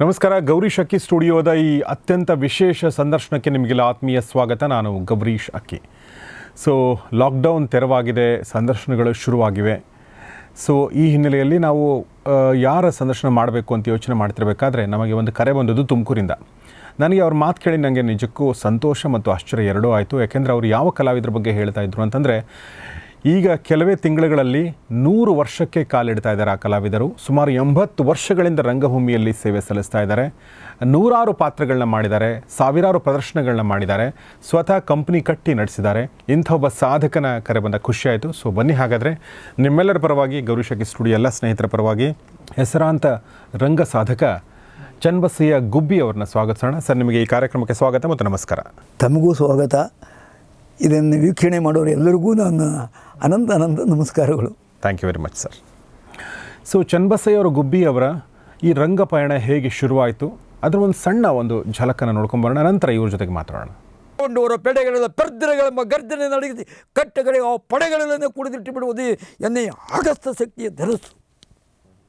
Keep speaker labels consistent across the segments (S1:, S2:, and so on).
S1: ನಮಸ್ಕಾರ ಗೌರೀಶ್ ಅಕ್ಕಿ ಸ್ಟುಡಿಯೋದ ಈ ಅತ್ಯಂತ ವಿಶೇಷ ಸಂದರ್ಶನಕ್ಕೆ ನಿಮಗೆಲ್ಲ ಆತ್ಮೀಯ ಸ್ವಾಗತ ನಾನು ಗೌರೀಶ್ ಅಕ್ಕಿ ಸೊ ಲಾಕ್ಡೌನ್ ತೆರವಾಗಿದೆ ಸಂದರ್ಶನಗಳು ಶುರುವಾಗಿವೆ ಸೊ ಈ ಹಿನ್ನೆಲೆಯಲ್ಲಿ ನಾವು ಯಾರ ಸಂದರ್ಶನ ಮಾಡಬೇಕು ಅಂತ ಯೋಚನೆ ಮಾಡ್ತಿರಬೇಕಾದ್ರೆ ನಮಗೆ ಒಂದು ಕರೆ ಬಂದದ್ದು ತುಮಕೂರಿಂದ ನನಗೆ ಅವ್ರ ಮಾತು ಕೇಳಿ ನನಗೆ ನಿಜಕ್ಕೂ ಸಂತೋಷ ಮತ್ತು ಆಶ್ಚರ್ಯ ಎರಡೂ ಆಯಿತು ಯಾಕೆಂದರೆ ಅವ್ರು ಯಾವ ಕಲಾವಿದರ ಬಗ್ಗೆ ಹೇಳ್ತಾ ಇದ್ರು ಅಂತಂದರೆ ಈಗ ಕೆಲವೇ ತಿಂಗಳುಗಳಲ್ಲಿ ನೂರು ವರ್ಷಕ್ಕೆ ಕಾಲಿಡ್ತಾ ಇದ್ದಾರೆ ಆ ಕಲಾವಿದರು ಸುಮಾರು ಎಂಬತ್ತು ವರ್ಷಗಳಿಂದ ರಂಗಭೂಮಿಯಲ್ಲಿ ಸೇವೆ ಸಲ್ಲಿಸ್ತಾ ಇದ್ದಾರೆ ನೂರಾರು ಪಾತ್ರಗಳನ್ನ ಮಾಡಿದ್ದಾರೆ ಸಾವಿರಾರು ಪ್ರದರ್ಶನಗಳನ್ನ ಮಾಡಿದ್ದಾರೆ ಸ್ವತಃ ಕಂಪ್ನಿ ಕಟ್ಟಿ ನಡೆಸಿದ್ದಾರೆ ಇಂಥ ಒಬ್ಬ ಸಾಧಕನ ಕರೆ ಬಂದ ಖುಷಿಯಾಯಿತು ಸೊ ಬನ್ನಿ ಹಾಗಾದರೆ ನಿಮ್ಮೆಲ್ಲರ ಪರವಾಗಿ ಗೌರಿಶಕಿ ಸ್ಟುಡಿಯೋ ಎಲ್ಲ ಸ್ನೇಹಿತರ ಪರವಾಗಿ ಹೆಸರಾಂತ ರಂಗ ಸಾಧಕ ಚನ್ಬಸಯ್ಯ ಗುಬ್ಬಿ ಅವ್ರನ್ನ ಸ್ವಾಗತಿಸೋಣ ಸರ್ ನಿಮಗೆ ಈ ಕಾರ್ಯಕ್ರಮಕ್ಕೆ ಸ್ವಾಗತ ಮತ್ತು ನಮಸ್ಕಾರ ತಮಗೂ ಸ್ವಾಗತ ಇದನ್ನು ವೀಕ್ಷಣೆ ಮಾಡೋರು ಎಲ್ಲರಿಗೂ ನಾನು ಅನಂತ ಅನಂತ ನಮಸ್ಕಾರಗಳು thank you very much sir so ಚನ್ನಬಸಯ್ಯವರ ಗುಬ್ಬಿಯವರ ಈ ರಂಗ ಪಯಣ ಹೇಗೆ ಶುರುವಾಯಿತು ಅದರ ಒಂದು ಸಣ್ಣ ಒಂದು ಝಲಕನ್ನು ಬರೋಣ ನಂತರ ಇವ್ರ ಜೊತೆಗೆ ಮಾತಾಡೋಣ
S2: ಕೊಂಡವರ ಪೆಡೆಗಳೆಲ್ಲ ಪರ್ದರೆಗಳ ಗರ್ಜನೆ ನಡೆಯುತ್ತೆ ಕಟ್ಟೆಗಳಿಗೆ ಆ ಪಡೆಗಳೆಲ್ಲ ಕುಡಿದಿಟ್ಟು ಬಿಡುವುದು ಎನ್ನೇ ಆಗಸ್ತ ಶಕ್ತಿಯ ಧರಿಸು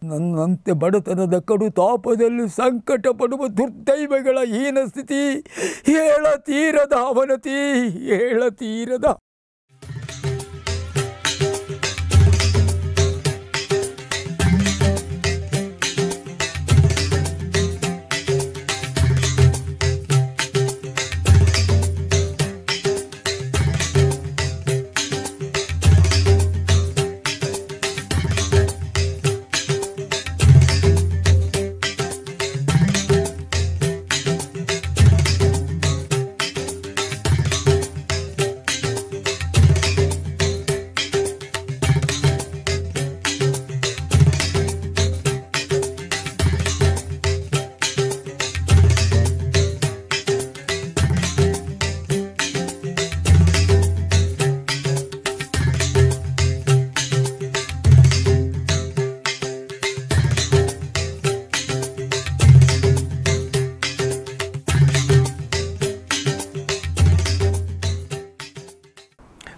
S2: ನನ್ನಂತೆ ಬಡತನದ ಕಡು ತಾಪದಲ್ಲಿ ಸಂಕಟ ಪಡುವ ದುರ್ದೈವಗಳ ಹೀನ ಸ್ಥಿತಿ ಹೇಳತೀರದ ಅವನತಿ ಹೇಳತೀರದ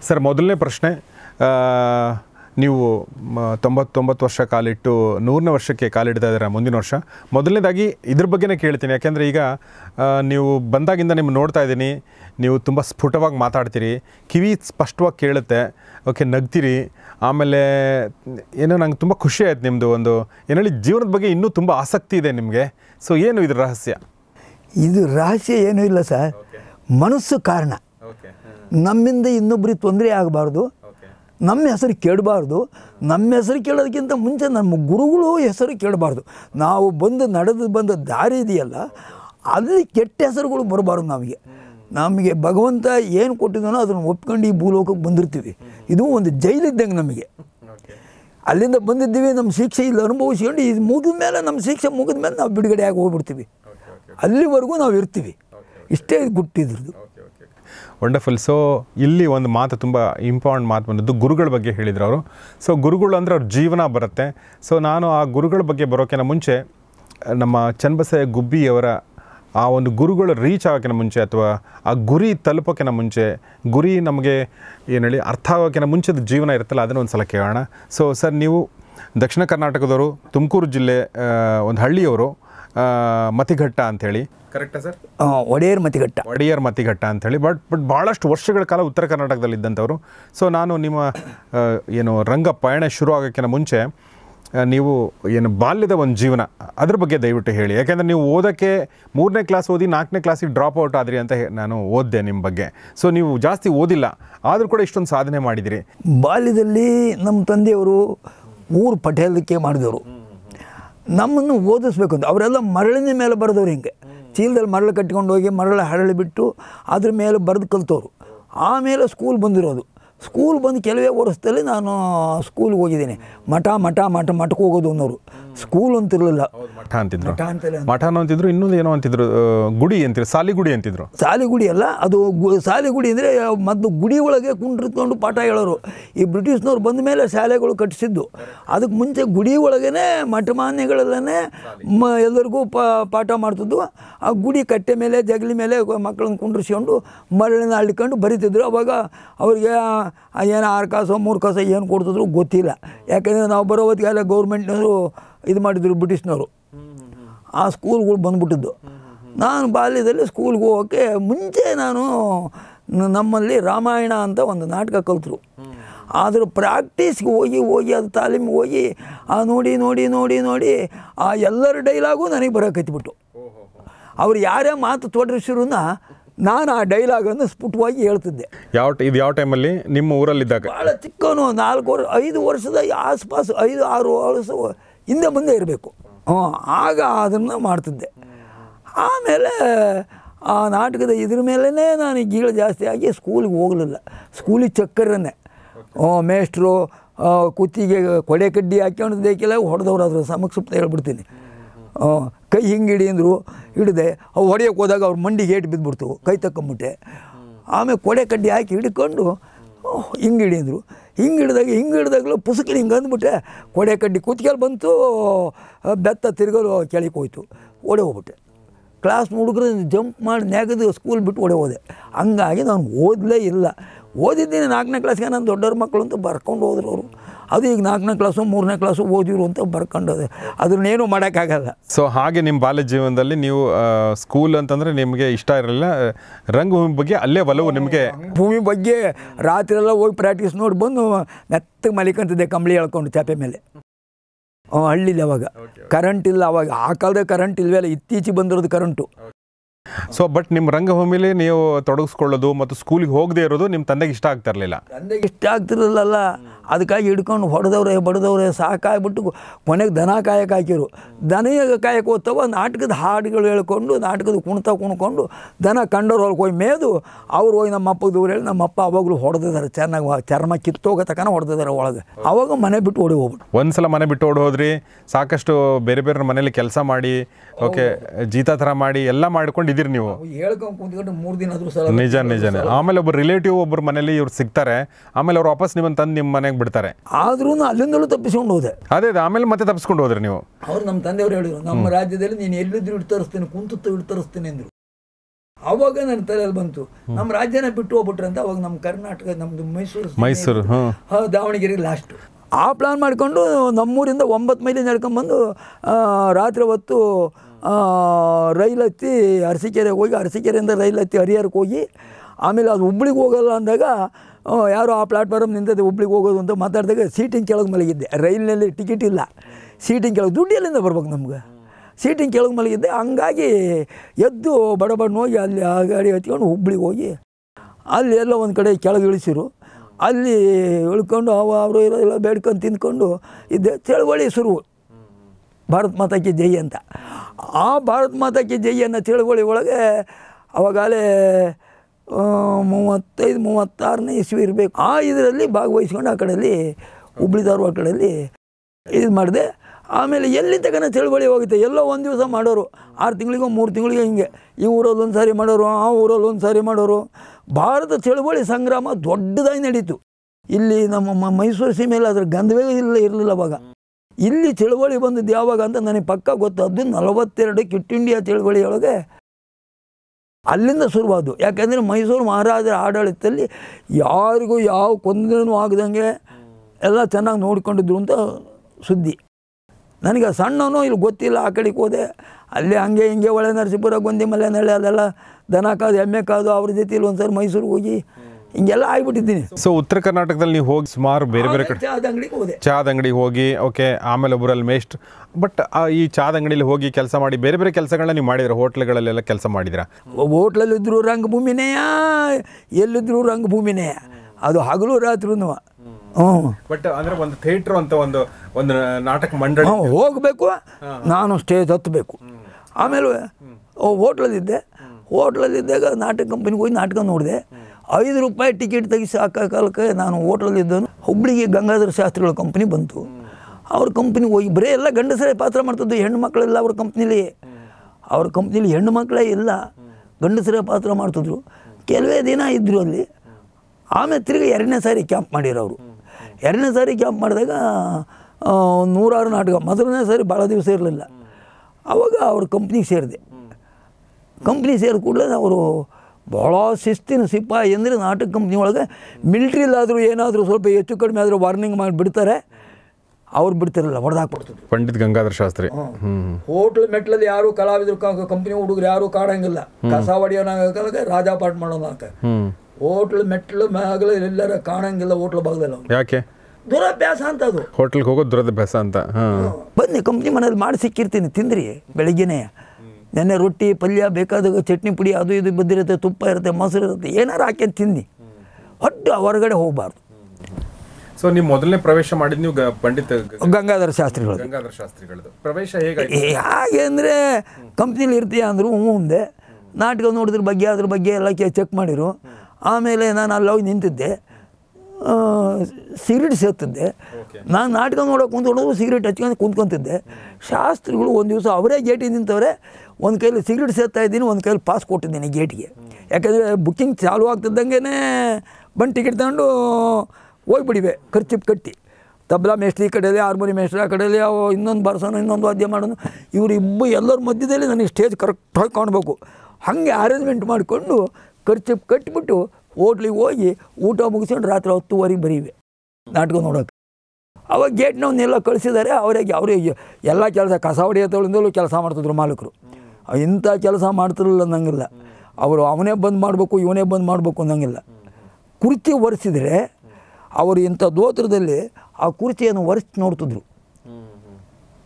S1: ಸರ್ ಮೊದಲನೇ ಪ್ರಶ್ನೆ ನೀವು ತೊಂಬತ್ತೊಂಬತ್ತು ವರ್ಷ ಕಾಲಿಟ್ಟು ನೂರನೇ ವರ್ಷಕ್ಕೆ ಕಾಲಿಡ್ತಾ ಇದ್ದೀರಾ ಮುಂದಿನ ವರ್ಷ ಮೊದಲನೇದಾಗಿ ಇದ್ರ ಬಗ್ಗೆನೇ ಕೇಳ್ತೀನಿ ಯಾಕೆಂದರೆ ಈಗ ನೀವು ಬಂದಾಗಿಂದ ನಿಮ್ಮ ನೋಡ್ತಾ ಇದ್ದೀನಿ ನೀವು ತುಂಬ ಸ್ಫುಟವಾಗಿ ಮಾತಾಡ್ತೀರಿ ಕಿವಿ ಸ್ಪಷ್ಟವಾಗಿ ಕೇಳುತ್ತೆ ಓಕೆ ನಗ್ತೀರಿ ಆಮೇಲೆ ಏನೋ ನಂಗೆ ತುಂಬ ಖುಷಿ ಆಯ್ತು ನಿಮ್ಮದು ಒಂದು ಏನೇಳಿ ಜೀವನದ ಬಗ್ಗೆ ಇನ್ನೂ ತುಂಬ ಆಸಕ್ತಿ ಇದೆ ನಿಮಗೆ ಸೊ ಏನು ಇದು ರಹಸ್ಯ
S2: ಇದು ರಹಸ್ಯ ಏನೂ ಇಲ್ಲ ಸರ್ ಮನಸ್ಸು ಕಾರಣ ಓಕೆ ನಮ್ಮಿಂದ ಇನ್ನೊಬ್ರಿಗೆ ತೊಂದರೆ ಆಗಬಾರ್ದು ನಮ್ಮ ಹೆಸರು ಕೇಳಬಾರ್ದು ನಮ್ಮ ಹೆಸರು ಕೇಳೋದಕ್ಕಿಂತ ಮುಂಚೆ ನಮ್ಮ ಗುರುಗಳು ಹೆಸರು ಕೇಳಬಾರ್ದು ನಾವು ಬಂದು ನಡೆದು ಬಂದ ದಾರಿ ಇದೆಯಲ್ಲ ಅಲ್ಲಿ ಕೆಟ್ಟ ಹೆಸರುಗಳು ಬರಬಾರ್ದು ನಮಗೆ ನಮಗೆ ಭಗವಂತ ಏನು ಕೊಟ್ಟಿದ್ದಾನೋ ಅದನ್ನು ಒಪ್ಕೊಂಡು ಈ ಭೂಲೋಕಕ್ಕೆ ಬಂದಿರ್ತೀವಿ ಇದು ಒಂದು ಜೈಲಿದ್ದಂಗೆ ನಮಗೆ ಅಲ್ಲಿಂದ ಬಂದಿದ್ದೀವಿ ನಮ್ಮ ಶಿಕ್ಷೆ ಇಲ್ಲಿ ಅನುಭವಿಸ್ಕೊಂಡು ಇದು ಮುಗಿದ ಮೇಲೆ ನಮ್ಮ ಶಿಕ್ಷೆ ಮುಗಿದ ಮೇಲೆ ನಾವು ಬಿಡುಗಡೆಯಾಗಿ
S1: ಹೋಗ್ಬಿಡ್ತೀವಿ ಅಲ್ಲಿವರೆಗೂ ನಾವು ಇರ್ತೀವಿ ಇಷ್ಟೇ ಗುಟ್ಟಿದ್ರದ್ದು ವಂಡರ್ಫುಲ್ ಸೊ ಇಲ್ಲಿ ಒಂದು ಮಾತು ತುಂಬ ಇಂಪಾರ್ಟೆಂಟ್ ಮಾತು ಬಂದದ್ದು ಗುರುಗಳ ಬಗ್ಗೆ ಹೇಳಿದ್ರು ಅವರು ಸೊ ಗುರುಗಳು ಅಂದರೆ ಅವ್ರ ಜೀವನ ಬರುತ್ತೆ ಸೊ ನಾನು ಆ ಗುರುಗಳ ಬಗ್ಗೆ ಬರೋಕ್ಕಿಂತ ಮುಂಚೆ ನಮ್ಮ ಚನ್ನಬಸಯ್ಯ ಗುಬ್ಬಿಯವರ ಆ ಒಂದು ಗುರುಗಳು ರೀಚ್ ಆಗೋಕ್ಕಿಂತ ಮುಂಚೆ ಅಥವಾ ಆ ಗುರಿ ತಲುಪೋಕ್ಕಿಂತ ಮುಂಚೆ ಗುರಿ ನಮಗೆ ಏನು ಹೇಳಿ ಅರ್ಥ ಆಗೋಕ್ಕಿಂತ ಮುಂಚೆದು ಜೀವನ ಇರುತ್ತಲ್ಲ ಅದನ್ನು ಒಂದು ಸಲ ಕೇಳೋಣ ಸೊ ಸರ್ ನೀವು ದಕ್ಷಿಣ ಕರ್ನಾಟಕದವರು ತುಮಕೂರು ಜಿಲ್ಲೆ ಒಂದು ಹಳ್ಳಿಯವರು ಮತಿಘಟ್ಟ ಅಂಥೇಳಿ ಕರೆಕ್ಟಾ ಸರ್ ಒಡೆಯರ್ ಮತಿಘಟ್ಟ ಒಡೆಯರ್ ಮತಿಘಟ್ಟ ಅಂಥೇಳಿ ಬಟ್ ಬಟ್ ಭಾಳಷ್ಟು ವರ್ಷಗಳ ಕಾಲ ಉತ್ತರ ಕರ್ನಾಟಕದಲ್ಲಿ ಇದ್ದಂಥವ್ರು ಸೊ ನಾನು ನಿಮ್ಮ ಏನು ರಂಗ ಪಯಣ ಶುರು ಆಗೋಕ್ಕಿಂತ ಮುಂಚೆ ನೀವು ಏನು ಬಾಲ್ಯದ ಒಂದು ಜೀವನ ಅದ್ರ ಬಗ್ಗೆ ದಯವಿಟ್ಟು ಹೇಳಿ ಯಾಕೆಂದರೆ ನೀವು ಓದೋಕ್ಕೆ ಮೂರನೇ ಕ್ಲಾಸ್ ಓದಿ ನಾಲ್ಕನೇ ಕ್ಲಾಸಿಗೆ ಡ್ರಾಪ್ ಔಟ್ ಆದ್ರಿ ಅಂತ ನಾನು ಓದಿದೆ ನಿಮ್ಮ ಬಗ್ಗೆ ಸೊ ನೀವು ಜಾಸ್ತಿ ಓದಿಲ್ಲ ಆದರೂ ಕೂಡ ಇಷ್ಟೊಂದು ಸಾಧನೆ ಮಾಡಿದಿರಿ
S2: ಬಾಲ್ಯದಲ್ಲಿ ನಮ್ಮ ತಂದೆಯವರು ಊರು ಪಠ್ಯದಕ್ಕೆ ಮಾಡಿದವರು ನಮ್ಮನ್ನು ಓದಿಸ್ಬೇಕು ಅಂತ ಅವರೆಲ್ಲ ಮರಳಿನ ಮೇಲೆ ಬರೆದವ್ರು ಹಿಂಗೆ ಚೀಲದಲ್ಲಿ ಮರಳು ಕಟ್ಟಿಕೊಂಡು ಹೋಗಿ ಮರಳು ಹರಳಿ ಬಿಟ್ಟು ಅದ್ರ ಮೇಲೆ ಬರೆದು ಕಲ್ತವ್ರು ಆಮೇಲೆ ಸ್ಕೂಲ್ ಬಂದಿರೋದು ಸ್ಕೂಲ್ ಬಂದು ಕೆಲವೇ ವರ್ಷದಲ್ಲಿ ನಾನು ಸ್ಕೂಲ್ಗೆ ಹೋಗಿದ್ದೀನಿ ಮಠ ಮಠ ಮಠ ಮಠಕ್ಕೆ ಹೋಗೋದು ಅನ್ನೋರು ಸ್ಕೂಲ್ ಅಂತಿರಲಿಲ್ಲ
S1: ಮಠ ಅಂತಿದ್ರು ಮಠನ ಅಂತಿದ್ರು ಇನ್ನೊಂದು ಏನೋ ಅಂತಿದ್ರು ಗುಡಿ ಅಂತಿದ್ರು ಗುಡಿ ಅಂತಿದ್ರು
S2: ಸಾಲಿಗುಡಿ ಅಲ್ಲ ಅದು ಸಾಲಿ ಗುಡಿ ಅಂದರೆ ಮೊದಲು ಗುಡಿ ಒಳಗೆ ಕುಂಡ್ರಿತ್ಕೊಂಡು ಪಾಠ ಹೇಳೋರು ಈ ಬ್ರಿಟಿಷ್ನವ್ರು ಬಂದ ಮೇಲೆ ಶಾಲೆಗಳು ಕಟ್ಟಿಸಿದ್ದು ಅದಕ್ಕೆ ಮುಂಚೆ ಗುಡಿ ಒಳಗೇ ಮಾನ್ಯಗಳಲ್ಲೇ ಮ ಎಲ್ಲರಿಗೂ ಪಾಠ ಮಾಡ್ತಿದ್ದು ಆ ಗುಡಿ ಕಟ್ಟೆ ಮೇಲೆ ಜಗಲಿ ಮೇಲೆ ಮಕ್ಕಳನ್ನ ಕುಂಡ್ರಿಸ್ಕೊಂಡು ಮರಳಿನ ಅಳ್ಕೊಂಡು ಬರಿತಿದ್ರು ಅವಾಗ ಅವರಿಗೆ ಏನು ಆರು ಕಾಸು ಮೂರು ಕಾಸು ಏನು ಕೊಡ್ತಿದ್ರು ಗೊತ್ತಿಲ್ಲ ಯಾಕೆಂದರೆ ನಾವು ಬರೋ ಹೊತ್ತಿಗೆಲ್ಲ ಗೌರ್ಮೆಂಟ್ನವರು ಇದು ಮಾಡಿದರು ಬ್ರಿಟಿಷ್ನವರು ಆ ಸ್ಕೂಲ್ಗಳು ಬಂದ್ಬಿಟ್ಟಿದ್ದು ನಾನು ಬಾಲ್ಯದಲ್ಲಿ ಸ್ಕೂಲ್ಗೆ ಹೋಗೋಕ್ಕೆ ಮುಂಚೆ ನಾನು ನಮ್ಮಲ್ಲಿ ರಾಮಾಯಣ ಅಂತ ಒಂದು ನಾಟಕ ಕಲಿತರು ಆದರೂ ಪ್ರಾಕ್ಟೀಸ್ಗೆ ಹೋಗಿ ಹೋಗಿ ಅದು ತಾಲೀಮಿಗೆ ಹೋಗಿ ಆ ನೋಡಿ ನೋಡಿ ನೋಡಿ ನೋಡಿ ಆ ಎಲ್ಲರ ಡೈಲಾಗು ನನಗೆ ಬರೋಕೈತಿಬಿಟ್ಟು ಅವ್ರು ಯಾರೇ ಮಾತು ತೊಡರಿಸಿರನ್ನ ನಾನು ಆ ಡೈಲಾಗನ್ನು ಸ್ಫುಟವಾಗಿ ಹೇಳ್ತಿದ್ದೆ
S1: ಯಾವ ಇದು ಯಾವ ಟೈಮಲ್ಲಿ ನಿಮ್ಮ ಊರಲ್ಲಿದ್ದಾಗ
S2: ಭಾಳ ಚಿಕ್ಕವನು ನಾಲ್ಕು ವರ್ಷ ಐದು ವರ್ಷದ ಆಸ್ಪಾಸ್ ಐದು ಆರು ವರ್ಷ ಹಿಂದೆ ಮುಂದೆ ಇರಬೇಕು ಹ್ಞೂ ಆಗ ಅದನ್ನು ಮಾಡ್ತಿದ್ದೆ ಆಮೇಲೆ ಆ ನಾಟಕದ ಇದ್ರ ಮೇಲೇ ನಾನು ಗೀಳು ಜಾಸ್ತಿ ಆಗಿ ಸ್ಕೂಲಿಗೆ ಹೋಗಲಿಲ್ಲ ಸ್ಕೂಲಿಗೆ ಚಕ್ಕರನ್ನೇ ಮೇಸ್ಟ್ರು ಕುತ್ತಿಗೆ ಕೊಡೆ ಕಡ್ಡಿ ಹಾಕ್ಕೊಂಡು ದೇಕಿಲ್ಲ ಹೊಡೆದವ್ರು ಅದ್ರ ಸುಪ್ತ ಹೇಳ್ಬಿಡ್ತೀನಿ ಕೈ ಹಿಂಗೆ ಹಿಡಿ ಹಿಡಿದೆ ಅವು ಹೊಡೆಯೋಕೆ ಹೋದಾಗ ಅವ್ರ ಮಂಡಿಗೆ ಏಟು ಬಿದ್ದುಬಿಡ್ತು ಕೈ ತಕ್ಕೊಂಬಿಟ್ಟೆ ಆಮೇಲೆ ಕೊಡೆ ಕಡ್ಡಿ ಹಾಕಿ ಹಿಡ್ಕೊಂಡು ಹಿಂಗೆ ಹಿಡಿ ಹಿಂಗೆ ಹಿಡ್ದಾಗ ಹಿಂಗೆ ಹಿಡ್ದಾಗಲೂ ಪುಸ್ತಕ ಹಿಂಗೆ ಅಂದ್ಬಿಟ್ಟೆ ಕೊಡೆ ಕಡ್ಡಿ ಕೂತ್ಕೆಲ್ಲಿ ಬಂತು ಬೆತ್ತ ತಿರುಗಲು ಕೆಳಗೆ ಹೋಯ್ತು ಓಡೆ ಹೋಗ್ಬಿಟ್ಟೆ ಕ್ಲಾಸ್ ಹುಡುಗರು ಜಂಪ್ ಮಾಡಿ ನೆಗೆದು ಸ್ಕೂಲ್ ಬಿಟ್ಟು ಓಡೇ ಹೋದೆ ಹಂಗಾಗಿ ನಾನು ಓದಲೇ ಇಲ್ಲ ಓದಿದ್ದೀನಿ ನಾಲ್ಕನೇ ಕ್ಲಾಸ್ಗೆ ನಾನು ದೊಡ್ಡವ್ರ ಮಕ್ಕಳಂತೂ ಬರ್ಕೊಂಡು ಹೋದ್ರು ಅವರು ಅದು ಈಗ ನಾಲ್ಕನೇ ಕ್ಲಾಸು ಮೂರನೇ ಕ್ಲಾಸು ಓದಿರು ಅಂತ ಬರ್ಕೊಂಡದೆ ಅದನ್ನೇನು ಮಾಡೋಕ್ಕಾಗಲ್ಲ
S1: ಸೊ ಹಾಗೆ ನಿಮ್ಮ ಬಾಲ್ಯ ಜೀವನದಲ್ಲಿ ನೀವು ಸ್ಕೂಲ್ ಅಂತಂದರೆ ನಿಮಗೆ ಇಷ್ಟ ಇರಲಿಲ್ಲ ರಂಗಭೂಮಿ ಬಗ್ಗೆ ಅಲ್ಲೇ ಒಲವು ನಿಮಗೆ
S2: ಭೂಮಿ ಬಗ್ಗೆ ರಾತ್ರಿ ಎಲ್ಲ ಹೋಗಿ ಪ್ರಾಕ್ಟೀಸ್ ನೋಡಿ ಬಂದು ಮೆತ್ತಗೆ ಮಲಿಕಂತಿದ್ದೆ ಕಂಬಳಿ ಹೇಳ್ಕೊಂಡು ಚಾಪೆ ಮೇಲೆ ಹಳ್ಳಿಲ್ಲ ಅವಾಗ ಕರೆಂಟ್ ಇಲ್ಲ ಅವಾಗ ಆ ಕಾಲದ ಕರೆಂಟ್ ಇಲ್ವೇ ಅಲ್ಲ
S1: ಇತ್ತೀಚೆಗೆ ಬಂದಿರೋದು ಕರೆಂಟು ಸೊ ಬಟ್ ನಿಮ್ಮ ರಂಗಭೂಮಿಲಿ ನೀವು ತೊಡಗಿಸ್ಕೊಳ್ಳೋದು ಮತ್ತು ಸ್ಕೂಲಿಗೆ ಹೋಗದೆ ಇರೋದು ನಿಮ್ಮ ತಂದೆಗೆ ಇಷ್ಟ ಆಗ್ತಿರ್ಲಿಲ್ಲ ತಂದೆಗೆ ಇಷ್ಟ ಆಗ್ತಿರಲಿಲ್ಲ ಅದಕ್ಕಾಗಿ ಹಿಡ್ಕೊಂಡು ಹೊಡೆದವ್ರೆ
S2: ಬಡದವ್ರೆ ಸಾಕಾಗ್ಬಿಟ್ಟು ಕೊನೆಗೆ ದನ ಕಾಯಕ್ಕೆ ಹಾಕಿರು ದನ ಕಾಯಕ್ಕೆ ಓದ್ತವ ನಾಟಕದ ಹಾಡುಗಳು ಹೇಳ್ಕೊಂಡು ನಾಟಕದ ಕುಣಿತ ಕುಣ್ಕೊಂಡು ದನ ಕಂಡವ್ರು ಅವ್ರಿಗೆ ಹೋಗಿ ಮೇದು ಅವ್ರು ಹೋಗಿ ನಮ್ಮ ಅಪ್ಪಗೆ ದೂರ ಹೇಳಿ ನಮ್ಮ ಅಪ್ಪ ಅವಾಗಲೂ ಹೊಡೆದಿದ್ದಾರೆ ಚೆನ್ನಾಗಿ ಚರ್ಮ ಕಿತ್ತೋಗ ತಕನ ಹೊಡೆದಿದ್ದಾರೆ ಒಳಗೆ ಅವಾಗ ಮನೆ ಬಿಟ್ಟು ಓಡಿ
S1: ಹೋಗ್ಬಿಟ್ಟು ಒಂದು ಸಲ ಮನೆ ಬಿಟ್ಟು ಓಡಿ ಹೋದ್ರಿ ಸಾಕಷ್ಟು ಬೇರೆ ಬೇರೆ ಮನೇಲಿ ಕೆಲಸ ಮಾಡಿ ಓಕೆ ಜೀತಾ ಥರ ಮಾಡಿ ಎಲ್ಲ ಇದ್ದೀರಿ ನೀವು
S2: ಹೇಳ್ಕೊಂಡು ಮೂರು ದಿನ ಆದರೂ ನಿಜ
S1: ನಿಜನೇ ಆಮೇಲೆ ಒಬ್ಬರು ರಿಲೇಟಿವ್ ಒಬ್ಬರು ಮನೇಲಿ ಇವ್ರು ಸಿಗ್ತಾರೆ ಆಮೇಲೆ ಅವ್ರು ವಾಪಸ್ ನಿಮ್ಮನ್ನು ತಂದು ನಿಮ್ಮ ಮನೆಗೆ ಬಿಡ್ತಾರೆ ಆದ್ರೂ ಅಲ್ಲಿಂದಲೂ ತಪ್ಪಿಸ್ಕೊಂಡು ಹೋದೆ ಅದೇ ಆಮೇಲೆ ಮತ್ತೆ ತಪ್ಪಿಸ್ಕೊಂಡು ಹೋದ್ರೆ ನೀವು
S2: ಅವ್ರು ನಮ್ಮ ತಂದೆಯವರು ಹೇಳಿದ್ರು ನಮ್ಮ ರಾಜ್ಯದಲ್ಲಿ ನೀನು ಎಲ್ಲಿದ್ರು ಇಟ್ಟು ತರಿಸ್ತೇನೆ ಕುಂತು ಇಟ್ಟು ತರಿಸ್ತೇನೆ ಅಂದರು ಅವಾಗ ನನ್ನ ತಲೆಯಲ್ಲಿ ಬಂತು ನಮ್ಮ ರಾಜ್ಯನ ಬಿಟ್ಟು ಹೋಗ್ಬಿಟ್ರೆ ಅಂತ ಅವಾಗ ನಮ್ಮ ಕರ್ನಾಟಕ ನಮ್ಮದು ಮೈಸೂರು ಮೈಸೂರು ದಾವಣಗೆರೆ ಲಾಸ್ಟ್ ಆ ಪ್ಲಾನ್ ಮಾಡಿಕೊಂಡು ನಮ್ಮೂರಿಂದ ಒಂಬತ್ತು ಮೈಲಿ ನಡ್ಕೊಂಬಂದು ರಾತ್ರಿ ಹೊತ್ತು ರೈಲ್ ಹತ್ತಿ ಅರಸಿಕೆರೆಗೆ ಹೋಗಿ ಅರಸೀಕೆರೆಯಿಂದ ರೈಲ್ ಹತ್ತಿ ಹರಿಹರಕ್ಕೆ ಹೋಗಿ ಆಮೇಲೆ ಅದು ಹುಬ್ಳಿಗೆ ಹೋಗಲ್ಲ ಅಂದಾಗ ಯಾರು ಆ ಪ್ಲಾಟ್ಫಾರ್ಮ್ ನಿಂದದೆ ಹುಬ್ಳಿಗೆ ಹೋಗೋದು ಅಂತ ಮಾತಾಡಿದಾಗ ಸೀಟಿಂಗ್ ಕೆಳಗೆ ಮಲಗಿದ್ದೆ ರೈಲಿನಲ್ಲಿ ಟಿಕೆಟ್ ಇಲ್ಲ ಸೀಟಿಂಗ್ ಕೆಳಗೆ ದುಡ್ಡಿಲ್ಲಿಂದ ಬರ್ಬೇಕು ನಮ್ಗೆ ಸೀಟಿಂಗ್ ಕೆಳಗೆ ಮಲಗಿದ್ದೆ ಹಂಗಾಗಿ ಎದ್ದು ಬಡ ಬಡಬಣ್ಣ ಹೋಗಿ ಅಲ್ಲಿ ಆ ಗಾಡಿ ಹತ್ಕೊಂಡು ಹುಬ್ಳಿಗೆ ಹೋಗಿ ಅಲ್ಲಿ ಎಲ್ಲ ಒಂದು ಕಡೆ ಕೆಳಗೆ ಇಳಿಸಿರು ಅಲ್ಲಿ ಉಳ್ಕೊಂಡು ಅವ ಅವರು ಎಲ್ಲ ಬೇಡ್ಕೊಂಡು ತಿಂದ್ಕೊಂಡು ಇದ್ದೆ ತಿಳುವಳಿ ಶುರು ಭಾರತ್ ಮಾತಾಕಿ ಜೈ ಅಂತ ಆ ಭಾರತ್ ಮಾತಾಕಿ ಜೈ ಅನ್ನೋ ಚಳುವಳಿ ಒಳಗೆ ಅವಾಗಲೇ ಮೂವತ್ತೈದು ಮೂವತ್ತಾರನೇ ಇಸ್ವಿ ಇರಬೇಕು ಆ ಇದರಲ್ಲಿ ಭಾಗವಹಿಸ್ಕೊಂಡು ಆ ಕಡೆಯಲ್ಲಿ ಹುಬ್ಳಿ ಧಾರವಾಡ ಕಡೆಯಲ್ಲಿ ಇದು ಮಾಡಿದೆ ಆಮೇಲೆ ಎಲ್ಲಿ ತಗನ ಚಳವಳಿ ಹೋಗುತ್ತೆ ಎಲ್ಲೋ ಒಂದು ದಿವಸ ಮಾಡೋರು ಆರು ತಿಂಗಳಿಗೋ ಮೂರು ತಿಂಗಳಿಗೆ ಹಿಂಗೆ ಈ ಊರಲ್ಲಿ ಒಂದು ಸಾರಿ ಮಾಡೋರು ಆ ಊರಲ್ಲಿ ಒಂದು ಸಾರಿ ಮಾಡೋರು ಭಾರತ ಚಳವಳಿ ಸಂಗ್ರಾಮ ದೊಡ್ಡದಾಗಿ ನಡೀತು ಇಲ್ಲಿ ನಮ್ಮ ಮೈಸೂರು ಸೀಮೆಯಲ್ಲಿ ಅದ್ರ ಗಂಧವೇ ಇಲ್ಲ ಇರಲಿಲ್ಲ ಅವಾಗ ಇಲ್ಲಿ ಚಳವಳಿ ಬಂದದ್ದು ಯಾವಾಗ ಅಂತ ನನಗೆ ಪಕ್ಕ ಗೊತ್ತಾದ್ದು ನಲವತ್ತೆರಡು ಕಿಟ್ ಇಂಡಿಯಾ ಚಳವಳಿಯೊಳಗೆ ಅಲ್ಲಿಂದ ಶುರುವಾದವು ಯಾಕೆಂದರೆ ಮೈಸೂರು ಮಹಾರಾಜರ ಆಡಳಿತದಲ್ಲಿ ಯಾರಿಗೂ ಯಾವ ಕೊಂದಲೂ ಆಗದಂಗೆ ಎಲ್ಲ ಚೆನ್ನಾಗಿ ನೋಡಿಕೊಂಡಿದ್ರು ಅಂತ ಸುದ್ದಿ ನನಗೆ ಸಣ್ಣನೂ ಇಲ್ಲಿ ಗೊತ್ತಿಲ್ಲ ಆ ಕಡೆಗೆ ಹೋದೆ ಅಲ್ಲಿ ಹಂಗೆ ಹಿಂಗೆ ಒಳ್ಳೆ ನರಸೀಪುರ ಗೊಂದಿ ಮಲೆನಳ್ಳಿ ಅದೆಲ್ಲ ದನ ಕಾದು ಎಮ್ಮೆ ಕಾದು ಅವ್ರ ಜೊತೆ ಇಲ್ಲಿ ಒಂದು ಸರಿ ಮೈಸೂರಿಗೆ ಹೋಗಿ
S1: ಹಿಂಗೆಲ್ಲ ಆಗಿಬಿಟ್ಟಿದ್ದೀನಿ ಸೊ ಉತ್ತರ ಕರ್ನಾಟಕದಲ್ಲಿ ನೀವು ಹೋಗಿ ಸುಮಾರು ಬೇರೆ ಬೇರೆ ಕಡೆ ಚಾದ ಅಂಗಡಿಗೆ ಹೋದೆ ಚಾದ ಅಂಗಡಿಗೆ ಹೋಗಿ ಓಕೆ ಆಮೇಲೆ ಒಬ್ಬರಲ್ಲಿ ಮೇಸ್ಟ್ ಬಟ್ ಈ ಚಾದ ಅಂಗಡಿಲಿ ಹೋಗಿ ಕೆಲಸ ಮಾಡಿ ಬೇರೆ ಬೇರೆ ಕೆಲಸಗಳನ್ನ ನೀವು ಮಾಡಿದ್ರೆ ಹೋಟ್ಲ್ಗಳಲ್ಲೆಲ್ಲ ಕೆಲಸ ಮಾಡಿದ್ರ ಹೋಟ್ಲಲ್ಲಿದ್ದರೂ ರಂಗಭೂಮಿನೇ ಎಲ್ಲಿದ್ರು ರಂಗಭೂಮಿನೇ ಅದು ಹಗಲು ರಾತ್ರಿ ಹ್ಞೂ ಬಟ್ ಅಂದ್ರೆ ಒಂದು ಥಿಯೇಟ್ರ್ ಅಂತ ಒಂದು ಒಂದು ನಾಟಕ ಮಂಡಳಿ ಹೋಗಬೇಕು
S2: ನಾನು ಸ್ಟೇಜ್ ಹತ್ತಬೇಕು ಆಮೇಲೆ ಹೋಟ್ಲಲ್ಲಿದ್ದೆ ಹೋಟ್ಲಲ್ಲಿದ್ದಾಗ ನಾಟಕ ಕಂಪನಿಗೆ ಹೋಗಿ ನಾಟಕ ನೋಡಿದೆ ಐದು ರೂಪಾಯಿ ಟಿಕೆಟ್ ತೆಗೆಸಿ ಹಾಕೋ ಕಾಲಕ್ಕೆ ನಾನು ಇದ್ದನು ಹುಬ್ಬಳ್ಳಿಗೆ ಗಂಗಾಧರ ಶಾಸ್ತ್ರಿಗಳ ಕಂಪ್ನಿ ಬಂತು ಅವ್ರ ಕಂಪ್ನಿ ಹೋಗಿ ಬರೀ ಎಲ್ಲ ಗಂಡಸರೇ ಪಾತ್ರ ಮಾಡ್ತಿದ್ದು ಹೆಣ್ಣು ಮಕ್ಕಳೆಲ್ಲ ಅವ್ರ ಕಂಪ್ನಿಲಿ ಅವ್ರ ಕಂಪ್ನಿಲಿ ಹೆಣ್ಣು ಮಕ್ಕಳೇ ಇಲ್ಲ ಗಂಡಸರೇ ಪಾತ್ರ ಮಾಡ್ತಿದ್ರು ಕೆಲವೇ ದಿನ ಇದ್ದರು ಅಲ್ಲಿ ಆಮೇಲೆ ತಿರುಗಿ ಎರಡನೇ ಸಾರಿ ಕ್ಯಾಂಪ್ ಮಾಡಿರೋರು ಎರಡನೇ ಸಾರಿ ಕ್ಯಾಂಪ್ ಮಾಡಿದಾಗ ನೂರಾರು ನಾಟಕ ಮೊದಲನೇ ಸಾರಿ ಭಾಳ ದಿವಸ ಇರಲಿಲ್ಲ ಅವಾಗ ಅವ್ರ ಕಂಪ್ನಿಗೆ ಸೇರಿದೆ ಕಂಪ್ನಿ ಸೇರಿದ ಕೂಡಲೇ ಅವರು ಭಾಳ ಶಿಸ್ತಿನ ಸಿಪಾಯಿ ಅಂದರೆ ನಾಟಕ ಕಂಪ್ನಿ ಒಳಗೆ ಮಿಲ್ಟ್ರಿಲಾದರೂ ಏನಾದರೂ ಸ್ವಲ್ಪ ಹೆಚ್ಚು ಕಡಿಮೆ ಆದರೂ ವಾರ್ನಿಂಗ್ ಮಾಡಿ ಬಿಡ್ತಾರೆ ಅವ್ರು ಬಿಡ್ತಿರಲ್ಲ ಹೊಡೆದಾಕ್ಬಿಡ್ತಾರೆ
S1: ಪಂಡಿತ್ ಗಂಗಾಧರ್ ಶಾಸ್ತ್ರಿ
S2: ಹೋಟ್ಲ್ ಮೆಟ್ಲಲ್ಲಿ ಯಾರು ಕಲಾವಿದರು ಕಂಪ್ನಿ ಹುಡುಗರು ಯಾರು ಕಾಡಂಗಿಲ್ಲ ಕಸ ಹೊಡಿಯೋನಾಗಕ್ಕೆ ರಾಜಾ ಪಾಠ ಮಾಡೋನಾಕ ಹೋಟ್ಲ್ ಮೆಟ್ಲು ಮ್ಯಾಗಲ ಎಲ್ಲರ ಕಾಣಂಗಿಲ್ಲ ಹೋಟ್ಲ್ ಭಾಗದಲ್ಲಿ ಯಾಕೆ ದುರಭ್ಯಾಸ ಅಂತ ಅದು
S1: ಹೋಟ್ಲಿಗೆ ಹೋಗೋದು ದುರಭ್ಯಾಸ ಅಂತ
S2: ಬನ್ನಿ ಕಂಪ್ನಿ ಮನೇಲಿ ಮಾಡಿ ಸಿಕ್ಕಿರ್ತೀನಿ ತಿಂದ್ರಿ ಬೆಳಿಗ್ಗೆನೇ ನೆನ್ನೆ ರೊಟ್ಟಿ ಪಲ್ಯ ಬೇಕಾದ ಚಟ್ನಿ ಪುಡಿ ಅದು ಇದು ಬಂದಿರುತ್ತೆ ತುಪ್ಪ ಇರುತ್ತೆ ಮೊಸರು ಇರುತ್ತೆ ಏನಾರು ಹಾಕಿ ತಿನ್ನಿ
S1: ಹೊಟ್ಟು ಹೊರಗಡೆ ಹೋಗಬಾರ್ದು ಸೊ ನೀವು ಮೊದಲನೇ ಪ್ರವೇಶ ಮಾಡಿದ ನೀವು ಪಂಡಿತ
S2: ಗಂಗಾಧರ ಶಾಸ್ತ್ರಿಗಳು
S1: ಗಂಗಾಧರ ಶಾಸ್ತ್ರಿಗಳದ್ದು ಪ್ರವೇಶ ಹೇಗೆ ಹೇಗೆ
S2: ಅಂದರೆ ಕಂಪ್ನಿಲಿ ಇರ್ತೀಯ ಅಂದರು ಹ್ಞೂ ಮುಂದೆ ನಾಟಕ ನೋಡಿದ್ರ ಬಗ್ಗೆ ಅದ್ರ ಬಗ್ಗೆ ಎಲ್ಲ ಕೆ ಚೆಕ್ ಮಾಡಿರು ಆಮೇಲೆ ನಾನು ಅಲ್ಲಿ ಹೋಗಿ ನಿಂತಿದ್ದೆ ಸಿಗರೇಟ್ ಸೇರ್ತಿದ್ದೆ ನಾನು ನಾಟಕ ನೋಡೋಕೆ ಕುಂತ್ಕೊಂಡು ಸಿಗರೇಟ್ ಹಚ್ಕೊಂಡು ಕುಂತ್ಕೊತಿದ್ದೆ ಶಾಸ್ತ್ರಿಗಳು ಒಂದು ದಿವಸ ಅವರೇ ಗೇಟಿಗೆ ನಿಂತವ್ರೆ ಒಂದು ಕೈಲಿ ಸಿಗರೇಟ್ ಸೇರ್ತಾ ಇದ್ದೀನಿ ಒಂದು ಕೈಲಿ ಪಾಸ್ ಕೊಟ್ಟಿದ್ದೀನಿ ಗೇಟಿಗೆ ಯಾಕೆಂದರೆ ಬುಕ್ಕಿಂಗ್ ಚಾಲು ಆಗ್ತಿದ್ದಂಗೆ ಬಂದು ಟಿಕೆಟ್ ತಗೊಂಡು ಹೋಗ್ಬಿಡಿವೆ ಖರ್ಚು ಕಟ್ಟಿ ತಬ್ಲಾ ಮೇಸ್ಟ್ರಿ ಕಡೆಯಲ್ಲಿ ಹಾರ್ಮೋನಿ ಮೇಸ್ಟ್ರಿ ಆ ಕಡೆಯಲ್ಲಿ ಅವು ಇನ್ನೊಂದು ಬರ್ಸೋನು ಇನ್ನೊಂದು ವಾದ್ಯ ಮಾಡೋನು ಇವರು ಇಬ್ಬರು ಎಲ್ಲರ ಮಧ್ಯದಲ್ಲಿ ನನಗೆ ಸ್ಟೇಜ್ ಕರೆಕ್ಟಾಗಿ ಕಾಣಬೇಕು ಹಾಗೆ ಅರೇಂಜ್ಮೆಂಟ್ ಮಾಡಿಕೊಂಡು ಖರ್ಚು ಕಟ್ಟಿಬಿಟ್ಟು ಹೋಟ್ಲಿಗೆ ಹೋಗಿ ಊಟ ಮುಗಿಸ್ಕೊಂಡು ರಾತ್ರಿ ಹತ್ತುವರೆಗೆ ಬರೀವೆ ನಾಟಕ ನೋಡೋಕೆ ಅವಾಗ ಗೇಟ್ನವನ್ನೆಲ್ಲ ಕಳಿಸಿದ್ದಾರೆ ಅವ್ರಿಗೆ ಅವರೇ ಎಲ್ಲ ಕೆಲಸ ಕಸಾವಡಿ ಹೊಡೆಯೋ ಕೆಲಸ ಮಾಡ್ತಿದ್ರು ಮಾಲೀಕರು ಇಂಥ ಕೆಲಸ ಮಾಡ್ತಿರಲಿಲ್ಲ ಅನ್ನಂಗಿಲ್ಲ ಅವರು ಅವನೇ ಬಂದು ಮಾಡಬೇಕು ಇವನೇ ಬಂದು ಮಾಡಬೇಕು ಅನ್ನಂಗಿಲ್ಲ ಕುರ್ಚಿ ಒರೆಸಿದರೆ ಅವರು ಇಂಥ ದೋತ್ರದಲ್ಲಿ ಆ ಕುರ್ಚಿಯನ್ನು ಒರೆಸಿ ನೋಡ್ತಿದ್ರು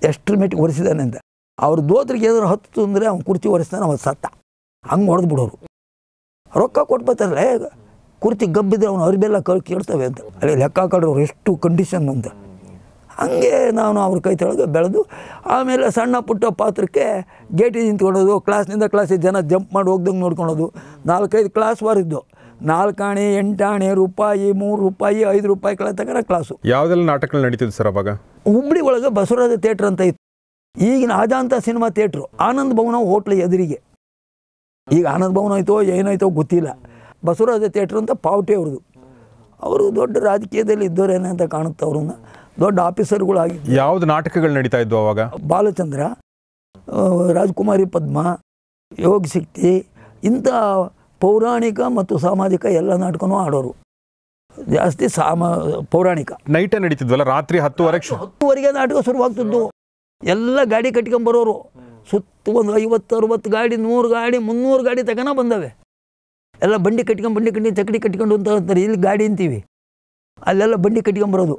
S2: ಎಷ್ಟು ಮೆಟ್ಟಿಗೆ ಒರೆಸಿದಾನೆ ಅಂತ ಅವ್ರ ದೋತ್ರಿಗೆ ಏನಾದ್ರು ಹತ್ತು ಅಂದರೆ ಅವ್ನು ಕುರ್ಚಿ ಒರೆಸ್ತಾನೆ ಅವ್ರು ಸತ್ತ ಹಂಗೆ ಹೊಡೆದು ಬಿಡೋರು ರೊಕ್ಕ ಕೊಟ್ಬತ್ತಾರಲ್ಲ ಕುರ್ಚಿ ಗಬ್ಬಿದ್ರೆ ಅವ್ನು ಅರಿಬೆಲ್ಲ ಕೇಳ್ತವೆ ಅಂತ ಅಲ್ಲಿ ಲೆಕ್ಕ ಕಾಡೋರು ಎಷ್ಟು ಕಂಡೀಷನ್ ಅಂತ ಹಾಗೆ ನಾನು ಅವ್ರ ಕೈ ತೆಳಗೆ ಬೆಳೆದು ಆಮೇಲೆ ಸಣ್ಣ ಪುಟ್ಟ ಪಾತ್ರಕ್ಕೆ ಗೇಟಿಗೆ ನಿಂತ್ಕೊಳ್ಳೋದು ಕ್ಲಾಸ್ನಿಂದ ಕ್ಲಾಸಿಗೆ ಜನ ಜಂಪ್ ಮಾಡಿ ಹೋಗ್ದಂಗೆ ನೋಡ್ಕೊಳ್ಳೋದು ನಾಲ್ಕೈದು ಕ್ಲಾಸ್ ನಾಲ್ಕು ಆಣೆ ಎಂಟು ಆಣೆ ರೂಪಾಯಿ ಮೂರು ರೂಪಾಯಿ ಐದು ರೂಪಾಯಿ ಕಳೆದ ಕ್ಲಾಸು
S1: ಯಾವುದೆಲ್ಲ ನಾಟಕಗಳು ನಡೀತಿದ್ದು ಸರ್ ಅವಾಗ
S2: ಹುಬ್ಳಿ ಒಳಗೆ ಬಸವರಾಜ ಥಿಯೇಟ್ರ್ ಅಂತ ಇತ್ತು ಈಗಿನ ಅಜಾಂತ ಸಿನಿಮಾ ಥಿಯೇಟ್ರು ಆನಂದ್ ಭವನ ಹೋಟ್ಲ್ ಎದುರಿಗೆ ಈಗ ಆನಂದ್ ಭವನ ಆಯಿತೋ ಏನಾಯ್ತೋ ಗೊತ್ತಿಲ್ಲ ಬಸವರಾಜ ಥಿಯೇಟ್ರ್ ಅಂತ ಪಾವಟಿ ಅವ್ರದ್ದು ಅವರು ದೊಡ್ಡ ರಾಜಕೀಯದಲ್ಲಿ ಇದ್ದವ್ರೇನೆ ಅಂತ ಕಾಣುತ್ತೆ ಅವ್ರನ್ನ ದೊಡ್ಡ ಆಫೀಸರ್ಗಳಾಗಿ
S1: ಯಾವ್ದು ನಾಟಕಗಳು ನಡೀತಾ ಇದ್ವು ಅವಾಗ
S2: ಬಾಲಚಂದ್ರ ರಾಜ್ಕುಮಾರಿ ಪದ್ಮ ಯೋಗ ಶಕ್ತಿ ಇಂಥ ಪೌರಾಣಿಕ ಮತ್ತು ಸಾಮಾಜಿಕ ಎಲ್ಲ ನಾಟಕನೂ ಆಡೋರು ಜಾಸ್ತಿ ಸಾಮ ಪೌರಾಣಿಕ
S1: ನೈಟೇ ನಡೀತಿದ್ವಲ್ಲ ರಾತ್ರಿ ಹತ್ತುವರೆಗೆ
S2: ಹತ್ತುವರೆಗೆ ನಾಟಕ ಶುರುವಾಗ್ತಿದ್ದು ಎಲ್ಲ ಗಾಡಿ ಕಟ್ಕೊಂಬರೋರು ಸುತ್ತ ಒಂದು ಐವತ್ತು ಅರವತ್ತು ಗಾಡಿ ನೂರು ಗಾಡಿ ಮುನ್ನೂರು ಗಾಡಿ ತಗೊಂಡ ಬಂದವೆ ಎಲ್ಲ ಬಂಡಿ ಕಟ್ಕೊಂಡು ಬಂಡಿ ಕಟ್ಟಿ ಚಕಡಿ ಕಟ್ಕೊಂಡು ಅಂತ ಅಂತಾರೆ ಇಲ್ಲಿ ಗಾಡಿ ಅಂತೀವಿ ಅಲ್ಲೆಲ್ಲ ಬಂಡಿ ಕಟ್ಕೊಂಬರೋದು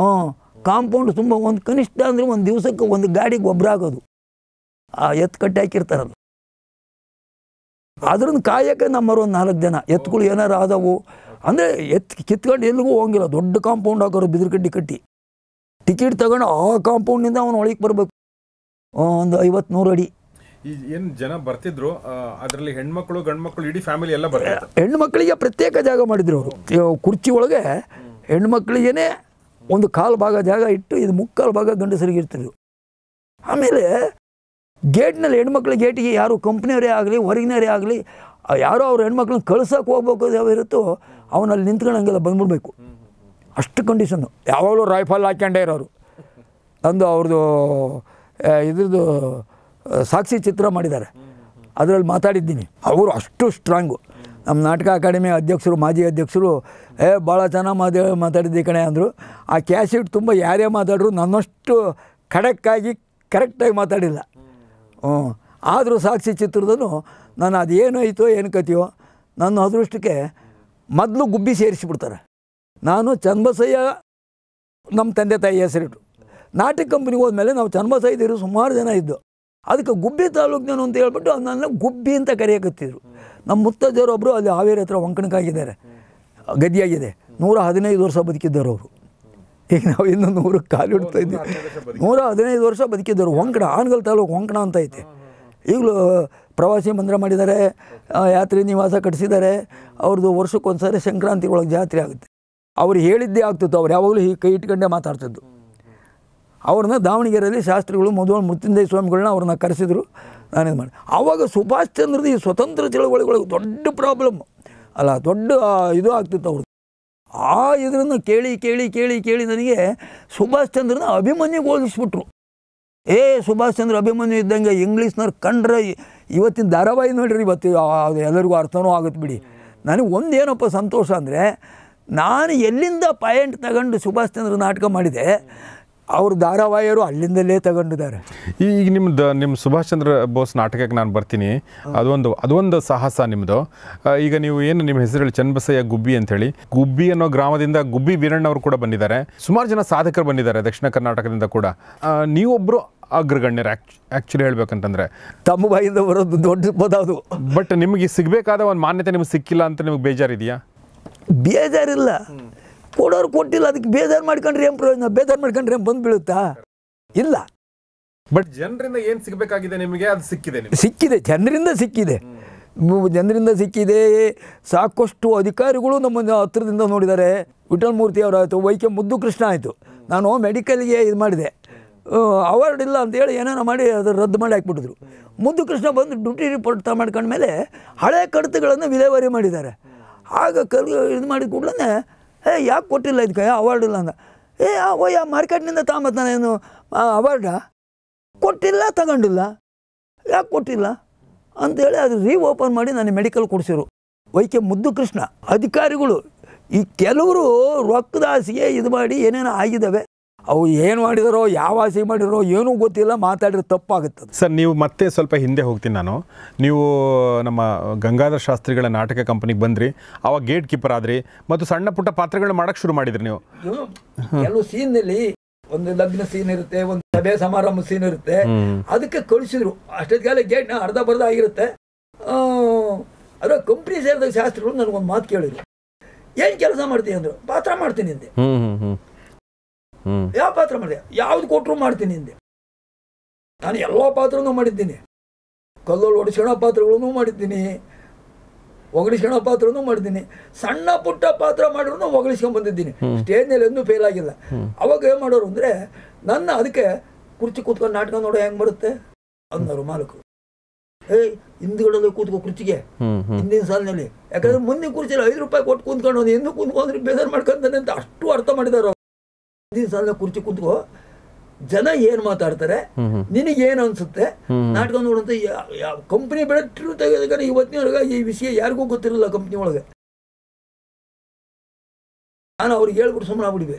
S2: ಹಾಂ ಕಾಂಪೌಂಡ್ ತುಂಬ ಒಂದು ಕನಿಷ್ಠ ಅಂದರೆ ಒಂದು ದಿವಸಕ್ಕೆ ಒಂದು ಗಾಡಿಗೆ ಗೊಬ್ಬರ ಆಗೋದು ಆ ಎತ್ತು ಕಟ್ಟಿ ಹಾಕಿರ್ತಾರದು ಅದ್ರನ್ನ ಕಾಯಕ್ಕೆ ನಮ್ಮರು ಒಂದು ನಾಲ್ಕು ಜನ ಎತ್ತುಗಳು ಏನಾರು ಆದವು ಅಂದರೆ ಎತ್ ಕಿತ್ಕೊಂಡು ಎಲ್ಲಿಗೂ ಹೋಗಿಲ್ಲ ದೊಡ್ಡ ಕಾಂಪೌಂಡ್ ಹಾಕೋರು ಬಿದಿರುಗಡ್ಡಿ ಕಟ್ಟಿ ಟಿಕೆಟ್ ತಗೊಂಡು ಆ ಕಾಂಪೌಂಡ್ನಿಂದ ಅವನು ಒಳಗೆ ಬರಬೇಕು ಒಂದು ಐವತ್ತು ನೂರು ಅಡಿ
S1: ಏನು ಜನ ಬರ್ತಿದ್ರು ಅದರಲ್ಲಿ ಹೆಣ್ಮಕ್ಳು ಗಂಡ್ಮಕ್ಳು ಇಡೀ ಫ್ಯಾಮಿಲಿ ಎಲ್ಲ ಬರ್ತಾರೆ
S2: ಹೆಣ್ಮಕ್ಳಿಗೆ ಪ್ರತ್ಯೇಕ ಜಾಗ ಮಾಡಿದ್ರು ಅವರು ಕುರ್ಚಿ ಒಳಗೆ ಹೆಣ್ಮಕ್ಳಿಗೇನೆ ಒಂದು ಕಾಲು ಭಾಗ ಜಾಗ ಇಟ್ಟು ಇದು ಮುಕ್ಕಾಲು ಭಾಗ ಗಂಡಸರಿಗೆ ಇರ್ತಿದ್ರು ಆಮೇಲೆ ಗೇಟ್ನಲ್ಲಿ ಹೆಣ್ಮಕ್ಳು ಗೇಟಿಗೆ ಯಾರು ಕಂಪ್ನಿಯವರೇ ಆಗಲಿ ಹೊರಗಿನವರೇ ಆಗಲಿ ಯಾರೋ ಅವ್ರ ಹೆಣ್ಮಕ್ಳನ್ನ ಕಳ್ಸೋಕೆ ಹೋಗ್ಬೇಕು ಯಾವ ಇರುತ್ತೋ ಅವನಲ್ಲಿ ಹಂಗೆಲ್ಲ ಬಂದ್ಬಿಡ್ಬೇಕು ಅಷ್ಟು ಕಂಡೀಷನ್ನು ಯಾವಾಗಲೂ ರೈಫಲ್ ಹಾಕ್ಯಂಡೇ ಇರೋರು ಅಂದು ಅವ್ರದ್ದು ಇದ್ರದ್ದು ಸಾಕ್ಷಿ ಚಿತ್ರ ಮಾಡಿದ್ದಾರೆ ಅದರಲ್ಲಿ ಮಾತಾಡಿದ್ದೀನಿ ಅವರು ಅಷ್ಟು ಸ್ಟ್ರಾಂಗು ನಮ್ಮ ನಾಟಕ ಅಕಾಡೆಮಿ ಅಧ್ಯಕ್ಷರು ಮಾಜಿ ಅಧ್ಯಕ್ಷರು ಏ ಭಾಳ ಚೆನ್ನಾಗಿ ಮಾತಾ ಮಾತಾಡಿದ್ದಿ ಕಣೆ ಅಂದರು ಆ ಕ್ಯಾಸೆಟ್ ತುಂಬ ಯಾರೇ ಮಾತಾಡ್ರು ನನ್ನಷ್ಟು ಖಡಕ್ಕಾಗಿ ಕರೆಕ್ಟಾಗಿ ಮಾತಾಡಿಲ್ಲ ಹ್ಞೂ ಆದರೂ ಸಾಕ್ಷಿ ಚಿತ್ರದೂ ನಾನು ಅದು ಏನಾಯ್ತೋ ಏನು ಕತಿಯೋ ನನ್ನ ಅದೃಷ್ಟಕ್ಕೆ ಮೊದಲು ಗುಬ್ಬಿ ಸೇರಿಸಿಬಿಡ್ತಾರೆ ನಾನು ಚನ್ನಬಸಯ್ಯ ನಮ್ಮ ತಂದೆ ತಾಯಿ ಹೆಸರಿಟ್ಟು ನಾಟಕ ಕಂಪ್ನಿಗೆ ಹೋದ್ಮೇಲೆ ನಾವು ಚನ್ನಬಸಯ್ಯ ಇರು ಸುಮಾರು ಜನ ಇದ್ದು ಅದಕ್ಕೆ ಗುಬ್ಬಿ ತಾಲೂಕಿನ ಅಂತ ಹೇಳ್ಬಿಟ್ಟು ನನ್ನ ಗುಬ್ಬಿ ಅಂತ ಕರೆಯಕತ್ತಿದ್ರು ನಮ್ಮ ಮುತ್ತಜ್ಜರೊಬ್ಬರು ಅಲ್ಲಿ ಹಾವೇರಿ ಹತ್ರ ಒಂಕಣಕ್ಕಾಗಿದ್ದಾರೆ ಗದ್ದಿಯಾಗಿದೆ ನೂರ ಹದಿನೈದು ವರ್ಷ ಬದುಕಿದ್ದರು ಅವರು ಈಗ ನಾವು ಇನ್ನೂ ನೂರು ಕಾಲು ಇಡ್ತಾ ಇದ್ದೀವಿ ನೂರ ಹದಿನೈದು ವರ್ಷ ಬದುಕಿದ್ದರು ಒಂಕಣ ಆನ್ಗಲ್ ತಾಲೂಕು ಒಂಕಣ ಅಂತ ಐತೆ ಈಗಲೂ ಪ್ರವಾಸಿ ಮಂದಿರ ಮಾಡಿದ್ದಾರೆ ಯಾತ್ರಿ ನಿವಾಸ ಕಟ್ಟಿಸಿದ್ದಾರೆ ಅವ್ರದ್ದು ಸಾರಿ ಸಂಕ್ರಾಂತಿ ಒಳಗೆ ಜಾತ್ರೆ ಆಗುತ್ತೆ ಅವ್ರು ಹೇಳಿದ್ದೇ ಆಗ್ತಿತ್ತು ಅವ್ರು ಯಾವಾಗಲೂ ಈ ಕೈ ಇಟ್ಕೊಂಡೇ ಮಾತಾಡ್ತಿದ್ದು ಅವ್ರನ್ನ ದಾವಣಗೆರೆಯಲ್ಲಿ ಶಾಸ್ತ್ರಿಗಳು ಮೊದಲು ಮೃತ್ಯುಂಜಯ ಸ್ವಾಮಿಗಳನ್ನ ಅವ್ರನ್ನ ಕರೆಸಿದರು ನಾನೇನು ಮಾಡಿ ಆವಾಗ ಸುಭಾಷ್ ಚಂದ್ರದ ಈ ಸ್ವತಂತ್ರ ಚಳವಳಿಗಳಿಗೆ ದೊಡ್ಡ ಪ್ರಾಬ್ಲಮ್ ಅಲ್ಲ ದೊಡ್ಡ ಇದು ಆಗ್ತಿತ್ತು ಅವ್ರದ್ದು ಆ ಇದನ್ನು ಕೇಳಿ ಕೇಳಿ ಕೇಳಿ ಕೇಳಿ ನನಗೆ ಸುಭಾಷ್ ಚಂದ್ರನ ಅಭಿಮನ್ಯು ಓದಿಸ್ಬಿಟ್ರು ಏ ಸುಭಾಷ್ ಚಂದ್ರ ಅಭಿಮನ್ಯು ಇದ್ದಂಗೆ ಇಂಗ್ಲೀಷ್ನವ್ರು ಕಂಡ್ರೆ ಇವತ್ತಿನ ಧಾರಾವಾಹಿ ನೋಡಿರಿ ಇವತ್ತು ಅದು ಎಲ್ಲರಿಗೂ ಅರ್ಥವೂ ಆಗುತ್ತೆ ಬಿಡಿ ನನಗೆ ಒಂದೇನಪ್ಪ ಸಂತೋಷ ಅಂದರೆ ನಾನು ಎಲ್ಲಿಂದ ಪಾಯಿಂಟ್ ತಗೊಂಡು ಸುಭಾಷ್ ಚಂದ್ರ ನಾಟಕ ಮಾಡಿದೆ ಅವ್ರ ಧಾರಾವಾಹಿಯರು ಅಲ್ಲಿಂದಲೇ ತಗೊಂಡಿದ್ದಾರೆ
S1: ಈಗ ನಿಮ್ದು ನಿಮ್ಮ ಸುಭಾಷ್ ಚಂದ್ರ ಬೋಸ್ ನಾಟಕಕ್ಕೆ ನಾನು ಬರ್ತೀನಿ ಅದೊಂದು ಅದೊಂದು ಸಾಹಸ ನಿಮ್ಮದು ಈಗ ನೀವು ಏನು ನಿಮ್ಮ ಹೆಸರು ಹೇಳಿ ಚನ್ನಬಸಯ್ಯ ಗುಬ್ಬಿ ಅಂತೇಳಿ ಗುಬ್ಬಿ ಅನ್ನೋ ಗ್ರಾಮದಿಂದ ಗುಬ್ಬಿ ವೀರಣ್ಣವರು ಕೂಡ ಬಂದಿದ್ದಾರೆ ಸುಮಾರು ಜನ ಸಾಧಕರು ಬಂದಿದ್ದಾರೆ ದಕ್ಷಿಣ ಕರ್ನಾಟಕದಿಂದ ಕೂಡ ನೀವೊಬ್ಬರು ಅಗ್ರಗಣ್ಯರು ಆ್ಯಕ್ಚುಲಿ ಹೇಳ್ಬೇಕಂತಂದರೆ ತಮ್ಮ ಬಾಯಿಂದ ಬರೋದು ದೊಡ್ಡ ಅದು ಬಟ್ ನಿಮಗೆ ಸಿಗಬೇಕಾದ ಒಂದು ಮಾನ್ಯತೆ ನಿಮಗೆ ಸಿಕ್ಕಿಲ್ಲ ಅಂತ ನಿಮಗೆ ಬೇಜಾರಿದೆಯಾ ಬೇಜಾರಿಲ್ಲ ಕೊಡೋರು ಕೊಟ್ಟಿಲ್ಲ ಅದಕ್ಕೆ ಬೇಜಾರು ಮಾಡ್ಕೊಂಡ್ರೆ ಏನು ಪ್ರಯೋಜನ ಬೇಜಾರು ಮಾಡ್ಕೊಂಡ್ರೆ ಏನು ಬಂದು
S2: ಬೀಳುತ್ತಾ ಇಲ್ಲ
S1: ಬಟ್ ಜನರಿಂದ ಏನು ಸಿಗಬೇಕಾಗಿದೆ ನಿಮಗೆ ಅದು ಸಿಕ್ಕಿದೆ ಸಿಕ್ಕಿದೆ
S2: ಜನರಿಂದ ಸಿಕ್ಕಿದೆ ಜನರಿಂದ ಸಿಕ್ಕಿದೆ ಸಾಕಷ್ಟು ಅಧಿಕಾರಿಗಳು ನಮ್ಮ ಹತ್ರದಿಂದ ನೋಡಿದ್ದಾರೆ ವಿಠಲ್ ಮೂರ್ತಿ ಅವರಾಯಿತು ವೈಕೆ ಮುದ್ದು ಕೃಷ್ಣ ಆಯಿತು ನಾನು ಮೆಡಿಕಲ್ಗೆ ಇದು ಮಾಡಿದೆ ಅವಾರ್ಡ್ ಇಲ್ಲ ಅಂತೇಳಿ ಏನೇನೋ ಮಾಡಿ ಅದು ರದ್ದು ಮಾಡಿ ಹಾಕ್ಬಿಟ್ಟಿದ್ರು ಮುದ್ದು ಕೃಷ್ಣ ಬಂದು ಡ್ಯೂಟಿ ರಿಪೋರ್ಟ್ ಮಾಡ್ಕೊಂಡ್ಮೇಲೆ ಹಳೆ ಕಡತಗಳನ್ನು ವಿಲೇವಾರಿ ಮಾಡಿದ್ದಾರೆ ಆಗ ಕರ್ ಇದು ಮಾಡಿದ ಕೂಡಲೇ ಏ ಯಾಕೆ ಕೊಟ್ಟಿಲ್ಲ ಇದಕ್ಕೆ ಅವಾರ್ಡ್ ಇಲ್ಲ ಅಂದ ಏ ಓಯ್ಯ ಮಾರ್ಕೆಟ್ನಿಂದ ನಾನೇನು ಅವಾರ್ಡ ಕೊಟ್ಟಿಲ್ಲ ತಗೊಂಡಿಲ್ಲ ಯಾಕೆ ಕೊಟ್ಟಿಲ್ಲ ಅಂತೇಳಿ ಅದು ರೀ ಓಪನ್ ಮಾಡಿ ನಾನು ಮೆಡಿಕಲ್ ಕೊಡಿಸಿರು ಕೆ ಮುದ್ದು ಕೃಷ್ಣ ಅಧಿಕಾರಿಗಳು ಈ ಕೆಲವರು ರೊಕ್ಕದಾಸಿಗೆ ಇದು ಮಾಡಿ ಏನೇನೋ ಆಗಿದ್ದಾವೆ ಅವು ಏನು ಮಾಡಿದರೋ ಯಾವ ಆಸೆ ಮಾಡಿರೋ ಏನೂ ಗೊತ್ತಿಲ್ಲ ಮಾತಾಡಿದ್ರೆ ತಪ್ಪಾಗುತ್ತೆ
S1: ಸರ್ ನೀವು ಮತ್ತೆ ಸ್ವಲ್ಪ ಹಿಂದೆ ಹೋಗ್ತೀನಿ ನಾನು ನೀವು ನಮ್ಮ ಗಂಗಾಧರ ಶಾಸ್ತ್ರಿಗಳ ನಾಟಕ ಕಂಪನಿಗೆ ಬಂದ್ರಿ ಅವಾಗ ಗೇಟ್ ಕೀಪರ್ ಆದ್ರಿ ಮತ್ತು ಸಣ್ಣ ಪುಟ್ಟ ಪಾತ್ರಗಳನ್ನ ಮಾಡಕ್ ಶುರು ಮಾಡಿದ್ರಿ ನೀವು
S2: ಕೆಲವು ಸೀನಲ್ಲಿ ಒಂದು ಲಗ್ನ ಸೀನ್ ಇರುತ್ತೆ ಒಂದು ಸಭೆ ಸಮಾರಂಭ ಸೀನ್ ಇರುತ್ತೆ ಅದಕ್ಕೆ ಕಳಿಸಿದ್ರು ಕಾಲ ಗೇಟ್ ಅರ್ಧ ಬರ್ಧ ಆಗಿರುತ್ತೆ ಅದ್ರ ಕಂಪ್ನಿ ಸೇರಿದ ಶಾಸ್ತ್ರಿಗಳು ನನಗೊಂದು ಮಾತು ಕೇಳಿದ್ರು ಏನು ಕೆಲಸ ಮಾಡ್ತೀನಿ ಅಂದ್ರು ಪಾತ್ರ ಮಾಡ್ತೀನಿ ಅಂದೆ ಯಾವ ಪಾತ್ರ ಮಾಡಿದೆ ಯಾವ್ದು ಕೊಟ್ಟರು ಮಾಡ್ತೀನಿ ಹಿಂದೆ ನಾನು ಎಲ್ಲ ಪಾತ್ರನೂ ಮಾಡಿದ್ದೀನಿ ಕಲ್ಲಲ್ಲಿ ಒಡಿಸೋಣ ಪಾತ್ರಗಳನ್ನೂ ಮಾಡಿದ್ದೀನಿ ಒಗಳಿಸ್ಕೊಳೋ ಪಾತ್ರನೂ ಮಾಡಿದ್ದೀನಿ ಸಣ್ಣ ಪುಟ್ಟ ಪಾತ್ರ ಮಾಡಿದ್ರು ಒಗಳಿಸ್ಕೊಂಡು ಬಂದಿದ್ದೀನಿ ಸ್ಟೇಜ್ ನಲ್ಲಿ ಎಂದೂ ಫೇಲ್ ಆಗಿಲ್ಲ ಅವಾಗ ಏನು ಮಾಡೋರು ಅಂದರೆ ನನ್ನ ಅದಕ್ಕೆ ಕುರ್ಚಿ ಕೂತ್ಕೊಂಡು ನಾಟಕ ನೋಡೋ ಹೆಂಗೆ ಬರುತ್ತೆ ಅನ್ನೋರು ಮಾಲಕರು ಏಯ್ ಹಿಂದ್ಗಡೆ ಕೂತ್ಕೋ ಕುರ್ಚಿಗೆ ಹಿಂದಿನ ಸಾಲಿನಲ್ಲಿ ಯಾಕಂದ್ರೆ ಮುಂದಿನ ಕುರ್ಚಿಲ್ಲ ಐದು ರೂಪಾಯಿ ಕೊಟ್ಟು ಕೂತ್ಕೊಂಡು ಹಿಂದೂ ಕೂತ್ಕೊಂಡ್ರೆ ಬೇಜಾರು ಮಾಡ್ಕೊಂತಾನೆ ಅಂತ ಅಷ್ಟು ಅರ್ಥ ಮಾಡಿದಾರ ಸಾಲ ಕುರ್ಚಿ ಕುತ್ಕೋ ಜನ ಏನ್ ಮಾತಾಡ್ತಾರೆ ಏನ್ ಅನ್ಸುತ್ತೆ ನಾಟಕ ನೋಡಂತ ಕಂಪ್ನಿ ಬೆಳಟ್ರು ಇವತ್ತಿನ ಈ ವಿಷಯ ಯಾರಿಗೂ ಗೊತ್ತಿರಲಿಲ್ಲ ಕಂಪ್ನಿ ಒಳಗೆ ನಾನು ಅವ್ರಿಗೆ ಹೇಳ್ಬಿಟ್ಟು ಸುಮ್ಮನೆ ಆಗ್ಬಿಡಿವೆ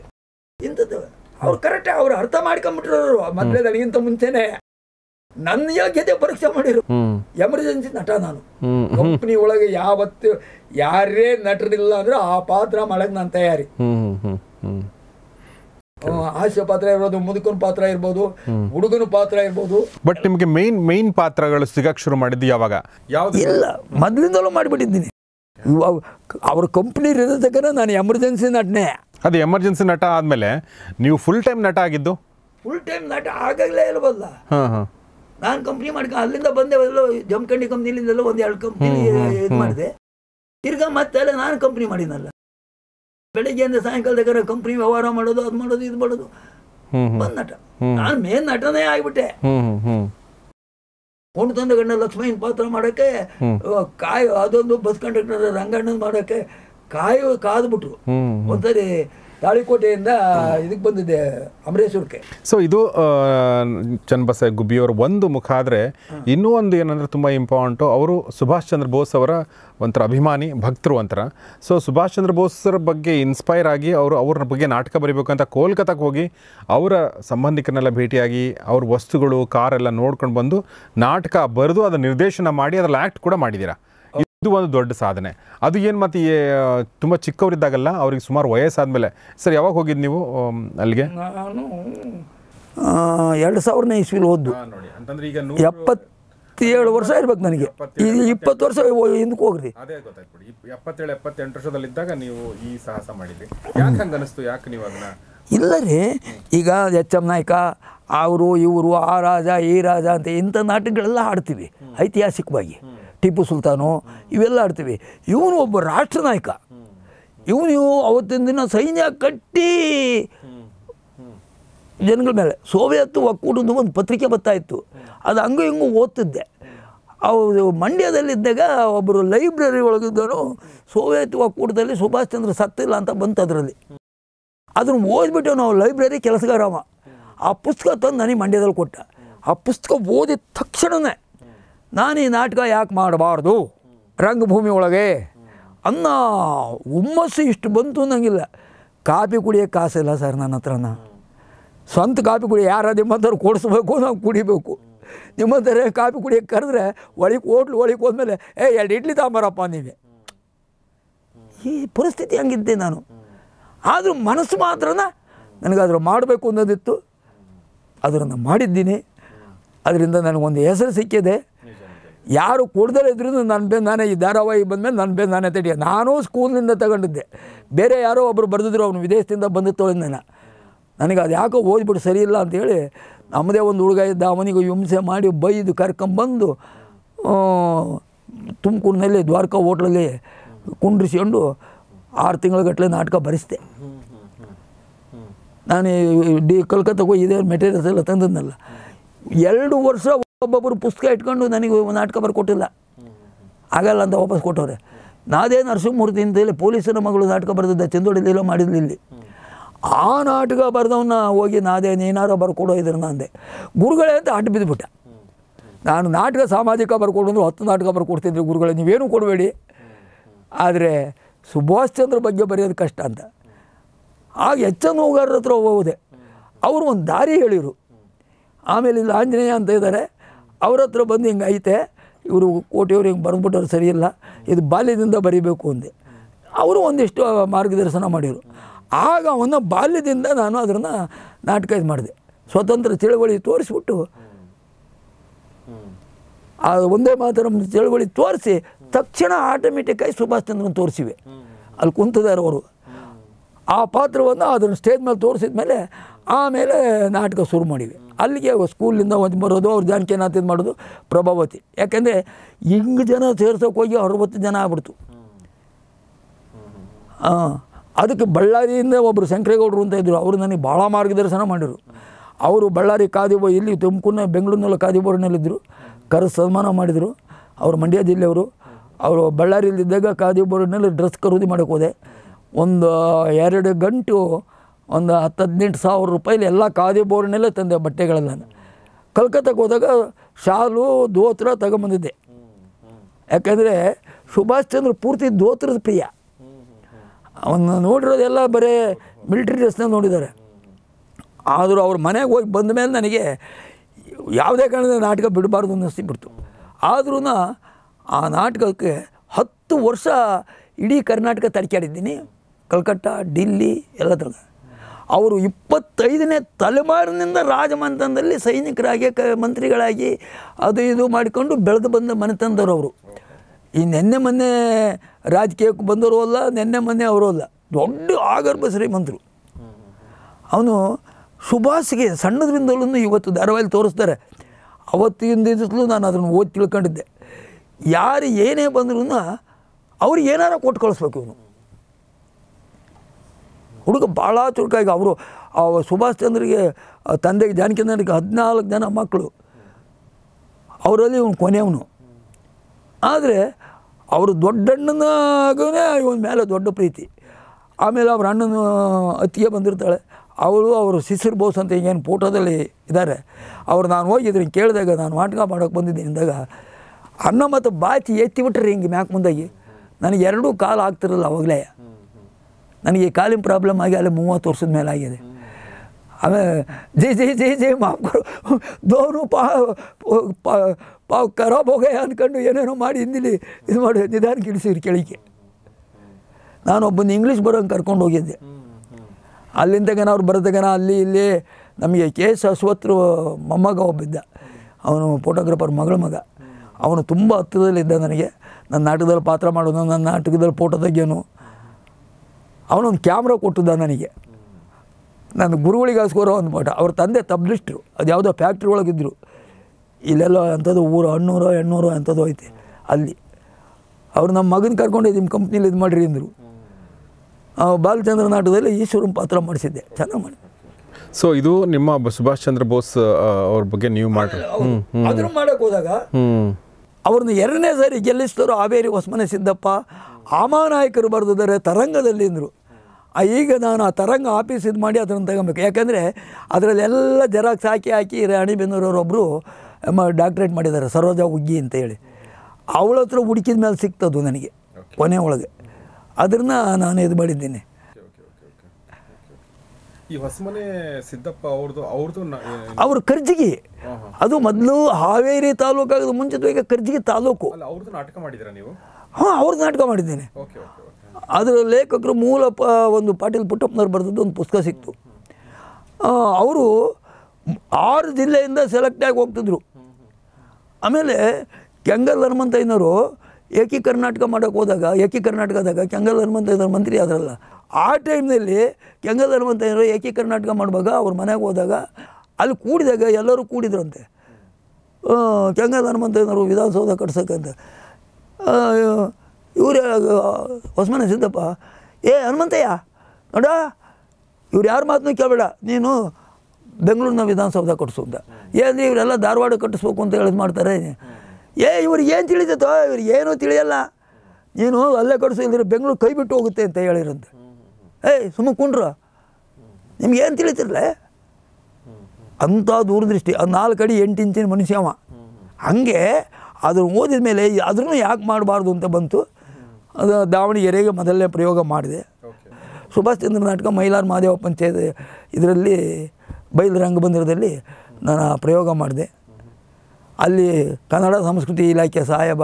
S2: ಇಂಥದ್ದು ಅವ್ರು ಕರೆಕ್ಟ್ ಅವ್ರು ಅರ್ಥ ಮಾಡ್ಕೊಂಡ್ಬಿಟ್ರು ಮೊದಲೇ ನನಗಿಂತ ಮುಂಚೆನೆ ನನ್ನ ಯೋಗ್ಯತೆ ಪರೀಕ್ಷೆ ಮಾಡಿರು ಎಮರ್ಜೆನ್ಸಿ ನಟ ನಾನು ಕಂಪ್ನಿ ಒಳಗೆ ಯಾವತ್ತು ಯಾರೇ ನಟರಿಲ್ಲ ಅಂದ್ರೆ ಆ ಪಾತ್ರ ಮಾಡಕ್ ನಾನು ತಯಾರಿ ಹಾಸ್ಯ ಪಾತ್ರ ಇರ್ಬೋದು
S1: ಮುದುಕನ ಪಾತ್ರ ಇರ್ಬೋದು
S2: ಹುಡುಗನ ಪಾತ್ರ ಇರ್ಬೋದು
S1: ಬಟ್ ನಿಮಗೆ ಮೇನ್ ಮೇನ್ ಪಾತ್ರಗಳು ಸಿಗಕ್ ಶುರು ಮಾಡಿದ್ದು ಯಾವಾಗ ಯಾವ್ದು ಇಲ್ಲ ಮೊದಲಿಂದಲೂ ಮಾಡಿಬಿಟ್ಟಿದ್ದೀನಿ ಅವ್ರ ಕಂಪ್ನಿ ಇರೋದ ನಾನು ಎಮರ್ಜೆನ್ಸಿ ನಟನೆ ಅದು ಎಮರ್ಜೆನ್ಸಿ ನಟ ಆದ್ಮೇಲೆ ನೀವು ಫುಲ್ ಟೈಮ್ ನಟ ಆಗಿದ್ದು
S2: ಫುಲ್ ಟೈಮ್ ನಟ ಆಗಲೇ ಹಾ ನಾನು ಕಂಪ್ನಿ ಮಾಡ್ಕೊ ಅಲ್ಲಿಂದ ಬಂದೆ ಜಮಖಂಡಿ ಕಂಪ್ನಿಲಿಂದೆಲ್ಲ ಒಂದು ಎರಡು ಕಂಪ್ನಿ ಇದು ಮಾಡಿದೆ ತಿರ್ಗಾ ಮತ್ತೆ ನಾನು ಕಂಪ್ನಿ ಮಾಡಿನಲ್ಲ ಬೆಳಿಗ್ಗೆಯಿಂದ ಸಾಯಂಕಾಲದ ಕಂಪ್ನಿ ವ್ಯವಹಾರ ಮಾಡೋದು ಅದು ಮಾಡೋದು ಇದು ಮಾಡೋದು ಬಂದ್ ನಟ ನಾನು ಮೇನ್ ನಟನೇ ಆಗ್ಬಿಟ್ಟೆ ಕೊಂಡು ತಂದ ಗಂಡ ಲಕ್ಷ್ಮೀನ್ ಪಾತ್ರ ಮಾಡೋಕ್ಕೆ ಕಾಯು ಅದೊಂದು ಬಸ್ ಕಂಡಕ್ಟರ್ ರಂಗಣ್ಣನ ಮಾಡೋಕ್ಕೆ ಕಾಯು ಕಾದ್ಬಿಟ್ರು ಒಂದ್ಸರಿ ತಾಳಿಕೋಟೆಯಿಂದ ಇದಕ್ಕೆ ಬಂದಿದೆ ಅಮರೇಶ್ವರಕ್ಕೆ
S1: ಸೊ ಇದು ಚನ್ನಬಸ ಗುಬ್ಬಿಯವರ ಒಂದು ಮುಖ ಆದರೆ ಇನ್ನೂ ಒಂದು ಏನಂದ್ರೆ ತುಂಬ ಇಂಪಾರ್ಟೆಂಟು ಅವರು ಸುಭಾಷ್ ಚಂದ್ರ ಬೋಸ್ ಅವರ ಒಂಥರ ಅಭಿಮಾನಿ ಭಕ್ತರು ಅಂತರ ಸೊ ಸುಭಾಷ್ ಚಂದ್ರ ಬೋಸ್ರ ಬಗ್ಗೆ ಇನ್ಸ್ಪೈರ್ ಆಗಿ ಅವರು ಅವ್ರ ಬಗ್ಗೆ ನಾಟಕ ಬರೀಬೇಕು ಅಂತ ಕೋಲ್ಕತ್ತಾಕ್ಕೆ ಹೋಗಿ ಅವರ ಸಂಬಂಧಿಕರನ್ನೆಲ್ಲ ಭೇಟಿಯಾಗಿ ಅವ್ರ ವಸ್ತುಗಳು ಕಾರೆಲ್ಲ ನೋಡ್ಕೊಂಡು ಬಂದು ನಾಟಕ ಬರೆದು ಅದನ್ನು ನಿರ್ದೇಶನ ಮಾಡಿ ಅದರಲ್ಲಿ ಆ್ಯಕ್ಟ್ ಕೂಡ ಮಾಡಿದ್ದೀರಾ ಇದು ಒಂದು ದೊಡ್ಡ ಸಾಧನೆ ಅದು ಏನು ಮತ್ತು ತುಂಬ ಚಿಕ್ಕವರಿದ್ದಾಗಲ್ಲ ಅವ್ರಿಗೆ ಸುಮಾರು ವಯಸ್ಸಾದಮೇಲೆ ಸರ್ ಯಾವಾಗ ಹೋಗಿದ್ದು ನೀವು ಅಲ್ಲಿಗೆ ನಾನು ಎರಡು ಸಾವಿರನೇ ಇಸ್ವಿಲಿ ಹೋದ್ದು ಅಂತಂದ್ರೆ ಈಗ ಎಪ್ಪತ್ತೇಳು ವರ್ಷ
S2: ಇರ್ಬೇಕು ನನಗೆ ಈಗ ಇಪ್ಪತ್ತು ವರ್ಷ ಹಿಂದಕ್ಕೆ ಹೋಗ್ರಿ
S1: ಅದೇ ಎಪ್ಪತ್ತೇಳು ಎಪ್ಪತ್ತೆಂಟು ವರ್ಷದಲ್ಲಿದ್ದಾಗ ನೀವು ಈ ಸಾಹಸ ಮಾಡಿದ್ರಿ ಯಾಕೆ ಹಂಗೆ ಅನಿಸ್ತು ಯಾಕೆ ನೀವು ಅದನ್ನ
S2: ಇಲ್ಲ ರೀ ಈಗ ಎಚ್ ಎಂ ನಾಯ್ಕ ಅವರು ಇವರು ಆ ರಾಜ ಈ ರಾಜ ಅಂತ ಇಂಥ ನಾಟಕಗಳೆಲ್ಲ ಆಡ್ತೀವಿ ಐತಿಹಾಸಿಕವಾಗಿ ಟಿಪ್ಪು ಸುಲ್ತಾನು ಇವೆಲ್ಲ ಆಡ್ತೀವಿ ಇವನು ಒಬ್ಬ ರಾಷ್ಟ್ರ ನಾಯಕ ಇವನು ಅವತ್ತಿನ ದಿನ ಸೈನ್ಯ ಕಟ್ಟಿ ಜನಗಳ ಮೇಲೆ ಸೋವಿಯತ್ ಒಕ್ಕೂಟದ ಒಂದು ಪತ್ರಿಕೆ ಬರ್ತಾಯಿತ್ತು ಅದು ಹಂಗೂ ಹಿಂಗೂ ಓದ್ತಿದ್ದೆ ಅವರು ಮಂಡ್ಯದಲ್ಲಿದ್ದಾಗ ಒಬ್ಬರು ಲೈಬ್ರರಿ ಒಳಗಿದ್ದವರು ಸೋವಿಯತ್ ಒಕ್ಕೂಟದಲ್ಲಿ ಸುಭಾಷ್ ಚಂದ್ರ ಸತ್ತಿಲ್ಲ ಅಂತ ಬಂತು ಅದರಲ್ಲಿ ಅದನ್ನು ಓದ್ಬಿಟ್ಟು ನಾವು ಲೈಬ್ರರಿ ಕೆಲಸಗಾರವ ಆ ಪುಸ್ತಕ ತಂದು ನನಗೆ ಮಂಡ್ಯದಲ್ಲಿ ಕೊಟ್ಟ ಆ ಪುಸ್ತಕ ಓದಿದ ತಕ್ಷಣವೇ ನಾನು ಈ ನಾಟಕ ಯಾಕೆ ಮಾಡಬಾರ್ದು ರಂಗಭೂಮಿ ಒಳಗೆ ಅನ್ನ ಹುಮ್ಮಸ್ಸು ಇಷ್ಟು ಬಂತು ಅನ್ನಂಗಿಲ್ಲ ಕಾಪಿ ಕುಡಿಯೋಕ್ಕೆ ಕಾಸಿಲ್ಲ ಸರ್ ನನ್ನ ಹತ್ರನ ಸ್ವಂತ ಕಾಪಿ ಕುಡಿ ಯಾರು ನಿಮ್ಮಂಥವ್ರು ಕೊಡಿಸ್ಬೇಕು ನಾವು ಕುಡಿಬೇಕು ನಿಮ್ಮಂಥವ್ರೆ ಕಾಪಿ ಕುಡಿಯೋಕ್ಕೆ ಕರೆದ್ರೆ ಒಳಗೆ ಹೋಟ್ಲು ಒಳಗೆ ಹೋದ್ಮೇಲೆ ಏ ಎರಡು ಇಡ್ಲಿ ತಾಂಬಾರಪ್ಪ ನೀವೆ ಈ ಪರಿಸ್ಥಿತಿ ಹಂಗಿದ್ದೆ ನಾನು ಆದರೂ ಮನಸ್ಸು ಮಾತ್ರನ ನನಗಾದ್ರೂ ಮಾಡಬೇಕು ಅನ್ನೋದಿತ್ತು ಅದನ್ನು ಮಾಡಿದ್ದೀನಿ ಅದರಿಂದ ನನಗೊಂದು ಹೆಸರು ಸಿಕ್ಕಿದೆ ಯಾರು ಕೊಡದೇ ಇದ್ರೂ ನನ್ನ ಬೇ ನಾನೇ ಈ ಧಾರಾವಾಹಿ ಬಂದಮೇಲೆ ನನ್ನ ಬೇ ನಾನೇ ತಡಿಯ ನಾನು ಸ್ಕೂಲ್ನಿಂದ ತಗೊಂಡಿದ್ದೆ ಬೇರೆ ಯಾರೋ ಒಬ್ಬರು ಬರೆದಿದ್ರು ಅವನು ವಿದೇಶದಿಂದ ಬಂದಿತ್ತು ನಾನು ನನಗೆ ಅದು ಯಾಕೋ ಓದ್ಬಿಟ್ಟು ಸರಿ ಇಲ್ಲ ಅಂಥೇಳಿ ನಮ್ಮದೇ ಒಂದು ಹುಡುಗ ಇದ್ದ ಅವನಿಗೆ ಹಿಂಸೆ ಮಾಡಿ ಬೈದು ಕರ್ಕೊಂಬಂದು ತುಮಕೂರಿನಲ್ಲಿ ದ್ವಾರಕಾ ಹೋಟ್ಲಲ್ಲಿ ಕುಂಡ್ರಿಸ್ಕೊಂಡು ಆರು ತಿಂಗಳಗಟ್ಟಲೆ ನಾಟಕ ಬರೆಸಿದೆ ನಾನು ಡಿ ಕಲ್ಕತ್ತಾಗೆ ಇದೇ ಮೆಟೀರಿಯಲ್ಸ್ ಎಲ್ಲ ತಂದದ್ನಲ್ಲ ಎರಡು ವರ್ಷ ಒಬ್ಬೊಬ್ಬರು ಪುಸ್ತಕ ಇಟ್ಕೊಂಡು ನನಗೆ ನಾಟಕ ಬರ್ಕೊಟ್ಟಿಲ್ಲ ಆಗಲ್ಲ ಅಂತ ವಾಪಸ್ ಕೊಟ್ಟವ್ರೆ ನಾದೇ ಇಲ್ಲಿ ಪೊಲೀಸರ ಮಗಳು ನಾಟಕ ಬರೆದಿದ್ದೆ ತಿಂದೊಡಿಲಿಲ್ಲ ಮಾಡಿದ್ಲಿಲ್ಲ ಆ ನಾಟಕ ಬರೆದವನ್ನ ಹೋಗಿ ನಾದೇ ನೀನಾರೋ ಬರ್ಕೊಡೋ ಇದ್ರನ್ನ ಅಂದೆ ಗುರುಗಳೇ ಅಂತ ಅಡ್ಡ ಬಿದ್ದುಬಿಟ್ಟೆ ನಾನು ನಾಟಕ ಸಾಮಾಜಿಕ ಬರ್ಕೊಡು ಅಂದ್ರೆ ಹತ್ತು ನಾಟಕ ಬರ್ಕೊಡ್ತಿದ್ರು ಗುರುಗಳೇ ನೀವೇನು ಕೊಡಬೇಡಿ ಆದರೆ ಸುಭಾಷ್ ಚಂದ್ರ ಬಗ್ಗೆ ಬರೆಯೋದು ಕಷ್ಟ ಅಂತ ಆಗ ಎಚ್ಚನ್ ಹೋಗಾರ ಹತ್ರ ಹೋಗೋದೆ ಅವರು ಒಂದು ದಾರಿ ಹೇಳಿದರು ಆಮೇಲೆ ಇಲ್ಲಿ ಆಂಜನೇಯ ಅಂತ ಇದ್ದಾರೆ ಅವ್ರ ಹತ್ರ ಬಂದು ಐತೆ ಇವರು ಕೋಟಿಯವರು ಹಿಂಗೆ ಬರೆದ್ಬಿಟ್ಟವ್ರು ಸರಿಯಿಲ್ಲ ಇದು ಬಾಲ್ಯದಿಂದ ಬರೀಬೇಕು ಅಂದೆ ಅವರು ಒಂದಿಷ್ಟು ಮಾರ್ಗದರ್ಶನ ಮಾಡಿದರು ಆಗ ಅವನ ಬಾಲ್ಯದಿಂದ ನಾನು ಅದನ್ನು ನಾಟಕ ಇದು ಮಾಡಿದೆ ಸ್ವತಂತ್ರ ಚಳವಳಿ ತೋರಿಸ್ಬಿಟ್ಟು ಆ ಒಂದೇ ಮಾತ್ರ ಚಳವಳಿ ತೋರಿಸಿ ತಕ್ಷಣ ಆಟೋಮೆಟಿಕ್ಕಾಗಿ ಸುಭಾಷ್ ಚಂದ್ರನ ತೋರಿಸಿವೆ ಅಲ್ಲಿ ಕುಂತದಾರವರು ಆ ಪಾತ್ರವನ್ನು ಅದನ್ನು ಸ್ಟೇಜ್ ಮೇಲೆ ತೋರಿಸಿದ ಮೇಲೆ ಆಮೇಲೆ ನಾಟಕ ಶುರು ಮಾಡಿವಿ ಅಲ್ಲಿಗೆ ಸ್ಕೂಲಿಂದ ಒಂದು ಬರೋದು ಅವ್ರು ಜಾನಕಿನಾಥ್ ಇದು ಮಾಡೋದು ಪ್ರಭಾವತಿ ಯಾಕೆಂದರೆ ಹಿಂಗೆ ಜನ ಸೇರ್ಸೋಕೆ ಹೋಗಿ ಅರವತ್ತು ಜನ ಆಗ್ಬಿಡ್ತು ಹಾಂ ಅದಕ್ಕೆ ಬಳ್ಳಾರಿಯಿಂದ ಒಬ್ಬರು ಶಂಕರೇಗೌಡರು ಅಂತ ಇದ್ದರು ಅವರು ನನಗೆ ಭಾಳ ಮಾರ್ಗದರ್ಶನ ಮಾಡಿದರು ಅವರು ಬಳ್ಳಾರಿ ಕಾದಿಬೋ ಇಲ್ಲಿ ತುಮಕೂರಿನ ಬೆಂಗಳೂರಿನಲ್ಲಿ ಕಾದಿಬೋರ್ನಲ್ಲಿದ್ದರು ಕರು ಸನ್ಮಾನ ಮಾಡಿದರು ಅವರು ಮಂಡ್ಯ ಜಿಲ್ಲೆಯವರು ಅವರು ಬಳ್ಳಾರಿಯಲ್ಲಿದ್ದಾಗ ಕಾದಿಬೋರಿನಲ್ಲಿ ಡ್ರೆಸ್ ಖರೀದಿ ಮಾಡೋಕ್ಕೆ ಹೋದೆ ಒಂದು ಎರಡು ಗಂಟು ಒಂದು ಹತ್ತು ಹದಿನೆಂಟು ಸಾವಿರ ರೂಪಾಯಿಲಿ ಎಲ್ಲ ಖಾದಿ ಬೋರ್ನಲ್ಲೇ ತಂದೆ ಬಟ್ಟೆಗಳೆಲ್ಲ ಕಲ್ಕತ್ತಾಗೆ ಹೋದಾಗ ಶಾಲು ದೋತ್ರ ತಗೊಂಬಂದಿದ್ದೆ ಯಾಕಂದರೆ ಸುಭಾಷ್ ಚಂದ್ರ ಪೂರ್ತಿ ದೋತ್ರದ ಪ್ರಿಯ ಅವನ್ನ ನೋಡಿರೋದೆಲ್ಲ ಬರೇ ಮಿಲಿಟ್ರಿ ಡ್ರೆಸ್ನ ನೋಡಿದ್ದಾರೆ ಆದರೂ ಅವ್ರ ಮನೆಗೆ ಹೋಗಿ ಬಂದ ಮೇಲೆ ನನಗೆ ಯಾವುದೇ ಕಾರಣದ ನಾಟಕ ಬಿಡಬಾರ್ದು ಬಿಡ್ತು ಆದ್ರೂ ಆ ನಾಟಕಕ್ಕೆ ಹತ್ತು ವರ್ಷ ಇಡೀ ಕರ್ನಾಟಕ ತರಕಾಡಿದ್ದೀನಿ ಕಲ್ಕಟ್ಟಾ ಡಿಲ್ಲಿ ಎಲ್ಲ ಥರದ ಅವರು ಇಪ್ಪತ್ತೈದನೇ ತಲೆಮಾರಿನಿಂದ ರಾಜಮನೆತನದಲ್ಲಿ ಸೈನಿಕರಾಗಿ ಕ ಮಂತ್ರಿಗಳಾಗಿ ಅದು ಇದು ಮಾಡಿಕೊಂಡು ಬೆಳೆದು ಬಂದ ಮನೆತನದವರು ಅವರು ಈ ನೆನ್ನೆ ಮೊನ್ನೆ ರಾಜಕೀಯಕ್ಕೆ ಬಂದವರು ಅಲ್ಲ ನೆನ್ನೆ ಮೊನ್ನೆ ಅವರು ಅಲ್ಲ ದೊಡ್ಡ ಆಗರ್ಭ ಶ್ರೀಮಂತರು ಅವನು ಸುಭಾಷ್ಗೆ ಸಣ್ಣದ್ರಿಂದಲೂ ಇವತ್ತು ಧಾರಾವಾಹಿ ತೋರಿಸ್ತಾರೆ ಅವತ್ತಿಂದ ನಾನು ಅದನ್ನು ಓದಿ ತಿಳ್ಕೊಂಡಿದ್ದೆ ಯಾರು ಏನೇ ಬಂದ್ರೂ ಅವ್ರಿಗೆ ಏನಾರ ಕೊಟ್ಟು ಕಳಿಸ್ಬೇಕು ಇವನು ಹುಡುಗ ಭಾಳ ಚುರುಕ ಅವರು ಅವರು ಸುಭಾಷ್ ಚಂದ್ರಿಗೆ ತಂದೆಗೆ ಜಾನಕಿಂದ್ರಿಗೆ ಹದಿನಾಲ್ಕು ಜನ ಮಕ್ಕಳು ಅವರಲ್ಲಿ ಇವನು ಕೊನೆಯವನು ಆದರೆ ಅವರು ದೊಡ್ಡಣ್ಣನಾಗೇ ಇವನ ಮೇಲೆ ದೊಡ್ಡ ಪ್ರೀತಿ ಆಮೇಲೆ ಅವ್ರ ಅಣ್ಣನ ಅತ್ತಿಗೆ ಬಂದಿರ್ತಾಳೆ ಅವಳು ಅವರು ಸಿಸಿರ್ ಬೋಸ್ ಅಂತ ಏನು ಫೋಟೋದಲ್ಲಿ ಇದ್ದಾರೆ ಅವ್ರು ನಾನು ಹೋಗಿದ್ರಿ ಕೇಳಿದಾಗ ನಾನು ವಾಟಕ ಮಾಡೋಕ್ಕೆ ಬಂದಿದ್ದೀನಿ ಅಂದಾಗ ಅಣ್ಣ ಮತ್ತು ಬಾಚಿ ಎತ್ತಿ ಬಿಟ್ರೆ ಹಿಂಗೆ ಮ್ಯಾಕ್ ಮುಂದಾಗಿ ನನಗೆ ಎರಡೂ ಕಾಲು ಆಗ್ತಿರಲ್ಲ ಅವಾಗಲೇ ನನಗೆ ಕಾಲಿನ ಪ್ರಾಬ್ಲಮ್ ಆಗಿ ಅಲ್ಲಿ ಮೂವತ್ತು ವರ್ಷದ ಮೇಲೆ ಆಗಿದೆ ಆಮೇಲೆ ಜೈ ಜೈ ಜೈ ಜೈ ಮಾಪ್ಕರು ದೋನು ಪಾ ಪಾ ಖರಾಬ್ ಹೋಗೇ ಅಂದ್ಕೊಂಡು ಏನೇನೋ ಮಾಡಿ ಹಿಂದಿಲಿ ಇದು ಮಾಡಿ ನಿಧಾನಕ್ಕೆ ಇಳಿಸಿದ್ರು ನಾನು ನಾನೊಬ್ಬನ ಇಂಗ್ಲೀಷ್ ಬರೋಂಗೆ ಕರ್ಕೊಂಡು ಹೋಗಿದ್ದೆ ಅಲ್ಲಿಂದಗನ ಅವ್ರು ಬರೆದಾಗನ ಅಲ್ಲಿ ಇಲ್ಲಿ ನಮಗೆ ಕೆ ಎಸ್ ಅಶ್ವತ್ರು ಮೊಮ್ಮಗ ಒಬ್ಬಿದ್ದ ಅವನು ಫೋಟೋಗ್ರಾಫರ್ ಮಗಳ ಮಗ ಅವನು ತುಂಬ ಹತ್ತಿರದಲ್ಲಿದ್ದ ನನಗೆ ನನ್ನ ನಾಟಕದಲ್ಲಿ ಪಾತ್ರ ಮಾಡೋನು ನನ್ನ ನಾಟಕದಲ್ಲಿ ಫೋಟೋ ತೆಗಿಯೋನು ಅವನೊಂದು ಕ್ಯಾಮ್ರಾ ಕೊಟ್ಟಿದ್ದ ನನಗೆ ನನ್ನ ಗುರುಗಳಿಗೋಸ್ಕರ ಒಂದು ಮಠ ಅವ್ರ ತಂದೆ ತಬ್ಲಿಸ್ಟ್ರು ಅದು ಯಾವುದೋ ಫ್ಯಾಕ್ಟ್ರಿ ಒಳಗಿದ್ದರು ಇಲ್ಲೆಲ್ಲ ಅಂಥದ್ದು ಊರು ಹಣ್ಣೂರು ಎಣ್ಣೂರು ಅಂಥದ್ದು ಐತೆ ಅಲ್ಲಿ ಅವ್ರು ನಮ್ಮ ಮಗನ ಕರ್ಕೊಂಡು ನಿಮ್ಮ ಕಂಪ್ನೀಲಿ ಇದು ಮಾಡಿರಿ ಅಂದರು ಬಾಲಚಂದ್ರ ನಾಟಕದಲ್ಲಿ ಈಶ್ವರನ ಪಾತ್ರ ಮಾಡಿಸಿದ್ದೆ ಚೆನ್ನಾಗಿ ಮಾಡಿ
S1: ಸೊ ಇದು ನಿಮ್ಮ ಸುಭಾಷ್ ಚಂದ್ರ ಬೋಸ್ ಅವ್ರ ಬಗ್ಗೆ ನೀವು ಮಾಡಿ ಅದನ್ನು
S2: ಮಾಡೋಕ್ಕೆ ಹೋದಾಗ ಅವ್ರನ್ನ ಎರಡನೇ ಸಾರಿ ಗೆಲ್ಲಿಸ್ತಾರೋ ಹಾವೇರಿ ಹೊಸಮನೆ ಸಿದ್ದಪ್ಪ ಆಮಾನಾಯಕರು ಬರೆದಿದ್ದಾರೆ ತರಂಗದಲ್ಲಿ ಅಂದರು ಈಗ ನಾನು ಆ ತರಂಗ ಆಫೀಸ್ ಇದು ಮಾಡಿ ಅದನ್ನು ತಗೊಬೇಕು ಯಾಕಂದರೆ ಅದರಲ್ಲೆಲ್ಲ ಜೆರಾಕ್ಸ್ ಹಾಕಿ ಹಾಕಿ ರಾಣಿಬೆನ್ನೂರವರೊಬ್ಬರು ಡಾಕ್ಟ್ರೇಟ್ ಮಾಡಿದ್ದಾರೆ ಸರೋಜ ಉಗ್ಗಿ ಅಂತ ಹೇಳಿ ಅವಳ ಹತ್ರ ಹುಡುಕಿದ ಮೇಲೆ ಸಿಕ್ತದು ನನಗೆ ಕೊನೆ ಒಳಗೆ ಅದನ್ನ ನಾನು ಇದು
S1: ಮಾಡಿದ್ದೀನಿ ಈ ಹೊಸಮನೆ ಸಿದ್ದಪ್ಪ ಅವ್ರದ್ದು ಅವ್ರದ್ದು ಅವ್ರ ಕರ್ಜಿಗಿ
S2: ಅದು ಮೊದಲು ಹಾವೇರಿ ತಾಲೂಕಾಗದ ಮುಂಚಿತವಾಗಿ ಕರ್ಜಿಗಿ ತಾಲೂಕು
S1: ಅವ್ರದ್ದು ನಾಟಕ ನೀವು
S2: ಹಾಂ ಅವ್ರದ್ದು ನಾಟಕ ಮಾಡಿದ್ದೇನೆ ಅದರ ಲೇಖಕರು ಮೂಲ ಪ ಒಂದು ಪಾಟೀಲ್ ಪುಟ್ಟಪ್ಪನವ್ರು ಬರೆದದ್ದು ಒಂದು ಪುಸ್ತಕ ಸಿಕ್ತು ಅವರು ಆರು ಜಿಲ್ಲೆಯಿಂದ ಸೆಲೆಕ್ಟ್ ಆಗಿ ಹೋಗ್ತಿದ್ರು ಆಮೇಲೆ ಕೆಂಗಲ್ ಹನುಮಂತಯ್ಯನವರು ಏಕಿ ಕರ್ನಾಟಕ ಮಾಡೋಕ್ಕೆ ಹೋದಾಗ ಏಕಿ ಕರ್ನಾಟಕದಾಗ ಕೆಂಗಲ್ ಹನುಮಂತಯ್ಯನವ್ರ ಮಂತ್ರಿ ಆದ್ರಲ್ಲ ಆ ಟೈಮ್ನಲ್ಲಿ ಕೆಂಗಲ್ ಹನುಮಂತಯ್ಯನವರು ಏಕಿ ಕರ್ನಾಟಕ ಮಾಡುವಾಗ ಅವ್ರ ಮನೆಗೆ ಹೋದಾಗ ಅಲ್ಲಿ ಕೂಡಿದಾಗ ಎಲ್ಲರೂ ಕೂಡಿದ್ರಂತೆ ಕೆಂಗಲ್ ಹನುಮಂತಯ್ಯನವರು ವಿಧಾನಸೌಧ ಕಟ್ಸೋಕ್ಕಂತೆ ಇವರು ಹೊಸಮನೆ ಸಿದ್ದಪ್ಪ ಏ ಹನುಮಂತಯ್ಯ ನೋಡ ಇವ್ರು ಯಾರ ಮಾತನ್ನು ಕೇಳಬೇಡ ನೀನು ಬೆಂಗಳೂರಿನ ವಿಧಾನಸೌಧ ಕೊಡಿಸೋದ ಏನಂದರೆ ಇವರೆಲ್ಲ ಧಾರವಾಡ ಕಟ್ಟಿಸ್ಬೇಕು ಅಂತ ಹೇಳಿದ್ ಮಾಡ್ತಾರೆ ಏ ಇವ್ರಿಗೆ ಏನು ತಿಳಿತೈತೋ ಇವ್ರಿಗೆ ಏನೂ ತಿಳಿಯಲ್ಲ ನೀನು ಅಲ್ಲೇ ಕಟ್ಟಿಸೋ ಇಲ್ದಿರ ಬೆಂಗಳೂರು ಕೈ ಬಿಟ್ಟು ಹೋಗುತ್ತೆ ಅಂತ ಹೇಳಿರಂತೆ ಏಯ್ ಸುಮ್ಮ ಕುಂಡ್ರ ನಿಮ್ಗೆ ಏನು ತಿಳಿತಿರಲೇ ಅಂಥ ದೂರದೃಷ್ಟಿ ಆ ನಾಲ್ಕು ಅಡಿ ಎಂಟು ಇಂಚಿನ ಮನುಷ್ಯ ಅವ ಹಾಗೆ ಅದನ್ನು ಓದಿದ ಮೇಲೆ ಅದನ್ನು ಯಾಕೆ ಮಾಡಬಾರ್ದು ಅಂತ ಬಂತು ಅದು ದಾವಣಗೆರೆಗೆ ಮೊದಲನೇ ಪ್ರಯೋಗ ಮಾಡಿದೆ ಸುಭಾಷ್ ಚಂದ್ರ ನಾಟಕ ಮೈಲಾರ್ ಮಹಾದೇವ ಪಂಚಾಯತ್ ಇದರಲ್ಲಿ ಬಯಲು ರಂಗಮಂದಿರದಲ್ಲಿ ನಾನು ಪ್ರಯೋಗ ಮಾಡಿದೆ ಅಲ್ಲಿ ಕನ್ನಡ ಸಂಸ್ಕೃತಿ ಇಲಾಖೆ ಸಾಹೇಬ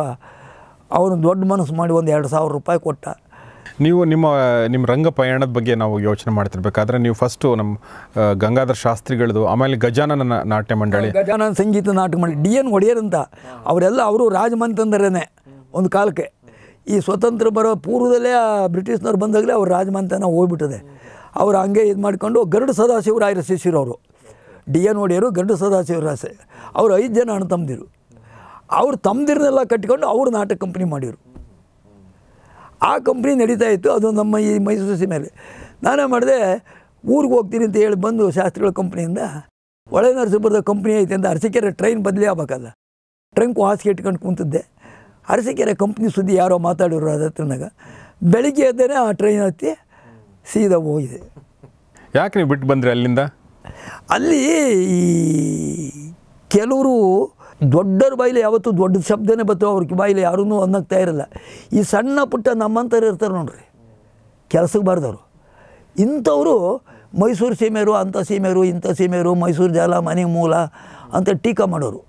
S1: ಅವನು ದೊಡ್ಡ ಮನಸ್ಸು ಮಾಡಿ ಒಂದು ಎರಡು ಸಾವಿರ ರೂಪಾಯಿ ಕೊಟ್ಟ ನೀವು ನಿಮ್ಮ ನಿಮ್ಮ ರಂಗ ಪಯಣದ ಬಗ್ಗೆ ನಾವು ಯೋಚನೆ ಮಾಡ್ತಿರ್ಬೇಕಾದ್ರೆ ನೀವು ಫಸ್ಟು ನಮ್ಮ ಗಂಗಾಧರ್ ಶಾಸ್ತ್ರಿಗಳದು ಆಮೇಲೆ ಗಜಾನನ ನಾಟ್ಯ ಮಂಡಳಿ
S2: ಗಜಾನನ ಸಂಗೀತ ನಾಟಕ ಮಂಡಳಿ ಡಿ ಎನ್ ಒಡೆಯರ್ ಅಂತ ಅವರೆಲ್ಲ ಅವರು ರಾಜಮಂತಂದ್ರೇ ಒಂದು ಕಾಲಕ್ಕೆ ಈ ಸ್ವತಂತ್ರ ಬರೋ ಪೂರ್ವದಲ್ಲೇ ಬ್ರಿಟಿಷ್ನವ್ರು ಬಂದಾಗಲೇ ಅವ್ರು ರಾಜಮಂತನ ಹೋಗ್ಬಿಟ್ಟಿದೆ ಅವರು ಹಂಗೆ ಇದು ಮಾಡಿಕೊಂಡು ಗರುಡ ಸದಾಶಿವರಾಯರ ಶಿಷ್ಯರವರು ಡಿ ಎನ್ ಒಡೆಯರು ಗರುಡ ಸದಾಶಿವರಾಯ ಅವರು ಐದು ಜನ ಅಣ್ಣ ತಮ್ಮದಿರು ಅವ್ರು ತಮ್ಮದಿರನ್ನೆಲ್ಲ ಕಟ್ಟಿಕೊಂಡು ಅವರು ನಾಟಕ ಕಂಪ್ನಿ ಮಾಡಿದರು ಆ ಕಂಪ್ನಿ ನಡೀತಾ ಇತ್ತು ಅದು ನಮ್ಮ ಈ ಮೈಸೂರು ಸೀಮೆಯಲ್ಲಿ ನಾನೇ ಮಾಡಿದೆ ಊರಿಗೆ ಹೋಗ್ತೀನಿ ಅಂತ ಹೇಳಿ ಬಂದು ಶಾಸ್ತ್ರಿಗಳ ಕಂಪ್ನಿಯಿಂದ ಒಳೆ ನರಸೀಪುರದ ಕಂಪ್ನಿ ಐತೆ ಅಂತ ಅರಸಿಕೆರೆ ಟ್ರೈನ್ ಬದಲಿ ಆಗ್ಬೇಕಲ್ಲ ಟ್ರೈನ್ ಹಾಸಿಗೆ ಇಟ್ಕೊಂಡು ಕುಂತಿದ್ದೆ ಅರಸಿಕೆರೆ ಕಂಪ್ನಿ ಸುದ್ದಿ ಯಾರೋ ಮಾತಾಡಿರು ಅದ ಹತ್ರನಾಗ ಬೆಳಿಗ್ಗೆ ಎದ್ದೇನೆ ಆ ಟ್ರೈನ್ ಹತ್ತಿ ಸೀದ ಹೋಗಿದೆ
S1: ಯಾಕೆ ನೀವು ಬಿಟ್ಟು ಬಂದರೆ ಅಲ್ಲಿಂದ
S2: ಅಲ್ಲಿ ಈ ಕೆಲವರು ದೊಡ್ಡರ ಬಾಯಿಲೆ ಯಾವತ್ತೂ ದೊಡ್ಡ ಶಬ್ದನೇ ಬರ್ತಾವೆ ಅವ್ರಿಗೆ ಬಾಯಿಲೆ ಯಾರೂ ಅನ್ನಕ್ತಾ ಇರಲ್ಲ ಈ ಸಣ್ಣ ಪುಟ್ಟ ನಮ್ಮಂಥವ್ರು ಇರ್ತಾರೆ ನೋಡ್ರಿ ಕೆಲಸಕ್ಕೆ ಬಾರ್ದವ್ರು ಇಂಥವರು ಮೈಸೂರು ಸೀಮೆಯರು ಅಂಥ ಸೀಮೆಯರು ಇಂಥ ಸೀಮೆಯರು ಮೈಸೂರು ಜಾಲ ಮನೆ ಮೂಲ ಅಂತ ಟೀಕಾ ಮಾಡೋರು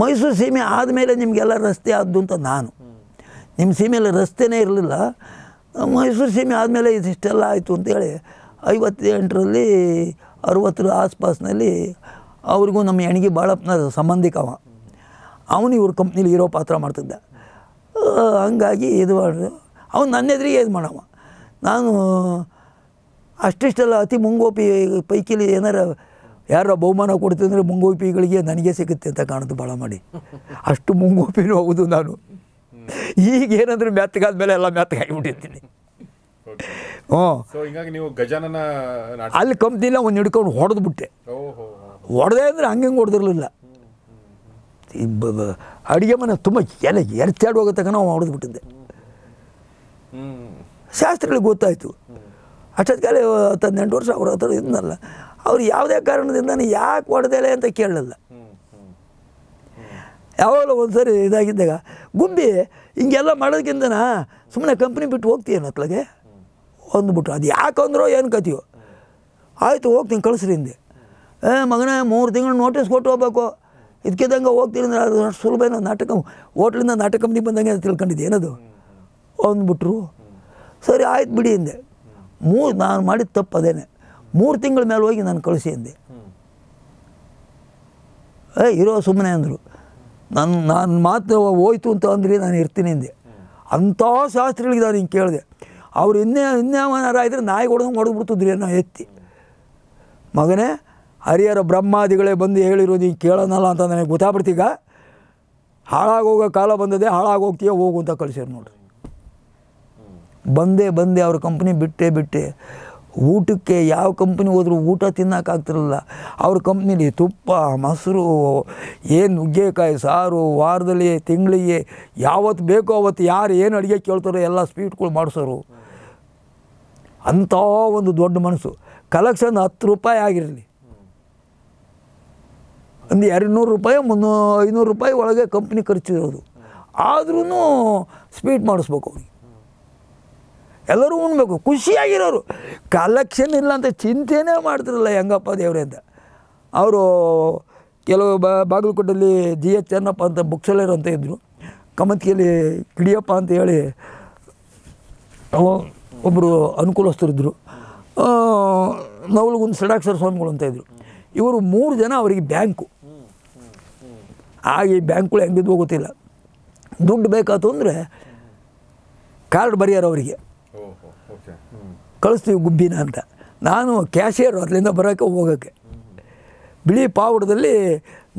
S2: ಮೈಸೂರು ಸೀಮೆ ಆದಮೇಲೆ ನಿಮಗೆಲ್ಲ ರಸ್ತೆ ಆದ್ದು ಅಂತ ನಾನು ನಿಮ್ಮ ಸೀಮೆಯಲ್ಲಿ ರಸ್ತೆನೇ ಇರಲಿಲ್ಲ ಮೈಸೂರು ಸೀಮೆ ಆದಮೇಲೆ ಇದಿಷ್ಟೆಲ್ಲ ಆಯಿತು ಅಂತೇಳಿ ಐವತ್ತೆಂಟರಲ್ಲಿ ಅರುವತ್ತರ ಆಸ್ಪಾಸ್ನಲ್ಲಿ ಅವ್ರಿಗೂ ನಮ್ಮ ಹೆಣ್ಗೆ ಭಾಳ ಸಂಬಂಧಿಕವ ಅವನು ಇವ್ರ ಕಂಪ್ನೀಲಿ ಇರೋ ಪಾತ್ರ ಮಾಡ್ತಿದ್ದ ಹಂಗಾಗಿ ಇದು ಮಾಡಿದ್ರು ಅವನು ನನ್ನ ಎದುರಿಗೆ ಇದು ಮಾಡವ ನಾನು ಅಷ್ಟಿಷ್ಟೆಲ್ಲ ಅತಿ ಮುಂಗೋಪಿ ಪೈಕಿಲಿ ಏನಾರ ಯಾರ ಬಹುಮಾನ ಕೊಡ್ತಿದ್ರೆ ಮುಂಗೋಪಿಗಳಿಗೆ ನನಗೆ ಸಿಗುತ್ತೆ ಅಂತ ಕಾಣುತ್ತೆ ಭಾಳ ಮಾಡಿ ಅಷ್ಟು ಮುಂಗೋಪಿನೂ
S1: ಹೌದು ನಾನು ಈಗ ಮ್ಯಾತ್ಗಾದ ಮೇಲೆ ಎಲ್ಲ ಹಾಕಿಬಿಟ್ಟಿರ್ತೀನಿ
S2: ಹ್ಞೂ
S1: ನೀವು ಗಜಾನನ
S2: ಅಲ್ಲಿ ಕಂಪ್ನಿಲ್ಲ ಒಂದು ಹಿಡ್ಕೊಂಡು ಹೊಡೆದ್ಬಿಟ್ಟೆ ಹೊಡೆದೇ ಅಂದರೆ ಹಂಗೆ ಹೊಡೆದಿರಲಿಲ್ಲ ಅಡುಗೆ ಮನೆ ತುಂಬ ಎಲೆ ಎರ್ಚಾಡು ಹೋಗೋ ನಾವು ಹೊಡೆದ್ಬಿಟ್ಟಿದ್ದೆ ಶಾಸ್ತ್ರಿಗಳಿಗೆ ಗೊತ್ತಾಯಿತು ಅಷ್ಟೊತ್ತಿಗೆ ಹತ್ತು ಹದಿನೆಂಟು ವರ್ಷ ಅವ್ರ ಹತ್ರ ಇದನ್ನಲ್ಲ ಅವ್ರು ಯಾವುದೇ ಕಾರಣದಿಂದ ಯಾಕೆ ಹೊಡೆದೇಲೆ ಅಂತ ಕೇಳಲಿಲ್ಲ ಯಾವಾಗಲೂ ಒಂದು ಸರಿ ಇದಾಗಿದ್ದಾಗ ಗುಂಬಿ ಹಿಂಗೆಲ್ಲ ಮಾಡೋದಕ್ಕಿಂತ ಸುಮ್ಮನೆ ಕಂಪ್ನಿ ಬಿಟ್ಟು ಹೋಗ್ತೀಯೇನು ಅತ್ಲಾಗೆ ಅಂದ್ಬಿಟ್ಟು ಅದು ಯಾಕೆ ಏನು ಕತಿಯೋ ಆಯಿತು ಹೋಗ್ತೀನಿ ಕಳಿಸ್ರಿ ಹಿಂದೆ ಏ ಮಗನೇ ಮೂರು ತಿಂಗಳು ನೋಟಿಸ್ ಕೊಟ್ಟು ಹೋಗ್ಬೇಕು ಇದಕ್ಕಿದ್ದಂಗೆ ಹೋಗ್ತೀನಿ ಅದು ಅಷ್ಟು ಸುಲಭ ಏನೋ ನಾಟಕ ಹೋಟ್ಲಿಂದ ನಾಟಕ ಕಂಪ್ನಿ ಬಂದಂಗೆ ತಿಳ್ಕೊಂಡಿದ್ದೆ ಏನದು ಅಂದ್ಬಿಟ್ರು ಸರಿ ಆಯ್ತು ಬಿಡಿ ಅಂದೆ ಮೂರು ನಾನು ಮಾಡಿದ ತಪ್ಪು ಅದೇನೆ ಮೂರು ತಿಂಗಳ ಮೇಲೆ ಹೋಗಿ ನಾನು ಕಳಿಸಿ ಅಂದೆ ಏ ಇರೋ ಸುಮ್ಮನೆ ಅಂದರು ನನ್ನ ನಾನು ಮಾತು ಹೋಯ್ತು ಅಂತ ಅಂದ್ರೆ ನಾನು ಇರ್ತೀನಿ ಅಂದೆ ಅಂಥ ಶಾಸ್ತ್ರಿಗಳಿಗೆ ನಾನು ಹಿಂಗೆ ಕೇಳಿದೆ ಅವ್ರು ಇನ್ನೇ ಇನ್ಯಾವನಾರ ಆಯ್ತು ನಾಯಿ ಹೊಡೆದಂಗೆ ಹೊಡೆದ್ಬಿಡ್ತಿದ್ರಿ ನಾ ಎತ್ತಿ ಮಗನೇ ಹರಿಯರ ಬ್ರಹ್ಮಾದಿಗಳೇ ಬಂದು ಹೇಳಿರೋದು ಈಗ ಕೇಳೋಣಲ್ಲ ಅಂತ ನನಗೆ ಗೊತ್ತಾಗ್ಬಿಡ್ತೀಗ ಹಾಳಾಗೋಗೋ ಕಾಲ ಬಂದದೆ ಹಾಳಾಗೋಗ್ತೀಯ ಹೋಗು ಅಂತ ಕಳಿಸ್ಯಾರ ನೋಡ್ರಿ ಬಂದೇ ಬಂದೆ ಅವ್ರ ಕಂಪ್ನಿ ಬಿಟ್ಟೆ ಬಿಟ್ಟೆ ಊಟಕ್ಕೆ ಯಾವ ಕಂಪ್ನಿ ಹೋದರೂ ಊಟ ತಿನ್ನೋಕ್ಕಾಗ್ತಿರಲಿಲ್ಲ ಅವ್ರ ಕಂಪ್ನಿಲಿ ತುಪ್ಪ ಮೊಸರು ಏನು ನುಗ್ಗೆಕಾಯಿ ಸಾರು ವಾರದಲ್ಲಿ ತಿಂಗಳಿಗೆ ಯಾವತ್ತು ಬೇಕೋ ಅವತ್ತು ಯಾರು ಏನು ಅಡುಗೆ ಕೇಳ್ತಾರೋ ಎಲ್ಲ ಸ್ವೀಟ್ಗಳು ಮಾಡಿಸೋರು ಅಂಥ ಒಂದು ದೊಡ್ಡ ಮನಸ್ಸು ಕಲೆಕ್ಷನ್ ಹತ್ತು ರೂಪಾಯಿ ಆಗಿರಲಿ ಒಂದು ಎರಡು ನೂರು ರೂಪಾಯಿ ಮುನ್ನೂ ಐನೂರು ರೂಪಾಯಿ ಒಳಗೆ ಕಂಪ್ನಿ ಖರ್ಚಿರೋದು ಆದ್ರೂ ಸ್ವೀಟ್ ಮಾಡಿಸ್ಬೇಕು ಅವ್ರಿಗೆ ಎಲ್ಲರೂ ಉಣ್ಬೇಕು ಖುಷಿಯಾಗಿರೋರು ಕಲೆಕ್ಷನ್ ಇಲ್ಲ ಅಂತ ಚಿಂತೆನೇ ಮಾಡ್ತಿರಲ್ಲ ಹೆಂಗಪ್ಪ ದೇವರೇ ಅಂತ ಅವರು ಕೆಲವು ಬಾಗಲಕೋಟೆಯಲ್ಲಿ ಜಿ ಎಚ್ ಚೆನ್ನಪ್ಪ ಅಂತ ಬುಕ್ ಸೆಲ್ಲರ್ ಅಂತ ಇದ್ದರು ಕಮತ್ಕಿಯಲ್ಲಿ ಕಿಡಿಯಪ್ಪ ಅಂತ ಹೇಳಿ ಒಬ್ಬರು ಅನುಕೂಲಸ್ಥರಿದ್ದರು ನವಲಗುಂದ್ ಸಡಾಕ್ಷರ ಸ್ವಾಮಿಗಳು ಅಂತ ಇದ್ದರು ಇವರು ಮೂರು ಜನ ಅವರಿಗೆ ಬ್ಯಾಂಕು ಆ ಈ ಬ್ಯಾಂಕ್ಗಳು ಹೆಂಗೆ ಬಿದ್ದು ಗೊತ್ತಿಲ್ಲ ದುಡ್ಡು ಬೇಕಾಯ್ತು ಅಂದರೆ ಕಾರ್ಡ್ ಬರೆಯೋರು ಅವರಿಗೆ ಕಳಿಸ್ತೀವಿ ಗುಬ್ಬಿನ ಅಂತ ನಾನು ಕ್ಯಾಶಿಯರು ಅದರಿಂದ ಬರೋಕೆ ಹೋಗೋಕ್ಕೆ ಬಿಳಿ ಪಾವುಡದಲ್ಲಿ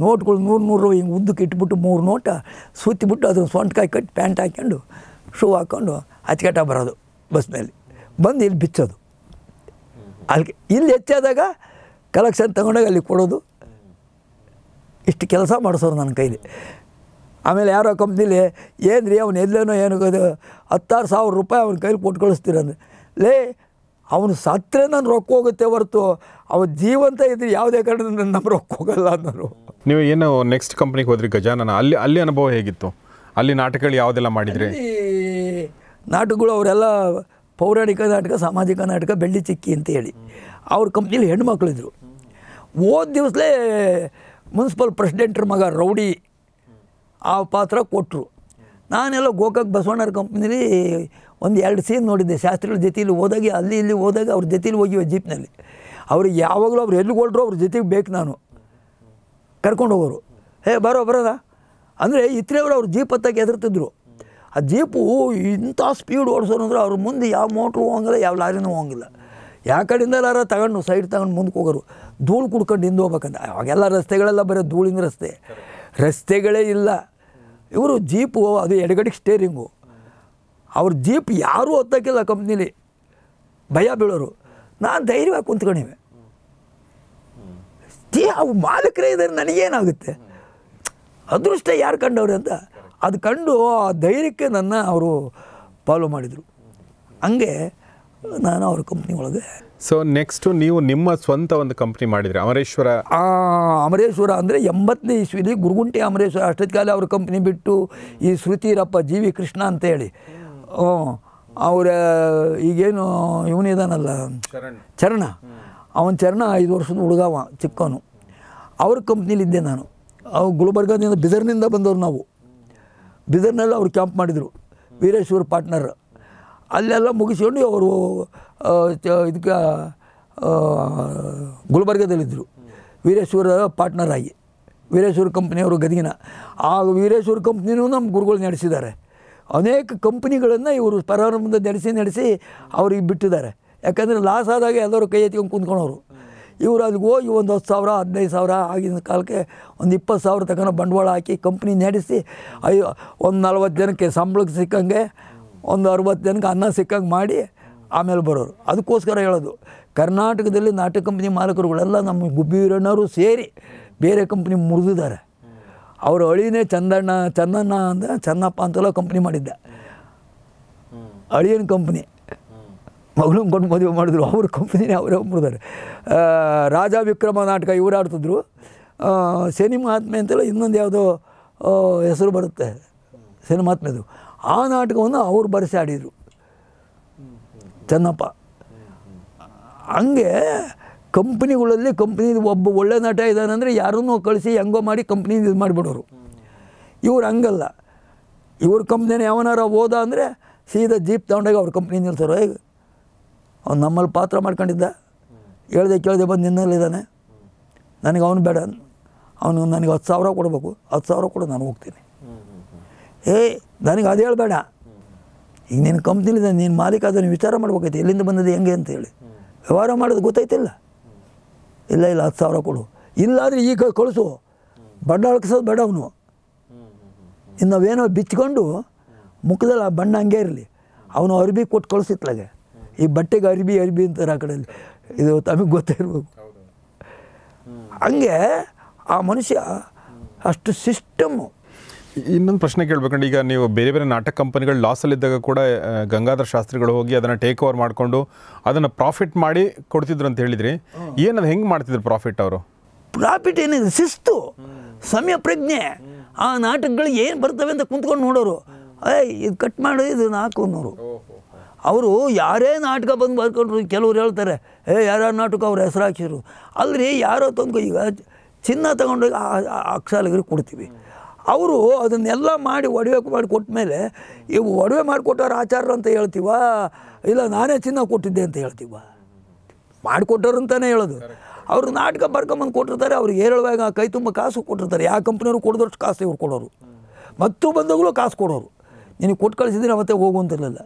S2: ನೋಟ್ಗಳು ನೂರು ನೂರು ಹಿಂಗೆ ಉದ್ದಕ್ಕೆ ಇಟ್ಬಿಟ್ಟು ಮೂರು ನೋಟ ಸುತ್ತಿಬಿಟ್ಟು ಅದನ್ನು ಸೊಂಟಕಾಯಿ ಕಟ್ಟಿ ಪ್ಯಾಂಟ್ ಹಾಕ್ಕೊಂಡು ಶೂ ಹಾಕ್ಕೊಂಡು ಅಚ್ಚಕಟ್ಟ ಬರೋದು ಬಸ್ ಮೇಲೆ ಬಂದು ಇಲ್ಲಿ ಬಿಚ್ಚೋದು ಅಲ್ಲಿ ಇಲ್ಲಿ ಹೆಚ್ಚಾದಾಗ ಕಲೆಕ್ಷನ್ ತಗೊಂಡಾಗ ಅಲ್ಲಿ ಕೊಡೋದು ಇಷ್ಟು ಕೆಲಸ ಮಾಡಿಸೋರು ನನ್ನ ಕೈಲಿ ಆಮೇಲೆ ಯಾರೋ ಕಂಪ್ನಿಲಿ ಏನು ರೀ ಅವ್ನು ಎಲ್ಲೇನೋ ಏನು ಹತ್ತಾರು ಸಾವಿರ ರೂಪಾಯಿ ಅವ್ನ ಕೈಲಿ ಕೊಟ್ಟು ಕಳಿಸ್ತೀರಂದ್ರೆ ಲೇ ಅವನು ಸತ್ತರೆ ನಾನು ರೊಕ್ಕ ಹೋಗುತ್ತೆ ಹೊರತು ಅವನ ಜೀವಂತ ಇದ್ರೆ ಯಾವುದೇ ಕಾರಣದಿಂದ ನಮ್ಮ
S1: ರೊಕ್ಕ ಹೋಗಲ್ಲ ಅನ್ನೋರು ನೀವು ಏನು ನೆಕ್ಸ್ಟ್ ಕಂಪ್ನಿಗೆ ಹೋದ್ರಿ ನಾನು ಅಲ್ಲಿ ಅಲ್ಲಿ ಅನುಭವ ಹೇಗಿತ್ತು ಅಲ್ಲಿ ನಾಟಕಗಳು ಯಾವುದೆಲ್ಲ ಮಾಡಿದ್ರಿ
S2: ನಾಟಕಗಳು ಅವರೆಲ್ಲ ಪೌರಾಣಿಕ ನಾಟಕ ಸಾಮಾಜಿಕ ನಾಟಕ ಬೆಳ್ಳಿ ಚಿಕ್ಕಿ ಅಂತ ಹೇಳಿ ಅವ್ರ ಕಂಪ್ನಿಲಿ ಹೆಣ್ಮಕ್ಳಿದ್ರು ಓದ್ ದಿವಸಲೇ ಮುನ್ಸಿಪಲ್ ಪ್ರೆಸಿಡೆಂಟ್ರ ಮಗ ರೌಡಿ ಆ ಪಾತ್ರ ಕೊಟ್ಟರು ನಾನೆಲ್ಲ ಗೋಕಾಕ್ ಬಸವಣ್ಣರ ಕಂಪ್ನಿಲಿ ಒಂದು ಎರಡು ಸೀನ್ ನೋಡಿದ್ದೆ ಶಾಸ್ತ್ರಿಗಳ ಜೊತೆಯಲ್ಲಿ ಹೋದಾಗೆ ಅಲ್ಲಿ ಇಲ್ಲಿ ಹೋದಾಗ ಅವ್ರ ಜೊತೆಲಿ ಹೋಗಿವೆ ಜೀಪ್ನಲ್ಲಿ ಅವ್ರಿಗೆ ಯಾವಾಗಲೂ ಅವ್ರು ಎಲ್ಲಿ ಅವ್ರ ಜೊತೆಗೆ ಬೇಕು ನಾನು ಕರ್ಕೊಂಡು ಹೋಗೋರು ಹೇ ಬರೋ ಬರೋದ ಅಂದರೆ ಇತ್ರೆಯವರು ಅವ್ರು ಜೀಪ್ ಹತ್ತಾಗಿ ಎದುರ್ತಿದ್ರು ಆ ಜೀಪು ಇಂಥ ಸ್ಪೀಡ್ ಓಡಿಸೋರು ಅಂದ್ರೆ ಅವ್ರ ಮುಂದೆ ಯಾವ ಮೋಟ್ರು ಹೋಗಂಗಿಲ್ಲ ಯಾವ ಲಾರಿನೂ ಹೋಗಂಗಿಲ್ಲ ಯಾವ ಕಡೆಯಿಂದ ಲಾರ ತಗೊಂಡು ಸೈಡ್ ತಗೊಂಡು ಮುಂದಕ್ಕೆ ಹೋಗೋರು ಧೂಳು ಕುಡ್ಕೊಂಡು ಹಿಂದೆ ಹೋಗ್ಬೇಕಂತ ಅವಾಗೆಲ್ಲ ರಸ್ತೆಗಳೆಲ್ಲ ಬರೋ ಧೂಳಿನ ರಸ್ತೆ ರಸ್ತೆಗಳೇ ಇಲ್ಲ ಇವರು ಜೀಪು ಅದು ಎಡಗಡೆಗೆ ಸ್ಟೇರಿಂಗು ಅವ್ರ ಜೀಪ್ ಯಾರೂ ಹೊತ್ತಕ್ಕಿಲ್ಲ ಕಂಪ್ನಿಲಿ ಭಯ ಬೀಳೋರು ನಾನು ಧೈರ್ಯವಾಗಿ ಕುಂತ್ಕೊಂಡಿವೆ ಅವು ಮಾಲೀಕರೇ ಇದ್ದಾರೆ ನನಗೇನಾಗುತ್ತೆ ಅದೃಷ್ಟ ಯಾರು ಕಂಡವ್ರೆ ಅಂತ ಅದು ಕಂಡು ಆ ಧೈರ್ಯಕ್ಕೆ ನನ್ನ ಅವರು ಫಾಲೋ ಮಾಡಿದರು ಹಂಗೆ ನಾನು ಅವ್ರ
S1: ಕಂಪ್ನಿ ಒಳಗೆ ಸೊ ನೆಕ್ಸ್ಟು ನೀವು ನಿಮ್ಮ ಸ್ವಂತ ಒಂದು ಕಂಪ್ನಿ ಮಾಡಿದರೆ ಅಮರೇಶ್ವರ
S2: ಅಮರೇಶ್ವರ ಅಂದರೆ ಎಂಬತ್ತನೇ ಇಸ್ವಿಲಿ ಗುರುಗುಂಟೆ ಅಮರೇಶ್ವರ ಅಷ್ಟೊತ್ತಿಗೆ ಅವ್ರ ಕಂಪ್ನಿ ಬಿಟ್ಟು ಈ ಶ್ರುತಿರಪ್ಪ ಜಿ ವಿ ಕೃಷ್ಣ ಅಂತ ಹೇಳಿ ಅವರ ಈಗೇನು ಇವನಿದಾನಲ್ಲ ಚರಣ ಅವನ ಚರಣ ಐದು ವರ್ಷದ ಹುಡುಗವ ಚಿಕ್ಕವನು ಅವ್ರ ಕಂಪ್ನಿಲಿದ್ದೆ ನಾನು ಅವು ಗುಲ್ಬರ್ಗದಿಂದ ಬಿದರ್ನಿಂದ ಬಂದವರು ನಾವು ಬಿದರ್ನಲ್ಲಿ ಅವ್ರು ಕ್ಯಾಂಪ್ ಮಾಡಿದರು ವೀರೇಶ್ವರ ಪಾರ್ಟ್ನರ್ ಅಲ್ಲೆಲ್ಲ ಮುಗಿಸ್ಕೊಂಡು ಅವರು ಇದಕ್ಕೆ ಗುಲ್ಬರ್ಗದಲ್ಲಿದ್ದರು ವೀರೇಶ್ವರ ಪಾರ್ಟ್ನರ್ ಆಗಿ ವೀರೇಶ್ವರ ಕಂಪ್ನಿಯವರು ಗದಗಿನ ಆ ವೀರೇಶ್ವರ ಕಂಪ್ನಿನೂ ನಮ್ಮ ಗುರುಗಳು ನಡೆಸಿದ್ದಾರೆ ಅನೇಕ ಕಂಪ್ನಿಗಳನ್ನು ಇವರು ಪ್ರಾರಂಭದ ನಡೆಸಿ ನಡೆಸಿ ಅವ್ರಿಗೆ ಬಿಟ್ಟಿದ್ದಾರೆ ಯಾಕಂದರೆ ಲಾಸ್ ಆದಾಗ ಎಲ್ಲರೂ ಕೈ ಎತ್ತಿಕೊಂಡು ಕುಂತ್ಕೊಳೋರು ಇವರು ಅಲ್ಲಿಗೆ ಹೋಗಿ ಒಂದು ಹತ್ತು ಸಾವಿರ ಹದಿನೈದು ಸಾವಿರ ಆಗಿನ ಕಾಲಕ್ಕೆ ಒಂದು ಇಪ್ಪತ್ತು ಸಾವಿರ ತಗೊಂಡು ಬಂಡವಾಳ ಹಾಕಿ ಕಂಪ್ನಿ ನಡೆಸಿ ಅಯ್ಯೋ ಒಂದು ನಲ್ವತ್ತು ಜನಕ್ಕೆ ಸಂಬಳಕ್ಕೆ ಸಿಕ್ಕಂಗೆ ಒಂದು ಅರವತ್ತು ಜನಕ್ಕೆ ಅನ್ನ ಸಿಕ್ಕಂಗೆ ಮಾಡಿ ಆಮೇಲೆ ಬರೋರು ಅದಕ್ಕೋಸ್ಕರ ಹೇಳೋದು ಕರ್ನಾಟಕದಲ್ಲಿ ನಾಟಕ ಕಂಪ್ನಿ ಮಾಲಕರುಗಳೆಲ್ಲ ನಮ್ಮ ಗುಬ್ಬಿರಣ್ಣವರು ಸೇರಿ ಬೇರೆ ಕಂಪ್ನಿ ಮುರಿದಿದ್ದಾರೆ ಅವ್ರ ಅಳಿನೇ ಚಂದಣ್ಣ ಚಂದಣ್ಣ ಅಂದ ಚನ್ನಪ್ಪ ಅಂತೆಲ್ಲ ಕಂಪ್ನಿ ಮಾಡಿದ್ದೆ ಅಳಿಯನ ಕಂಪ್ನಿ ಮಗಳು ಕೊಂಡು ಮದುವೆ ಮಾಡಿದ್ರು ಅವ್ರ ಕಂಪ್ನಿನೇ ಅವರೇ ಮುರಿದಾರೆ ರಾಜ ವಿಕ್ರಮ ನಾಟಕ ಇವರು ಆಡ್ತಿದ್ರು ಸಿನಿಮಾತ್ಮೆ ಅಂತೆಲ್ಲ ಇನ್ನೊಂದು ಯಾವುದೋ ಹೆಸರು ಬರುತ್ತೆ ಸಿನಿಮಾತ್ಮೆದು ಆ ನಾಟಕವನ್ನು ಅವ್ರು ಬರೆಸಿ ಆಡಿದರು ಚೆನ್ನಪ್ಪ ಹಂಗೆ ಕಂಪ್ನಿಗಳಲ್ಲಿ ಕಂಪ್ನಿ ಒಬ್ಬ ಒಳ್ಳೆ ನಟ ಅಂದರೆ ಯಾರನ್ನೂ ಕಳಿಸಿ ಹೆಂಗೋ ಮಾಡಿ ಕಂಪ್ನಿ ಇದು ಮಾಡಿಬಿಡೋರು ಇವ್ರು ಹಂಗಲ್ಲ ಇವ್ರ ಕಂಪ್ನಿನ ಯಾವನಾರ ಹೋದ ಅಂದರೆ ಸೀದಾ ಜೀಪ್ ತೊಗೊಂಡಾಗ ಅವ್ರ ಕಂಪ್ನಿ ನಿಲ್ಸೋರು ಹೇಗೆ ಅವ್ನು ನಮ್ಮಲ್ಲಿ ಪಾತ್ರ ಮಾಡ್ಕೊಂಡಿದ್ದ ಹೇಳ್ದೆ ಕೇಳ್ದೆ ಬಂದು ನಿನ್ನಲ್ಲಿದ್ದಾನೆ ನನಗೆ ಅವನು ಬೇಡ ಅವನು ನನಗೆ ಹತ್ತು ಸಾವಿರ ಕೊಡಬೇಕು ಹತ್ತು ಸಾವಿರ ಕೊಡು ನಾನು ಹೋಗ್ತೀನಿ ಏಯ್ ನನಗೆ ಅದು ಹೇಳಬೇಡ ಈಗ ನಿನ್ನ ಕಂಪ್ನಿಲಿ ನೀನು ಮಾಲೀಕ ಅದನ್ನು ವಿಚಾರ ಮಾಡ್ಬೇಕೈತೆ ಎಲ್ಲಿಂದ ಬಂದದ್ದು ಹೆಂಗೆ ಅಂತೇಳಿ ವ್ಯವಹಾರ ಮಾಡೋದು ಗೊತ್ತಾಯ್ತಿಲ್ಲ ಇಲ್ಲ ಇಲ್ಲ ಹತ್ತು ಸಾವಿರ ಕೊಡು ಇಲ್ಲಾದರೆ ಈಗ ಕಳಿಸು ಬಣ್ಣ ಹಳಕಿಸೋದು ಬೇಡ ಅವನು ಇನ್ನು ನಾವೇನೋ ಬಿಚ್ಕೊಂಡು ಮುಖದಲ್ಲಿ ಆ ಬಣ್ಣ ಹಂಗೆ ಇರಲಿ ಅವನು ಅರ್ಬಿ ಕೊಟ್ಟು ಕಳಿಸಿತ್ಲಾಗೆ ಈ ಬಟ್ಟೆಗೆ ಅರ್ಬಿ ಅರ್ಬಿ ಅಂತಾರೆ ಆ ಕಡೆಯಲ್ಲಿ ಇದು ತಮಗೆ ಗೊತ್ತಿರ್ಬೋದು ಹಂಗೆ ಆ ಮನುಷ್ಯ
S1: ಅಷ್ಟು ಸಿಸ್ಟಮ್ಮು ಇನ್ನೊಂದು ಪ್ರಶ್ನೆ ಕೇಳ್ಬೇಕಂದ್ರೆ ಈಗ ನೀವು ಬೇರೆ ಬೇರೆ ನಾಟಕ ಕಂಪನಿಗಳು ಲಾಸಲ್ಲಿದ್ದಾಗ ಕೂಡ ಗಂಗಾಧರ ಶಾಸ್ತ್ರಿಗಳು ಹೋಗಿ ಅದನ್ನು ಟೇಕ್ ಓವರ್ ಮಾಡಿಕೊಂಡು ಅದನ್ನು ಪ್ರಾಫಿಟ್ ಮಾಡಿ ಕೊಡ್ತಿದ್ರು ಅಂತ ಹೇಳಿದ್ರಿ ಏನದು ಹೆಂಗೆ ಮಾಡ್ತಿದ್ರು ಪ್ರಾಫಿಟ್ ಅವರು
S2: ಪ್ರಾಫಿಟ್ ಏನಿದೆ ಶಿಸ್ತು ಸಮಯ ಪ್ರಜ್ಞೆ ಆ ನಾಟಕಗಳು ಏನು ಬರ್ತವೆ ಅಂತ ಕುಂತ್ಕೊಂಡು ನೋಡೋರು ಏಯ್ ಇದು ಕಟ್ ಮಾಡಿ ಇದು ನಾಲ್ಕು ನೂರು ಅವರು ಯಾರೇ ನಾಟಕ ಬಂದು ಬರ್ಕೊಂಡ್ರು ಕೆಲವ್ರು ಹೇಳ್ತಾರೆ ಏ ಯಾರ್ಯಾರು ನಾಟಕ ಅವ್ರ ಹೆಸರು ಹಾಕಿದ್ರು ಅಲ್ಲರಿ ಯಾರೋ ತಂದು ಈಗ ಚಿನ್ನ ತಗೊಂಡೋಗಿ ಆ ಅಕ್ಷಾಲಗರಿಗೆ ಕೊಡ್ತೀವಿ ಅವರು ಅದನ್ನೆಲ್ಲ ಮಾಡಿ ಒಡವೆ ಮಾಡಿ ಕೊಟ್ಟ ಮೇಲೆ ಇವು ಒಡವೆ ಮಾಡಿಕೊಟ್ಟವ್ರು ಆಚಾರ್ಯರು ಅಂತ ಹೇಳ್ತೀವ ಇಲ್ಲ ನಾನೇ ಚಿನ್ನ ಕೊಟ್ಟಿದ್ದೆ ಅಂತ ಹೇಳ್ತೀವ ಮಾಡಿಕೊಟ್ಟರು ಅಂತಲೇ ಹೇಳೋದು ಅವರು ನಾಟಕ ಬರ್ಕೊಂಬಂದು ಕೊಟ್ಟಿರ್ತಾರೆ ಅವ್ರಿಗೆ ಹೇಳುವಾಗ ಕೈ ತುಂಬ ಕಾಸು ಕೊಟ್ಟಿರ್ತಾರೆ ಯಾವ ಕಂಪ್ನಿಯವರು ಕೊಡೋದಷ್ಟು ಕಾಸು ಇವ್ರು ಕೊಡೋರು ಮತ್ತು ಬಂದಾಗಲೂ ಕಾಸು ಕೊಡೋರು ನಿನಗೆ ಕೊಟ್ಟು ಕಳಿಸಿದ್ರೆ ಮತ್ತೆ ಹೋಗುವಂತಿರಲಿಲ್ಲ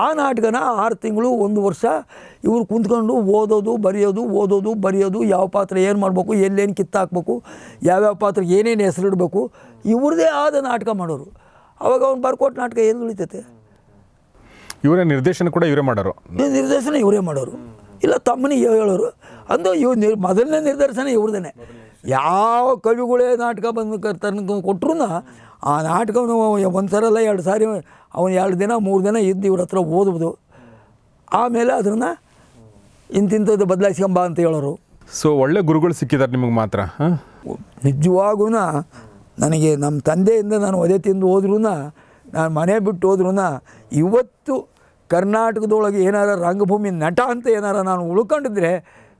S2: ಆ ನಾಟಕನ ಆರು ತಿಂಗಳು ಒಂದು ವರ್ಷ ಇವರು ಕುಂತ್ಕೊಂಡು ಓದೋದು ಬರೆಯೋದು ಓದೋದು ಬರೆಯೋದು ಯಾವ ಪಾತ್ರ ಏನು ಮಾಡಬೇಕು ಎಲ್ಲೇನು ಕಿತ್ತಾಕ್ಬೇಕು ಯಾವ್ಯಾವ ಪಾತ್ರ ಏನೇನು ಹೆಸರಿಡಬೇಕು ಇವ್ರದೇ ಆದ ನಾಟಕ ಮಾಡೋರು ಅವಾಗ ಅವ್ನು ಬರ್ಕೊಟ್ಟು ನಾಟಕ ಏನು ಉಳಿತೈತೆ
S1: ಇವರೇ ನಿರ್ದೇಶನ ಕೂಡ ಇವರೇ ಮಾಡೋರು
S2: ನಿರ್ದೇಶನ ಇವರೇ ಮಾಡೋರು ಇಲ್ಲ ತಮ್ಮನೇ ಹೇಳೋರು ಅಂದು ಇವ್ರು ಮೊದಲನೇ ನಿರ್ದೇಶನ ಇವ್ರದೇ ಯಾವ ಕವಿಗಳೇ ನಾಟಕ ಬಂದು ತಂದು ಕೊಟ್ಟರು ಆ ನಾಟಕವನ್ನು ಒಂದು ಸಾರಲ್ಲ ಎರಡು ಸಾರಿ ಅವನು ಎರಡು ದಿನ ಮೂರು ದಿನ ಇದ್ದು ಇವ್ರ ಹತ್ರ ಓದ್ಬೋದು ಆಮೇಲೆ ಅದನ್ನು ಇಂತಿಂಥದ್ದು ಬದಲಾಯಿಸ್ಕೊಂಬ ಅಂತ ಹೇಳೋರು
S1: ಸೊ ಒಳ್ಳೆ ಗುರುಗಳು ಸಿಕ್ಕಿದ್ದಾರೆ ನಿಮಗೆ
S2: ಮಾತ್ರ ನಿಜವಾಗೂ ನನಗೆ ನಮ್ಮ ತಂದೆಯಿಂದ ನಾನು ಒದೆ ತಿಂದು ಹೋದ್ರೂ ನಾನು ಮನೆ ಬಿಟ್ಟು ಹೋದ್ರೂ ಇವತ್ತು ಕರ್ನಾಟಕದೊಳಗೆ ಏನಾರ
S1: ರಂಗಭೂಮಿ ನಟ ಅಂತ ಏನಾರ ನಾನು ಉಳ್ಕೊಂಡಿದ್ರೆ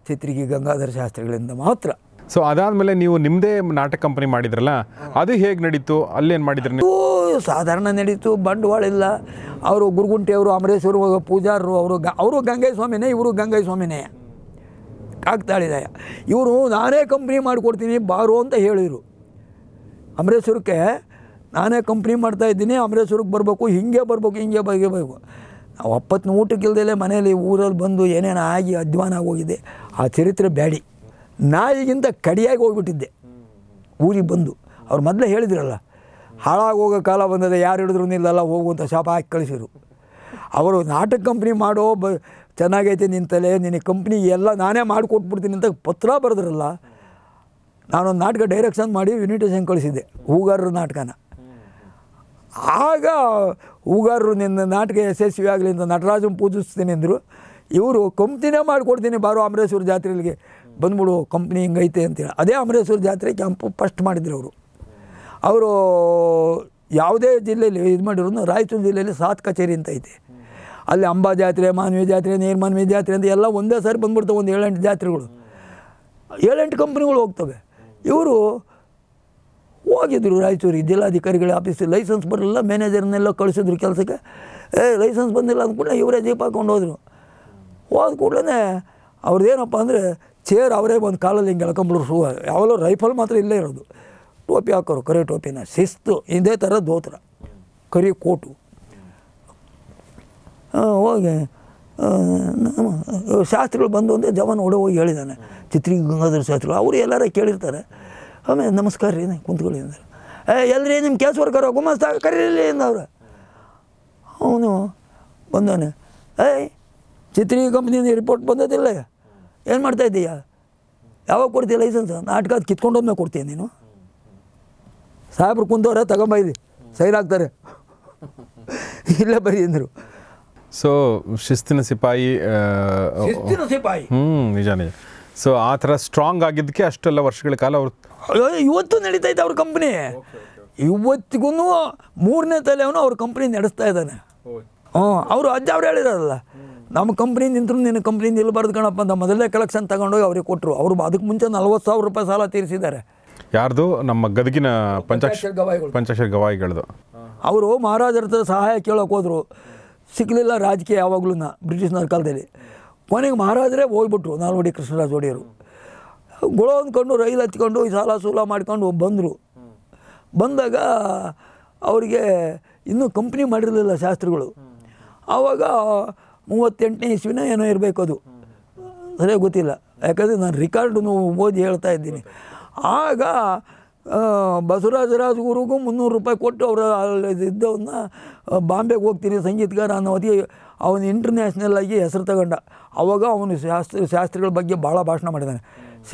S1: ಚಿತ್ರಿಗೆ ಗಂಗಾಧರ ಶಾಸ್ತ್ರಿಗಳಿಂದ ಮಾತ್ರ ಸೊ ಅದಾದಮೇಲೆ ನೀವು ನಿಮ್ಮದೇ ನಾಟಕ ಕಂಪನಿ ಮಾಡಿದ್ರಲ್ಲ ಅದು ಹೇಗೆ ನಡೀತು ಅಲ್ಲೇನು ಮಾಡಿದ್ರೆ ನೀವು ಸಾಧಾರಣ ನಡೀತು ಬಂಡವಾಳ ಇಲ್ಲ ಅವರು ಗುರುಗುಂಟೆಯವರು ಅಮರೇಶ್ವರು ಪೂಜಾರರು ಅವರು ಗ ಅವರು
S2: ಗಂಗೈ ಸ್ವಾಮಿನೇ ಇವರು ಗಂಗೈ ಸ್ವಾಮಿನೇ ಕಾಕ್ತಾಳಿದಾಯ ಇವರು ನಾನೇ ಕಂಪ್ನಿ ಮಾಡಿಕೊಡ್ತೀನಿ ಬಾರು ಅಂತ ಹೇಳಿದರು ಅಮರೇಶ್ವರಕ್ಕೆ ನಾನೇ ಕಂಪ್ನಿ ಇದ್ದೀನಿ ಅಮರೇಶ್ವರಕ್ಕೆ ಬರಬೇಕು ಹಿಂಗೆ ಬರಬೇಕು ಹಿಂಗೆ ಬರಬೇಕು ನಾವು ಊಟಕ್ಕೆ ಊಟಕ್ಕಿಲ್ದಲೇ ಮನೇಲಿ ಊರಲ್ಲಿ ಬಂದು ಏನೇನು ಆಗಿ ಅಧ್ವಾನ ಆಗೋಗಿದೆ ಆ ಚರಿತ್ರೆ ಬ್ಯಾಡಿ ನಾಯಿಗಿಂತ ಕಡಿಯಾಗಿ ಹೋಗ್ಬಿಟ್ಟಿದ್ದೆ ಊರಿಗೆ ಬಂದು ಅವ್ರು ಮೊದಲೇ ಹೇಳಿದ್ರಲ್ಲ ಹೋಗೋ ಕಾಲ ಬಂದದೆ ಯಾರು ಹಿಡಿದ್ರು ನಿಲ್ಲಲ್ಲ ಹೋಗುವಂಥ ಶಾಪ ಹಾಕಿ ಕಳಿಸಿದ್ರು ಅವರು ನಾಟಕ ಕಂಪ್ನಿ ಮಾಡೋ ಬ ಚೆನ್ನಾಗೈತೆ ನಿಂತಲೆ ನಿನ್ನ ಕಂಪ್ನಿ ಎಲ್ಲ ನಾನೇ ಮಾಡಿಕೊಟ್ಬಿಡ್ತೀನಿ ಅಂತ ಪತ್ರ ಬರೆದ್ರಲ್ಲ ನಾನೊಂದು ನಾಟಕ ಡೈರೆಕ್ಷನ್ ಮಾಡಿ ಯುನಿಟೇಷನ್ ಕಳಿಸಿದ್ದೆ ಹೂಗಾರರು ನಾಟಕನ ಆಗ ಹೂಗಾರರು ನಿನ್ನ ನಾಟಕ ಯಶಸ್ವಿ ಆಗಲಿ ಅಂತ ನಟರಾಜನ್ ಪೂಜಿಸ್ತೀನಿ ಅಂದರು ಇವರು ಕಂಪ್ನಿನೇ ಮಾಡಿಕೊಡ್ತೀನಿ ಬಾರೋ ಅಮರೇಶ್ವರ ಜಾತ್ರೆಗಳಿಗೆ ಬಂದ್ಬಿಡು ಕಂಪ್ನಿ ಹಿಂಗೈತೆ ಅಂತೇಳಿ ಅದೇ ಅಮರೇಶ್ವರ ಜಾತ್ರೆ ಕೆಂಪು ಫಸ್ಟ್ ಮಾಡಿದ್ರು ಅವರು ಅವರು ಯಾವುದೇ ಜಿಲ್ಲೆಯಲ್ಲಿ ಇದು ಮಾಡಿರೋದು ರಾಯಚೂರು ಜಿಲ್ಲೆಯಲ್ಲಿ ಸಾತ್ ಕಚೇರಿ ಅಂತ ಐತೆ ಅಲ್ಲಿ ಅಂಬಾ ಜಾತ್ರೆ ಮಾನವೀಯ ಜಾತ್ರೆ ನೀರ್ಮಾನವೀಯ ಜಾತ್ರೆ ಅಂತ ಎಲ್ಲ ಒಂದೇ ಸಾರಿ ಬಂದ್ಬಿಡ್ತವೆ ಒಂದು ಏಳೆಂಟು ಜಾತ್ರೆಗಳು ಏಳೆಂಟು ಕಂಪ್ನಿಗಳು ಹೋಗ್ತವೆ ಇವರು ಹೋಗಿದ್ರು ರಾಯಚೂರಿಗೆ ಜಿಲ್ಲಾಧಿಕಾರಿಗಳ ಆಫೀಸಿಗೆ ಲೈಸೆನ್ಸ್ ಬರಲಿಲ್ಲ ಮ್ಯಾನೇಜರ್ನೆಲ್ಲ ಕಳಿಸಿದ್ರು ಕೆಲಸಕ್ಕೆ ಏ ಲೈಸೆನ್ಸ್ ಬಂದಿಲ್ಲ ಕೂಡ ಇವರೇ ಜೀಪ್ ಹಾಕೊಂಡು ಹೋದರು ಹೋದ ಕೂಡಲೇ ಏನಪ್ಪ ಅಂದರೆ ಚೇರ್ ಅವರೇ ಒಂದು ಕಾಲಲ್ಲಿ ಹಿಂಗೆ ಎಳ್ಕೊಂಬಿಡ್ರು ಶೂ ಯಾವಾಗಲೂ ರೈಫಲ್ ಮಾತ್ರ ಇಲ್ಲೇ ಇರೋದು ಟೋಪಿ ಹಾಕೋರು ಕರಿ ಟೋಪಿನ ಶಿಸ್ತು ಇದೇ ಥರ ದೋತ್ರ ಕರಿ ಕೋಟು ಹೋಗಿ ಶಾಸ್ತ್ರಿಗಳು ಬಂದು ಅಂದರೆ ಜವಾನ್ ಒಡೆ ಹೋಗಿ ಹೇಳಿದ್ದಾನೆ ಚಿತ್ರಿ ಗಂಗಾಧರ ಶಾಸ್ತ್ರಿಗಳು ಅವರು ಎಲ್ಲಾರ ಕೇಳಿರ್ತಾರೆ ಆಮೇಲೆ ನಮಸ್ಕಾರ ರೀ ಕುಂತ್ಕೊಳ್ಳಿ ಅಂದ್ರೆ ಏ ಎಲ್ಲರಿ ನಿಮ್ಮ ಕೇಸ್ ವರ್ಕರ ಗುಮಾಸ್ತ ಕರೀಲಿ ಅಂದವ್ರು ಅವನು ಬಂದಾನೆ ಏಯ್ ಚಿತ್ರಿ ಕಂಪ್ನಿಯಿಂದ ರಿಪೋರ್ಟ್ ಬಂದದಿಲ್ಲ ಏನು ಮಾಡ್ತಾ ಇದ್ದೀಯಾ ಯಾವಾಗ ಕೊಡ್ತೀಯ ಲೈಸೆನ್ಸ್ ನಾಟಕ ಅದು ಕಿತ್ಕೊಂಡೊಮ್ಮೆ ಕೊಡ್ತೀಯ ನೀನು ಸಾಹೇಬ್ರು ಕುಂದವ್ರೆ ತಗೊಂಬೈದಿ ಸೈನ್ ಆಗ್ತಾರೆ
S1: ಇಲ್ಲ ಬರೀ ಅಂದರು ಸೊ ಶಿಸ್ತಿನ ಸಿಪಾಯಿ ಸಿಪಾಯಿ ಹ್ಞೂ ನಿಜ ನಿಜ ಸೊ ಆ ಥರ ಸ್ಟ್ರಾಂಗ್ ಆಗಿದ್ದಕ್ಕೆ ಅಷ್ಟೆಲ್ಲ ವರ್ಷಗಳ ಕಾಲ ಅವ್ರು ಇವತ್ತು ನಡೀತಾ ಇದೆ ಅವ್ರ ಕಂಪ್ನಿ ಇವತ್ತಿಗೂ
S2: ಮೂರನೇ ತಲೆಯವನು ಅವ್ರ ಕಂಪ್ನಿ ನಡೆಸ್ತಾ ಇದ್ದಾನೆ ಹ್ಞೂ ಅವರು ಅಜ್ಜ ಅವ್ರು ಹೇಳಿರೋದಲ್ಲ ನಮ್ಮ ಕಂಪ್ನಿ ನಿಂತರು ನಿನ್ನ ಕಂಪ್ನಿ ನಿಲ್ಬಾರ್ದು ಕಣಪ್ಪ ಅಂತ ಮೊದಲೇ ಕಲೆಕ್ಷನ್ ತಗೊಂಡೋಗಿ ಅವ್ರಿಗೆ ಕೊಟ್ಟರು ಅವರು ಅದಕ್ಕೆ ಮುಂಚೆ ನಲ್ವತ್ತು ಸಾವಿರ ರೂಪಾಯಿ ಸಾಲ ತೀರಿಸಿದ್ದಾರೆ
S1: ಯಾರ್ದು ನಮ್ಮ ಗದಗಿನ ಪಂಚಾಕ್ಷರ ಗವಾಯಿಗಳು ಪಂಚಾಕ್ಷರ ಗವಾಯಿಗಳದು
S2: ಅವರು ಮಹಾರಾಜರ ಹತ್ರ ಸಹಾಯ ಕೇಳೋಕೆ ಹೋದರು ಸಿಕ್ಕಲಿಲ್ಲ ರಾಜಕೀಯ ಯಾವಾಗಲೂ ಬ್ರಿಟಿಷ್ನ ಕಾಲದಲ್ಲಿ ಕೊನೆಗೆ ಮಹಾರಾಜರೇ ಹೋಗ್ಬಿಟ್ರು ನಾಲ್ವಡಿ ಕೃಷ್ಣರಾಜ ಒಡೆಯರು ಗುಳ ಅಂದ್ಕೊಂಡು ರೈಲು ಹತ್ಕೊಂಡು ಈ ಸಾಲ ಸೂಲ ಮಾಡ್ಕೊಂಡು ಬಂದರು ಬಂದಾಗ ಅವರಿಗೆ ಇನ್ನೂ ಕಂಪ್ನಿ ಮಾಡಿರಲಿಲ್ಲ ಶಾಸ್ತ್ರಿಗಳು ಆವಾಗ ಮೂವತ್ತೆಂಟನೇ ಇಸ್ವಿನ ಏನೋ ಇರಬೇಕು ಅದು ಸರಿಯಾಗಿ ಗೊತ್ತಿಲ್ಲ ಯಾಕಂದರೆ ನಾನು ರೆಕಾರ್ಡನ್ನು ಓದಿ ಹೇಳ್ತಾ ಇದ್ದೀನಿ ಆಗ ಬಸವರಾಜ ಗುರುಗೂ ಮುನ್ನೂರು ರೂಪಾಯಿ ಕೊಟ್ಟು ಅವರ ಇದ್ದವನ್ನ ಬಾಂಬೆಗೆ ಹೋಗ್ತೀನಿ ಸಂಗೀತಗಾರ ಅನ್ನೋದಿ ಅವನು ಇಂಟರ್ನ್ಯಾಷನಲ್ ಆಗಿ ಹೆಸರು ತಗೊಂಡ ಅವಾಗ ಅವನು ಶಾಸ್ತ್ರಿ ಶಾಸ್ತ್ರಿಗಳ ಬಗ್ಗೆ ಭಾಳ ಭಾಷಣ ಮಾಡಿದ್ದಾನೆ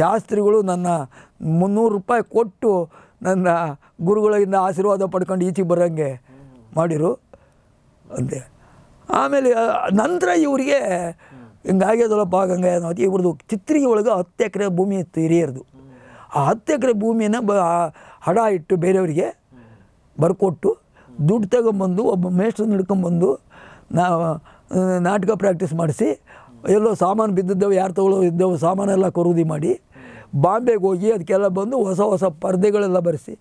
S2: ಶಾಸ್ತ್ರಿಗಳು ನನ್ನ ಮುನ್ನೂರು ರೂಪಾಯಿ ಕೊಟ್ಟು ನನ್ನ ಗುರುಗಳಿಂದ ಆಶೀರ್ವಾದ ಪಡ್ಕೊಂಡು ಈಚೆಗೆ ಬರೋಂಗೆ ಮಾಡಿರು ಅಂತೆ ಆಮೇಲೆ ನಂತರ ಇವರಿಗೆ ಹಿಂಗಾಗ್ಯದಲ್ಲಪ್ಪ ಗಂಗೆ ಅನ್ನೋದು ಇವ್ರದ್ದು ಚಿತ್ರಿಗೆ ಒಳಗೆ ಹತ್ತು ಎಕರೆ ಭೂಮಿ ಇತ್ತು ಆ ಹತ್ತು ಎಕರೆ ಭೂಮಿಯನ್ನು ಬ ಹಡ ಇಟ್ಟು ಬೇರೆಯವರಿಗೆ ಬರ್ಕೊಟ್ಟು ದುಡ್ಡು ತಗೊಂಬಂದು ಒಬ್ಬ ಮೇಷ್ಟ್ರನ್ನ ಹಿಡ್ಕೊಂಬಂದು ನಾ ನಾಟಕ ಪ್ರಾಕ್ಟೀಸ್ ಮಾಡಿಸಿ ಎಲ್ಲೋ ಸಾಮಾನು ಬಿದ್ದಿದ್ದವು ಯಾರು ತಗೊಳ್ಳೋ ಇದ್ದವು ಸಾಮಾನೆಲ್ಲ ಖರೀದಿ ಮಾಡಿ ಬಾಂಬೆಗೆ ಹೋಗಿ ಅದಕ್ಕೆಲ್ಲ ಬಂದು ಹೊಸ ಹೊಸ ಪರ್ದೆಗಳೆಲ್ಲ ಬರೆಸಿ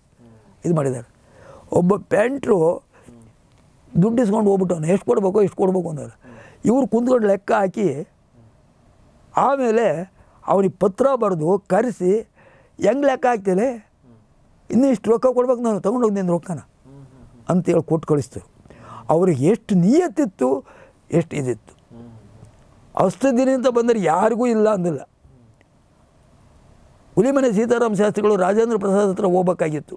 S2: ಇದು ಮಾಡಿದ್ದಾರೆ ಒಬ್ಬ ಪೇಂಟ್ರು ದುಡ್ಡು ಇಸ್ಕೊಂಡು ಹೋಗ್ಬಿಟ್ಟವನು ಎಷ್ಟು ಕೊಡಬೇಕು ಎಷ್ಟು ಕೊಡಬೇಕು ಅಂದರೆ ಇವ್ರು ಕುಂತ್ಕೊಂಡು ಲೆಕ್ಕ ಹಾಕಿ ಆಮೇಲೆ ಅವನಿಗೆ ಪತ್ರ ಬರೆದು ಕರೆಸಿ ಹೆಂಗೆ ಲೆಕ್ಕ ಹಾಕ್ತೇನೆ ಇನ್ನೂ ಇಷ್ಟು ರೊಕ್ಕ ಕೊಡ್ಬೇಕು ನಾನು ತೊಗೊಂಡೋಗಿ ನಿನ್ನ ರೊಕ್ಕನ ಅಂತೇಳಿ ಕೊಟ್ಟು ಕಳಿಸ್ತು ಅವ್ರಿಗೆ ಎಷ್ಟು ನಿಯತ್ತಿತ್ತು ಎಷ್ಟು ಇದಿತ್ತು ಅಷ್ಟು ದಿನದಿಂದ ಬಂದರೆ ಯಾರಿಗೂ ಇಲ್ಲ ಅಂದಿಲ್ಲ ಹುಲಿಮನೆ ಸೀತಾರಾಮ ಶಾಸ್ತ್ರಿಗಳು ರಾಜೇಂದ್ರ ಪ್ರಸಾದ್ ಹತ್ರ ಹೋಗ್ಬೇಕಾಗಿತ್ತು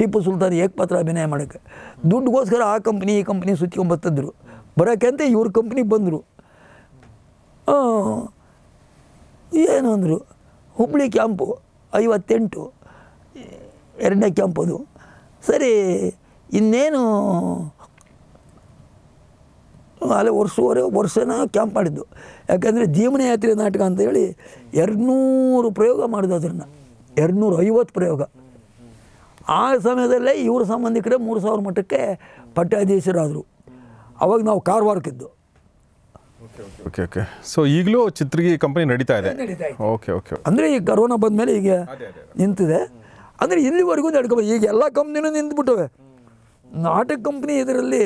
S2: ಟಿಪ್ಪು ಸುಲ್ತಾನ್ ಪಾತ್ರ ಅಭಿನಯ ಮಾಡೋಕ್ಕೆ ದುಡ್ಡುಗೋಸ್ಕರ ಆ ಕಂಪ್ನಿ ಈ ಕಂಪ್ನಿ ಬರ್ತಿದ್ರು ಬರೋಕ್ಕೆ ಅಂತ ಇವ್ರ ಕಂಪ್ನಿಗೆ ಬಂದರು ಏನು ಅಂದರು ಹುಬ್ಬಳ್ಳಿ ಕ್ಯಾಂಪು ಐವತ್ತೆಂಟು ಎರಡನೇ ಕ್ಯಾಂಪ್ ಅದು ಸರಿ ಇನ್ನೇನು ಅಲ್ಲೇ ವರ್ಷವರೆ ವರ್ಷನ ಕ್ಯಾಂಪ್ ಮಾಡಿದ್ದು ಯಾಕಂದರೆ ಯಾತ್ರೆ ನಾಟಕ ಅಂತ ಹೇಳಿ ಎರಡುನೂರು ಪ್ರಯೋಗ ಮಾಡಿದ್ದು ಅದನ್ನು ಎರಡುನೂರ ಐವತ್ತು ಪ್ರಯೋಗ ಆ ಸಮಯದಲ್ಲೇ ಇವ್ರ ಸಂಬಂಧಿಕರೇ ಮೂರು ಸಾವಿರ ಮಟ್ಟಕ್ಕೆ ಪಟ್ಟಾಧೀಶರಾದರು ಅವಾಗ ನಾವು ಕಾರವಾರಕ್ಕಿದ್ದು
S1: ಓಕೆ ಓಕೆ ಸೊ ಈಗಲೂ ಚಿತ್ರಗಿ ಕಂಪನಿ ನಡೀತಾ ಇದೆ ಓಕೆ ಓಕೆ ಅಂದರೆ ಈಗ ಕರೋನಾ
S2: ಬಂದ ಮೇಲೆ ಈಗ ನಿಂತಿದೆ ಅಂದರೆ ಇಲ್ಲಿವರೆಗೂ ನಡ್ಕೊಬೋದು ಈಗ ಎಲ್ಲ ಕಂಪ್ನಿನೂ ನಿಂತುಬಿಟ್ಟವೆ ನಾಟಕ ಕಂಪ್ನಿ ಇದರಲ್ಲಿ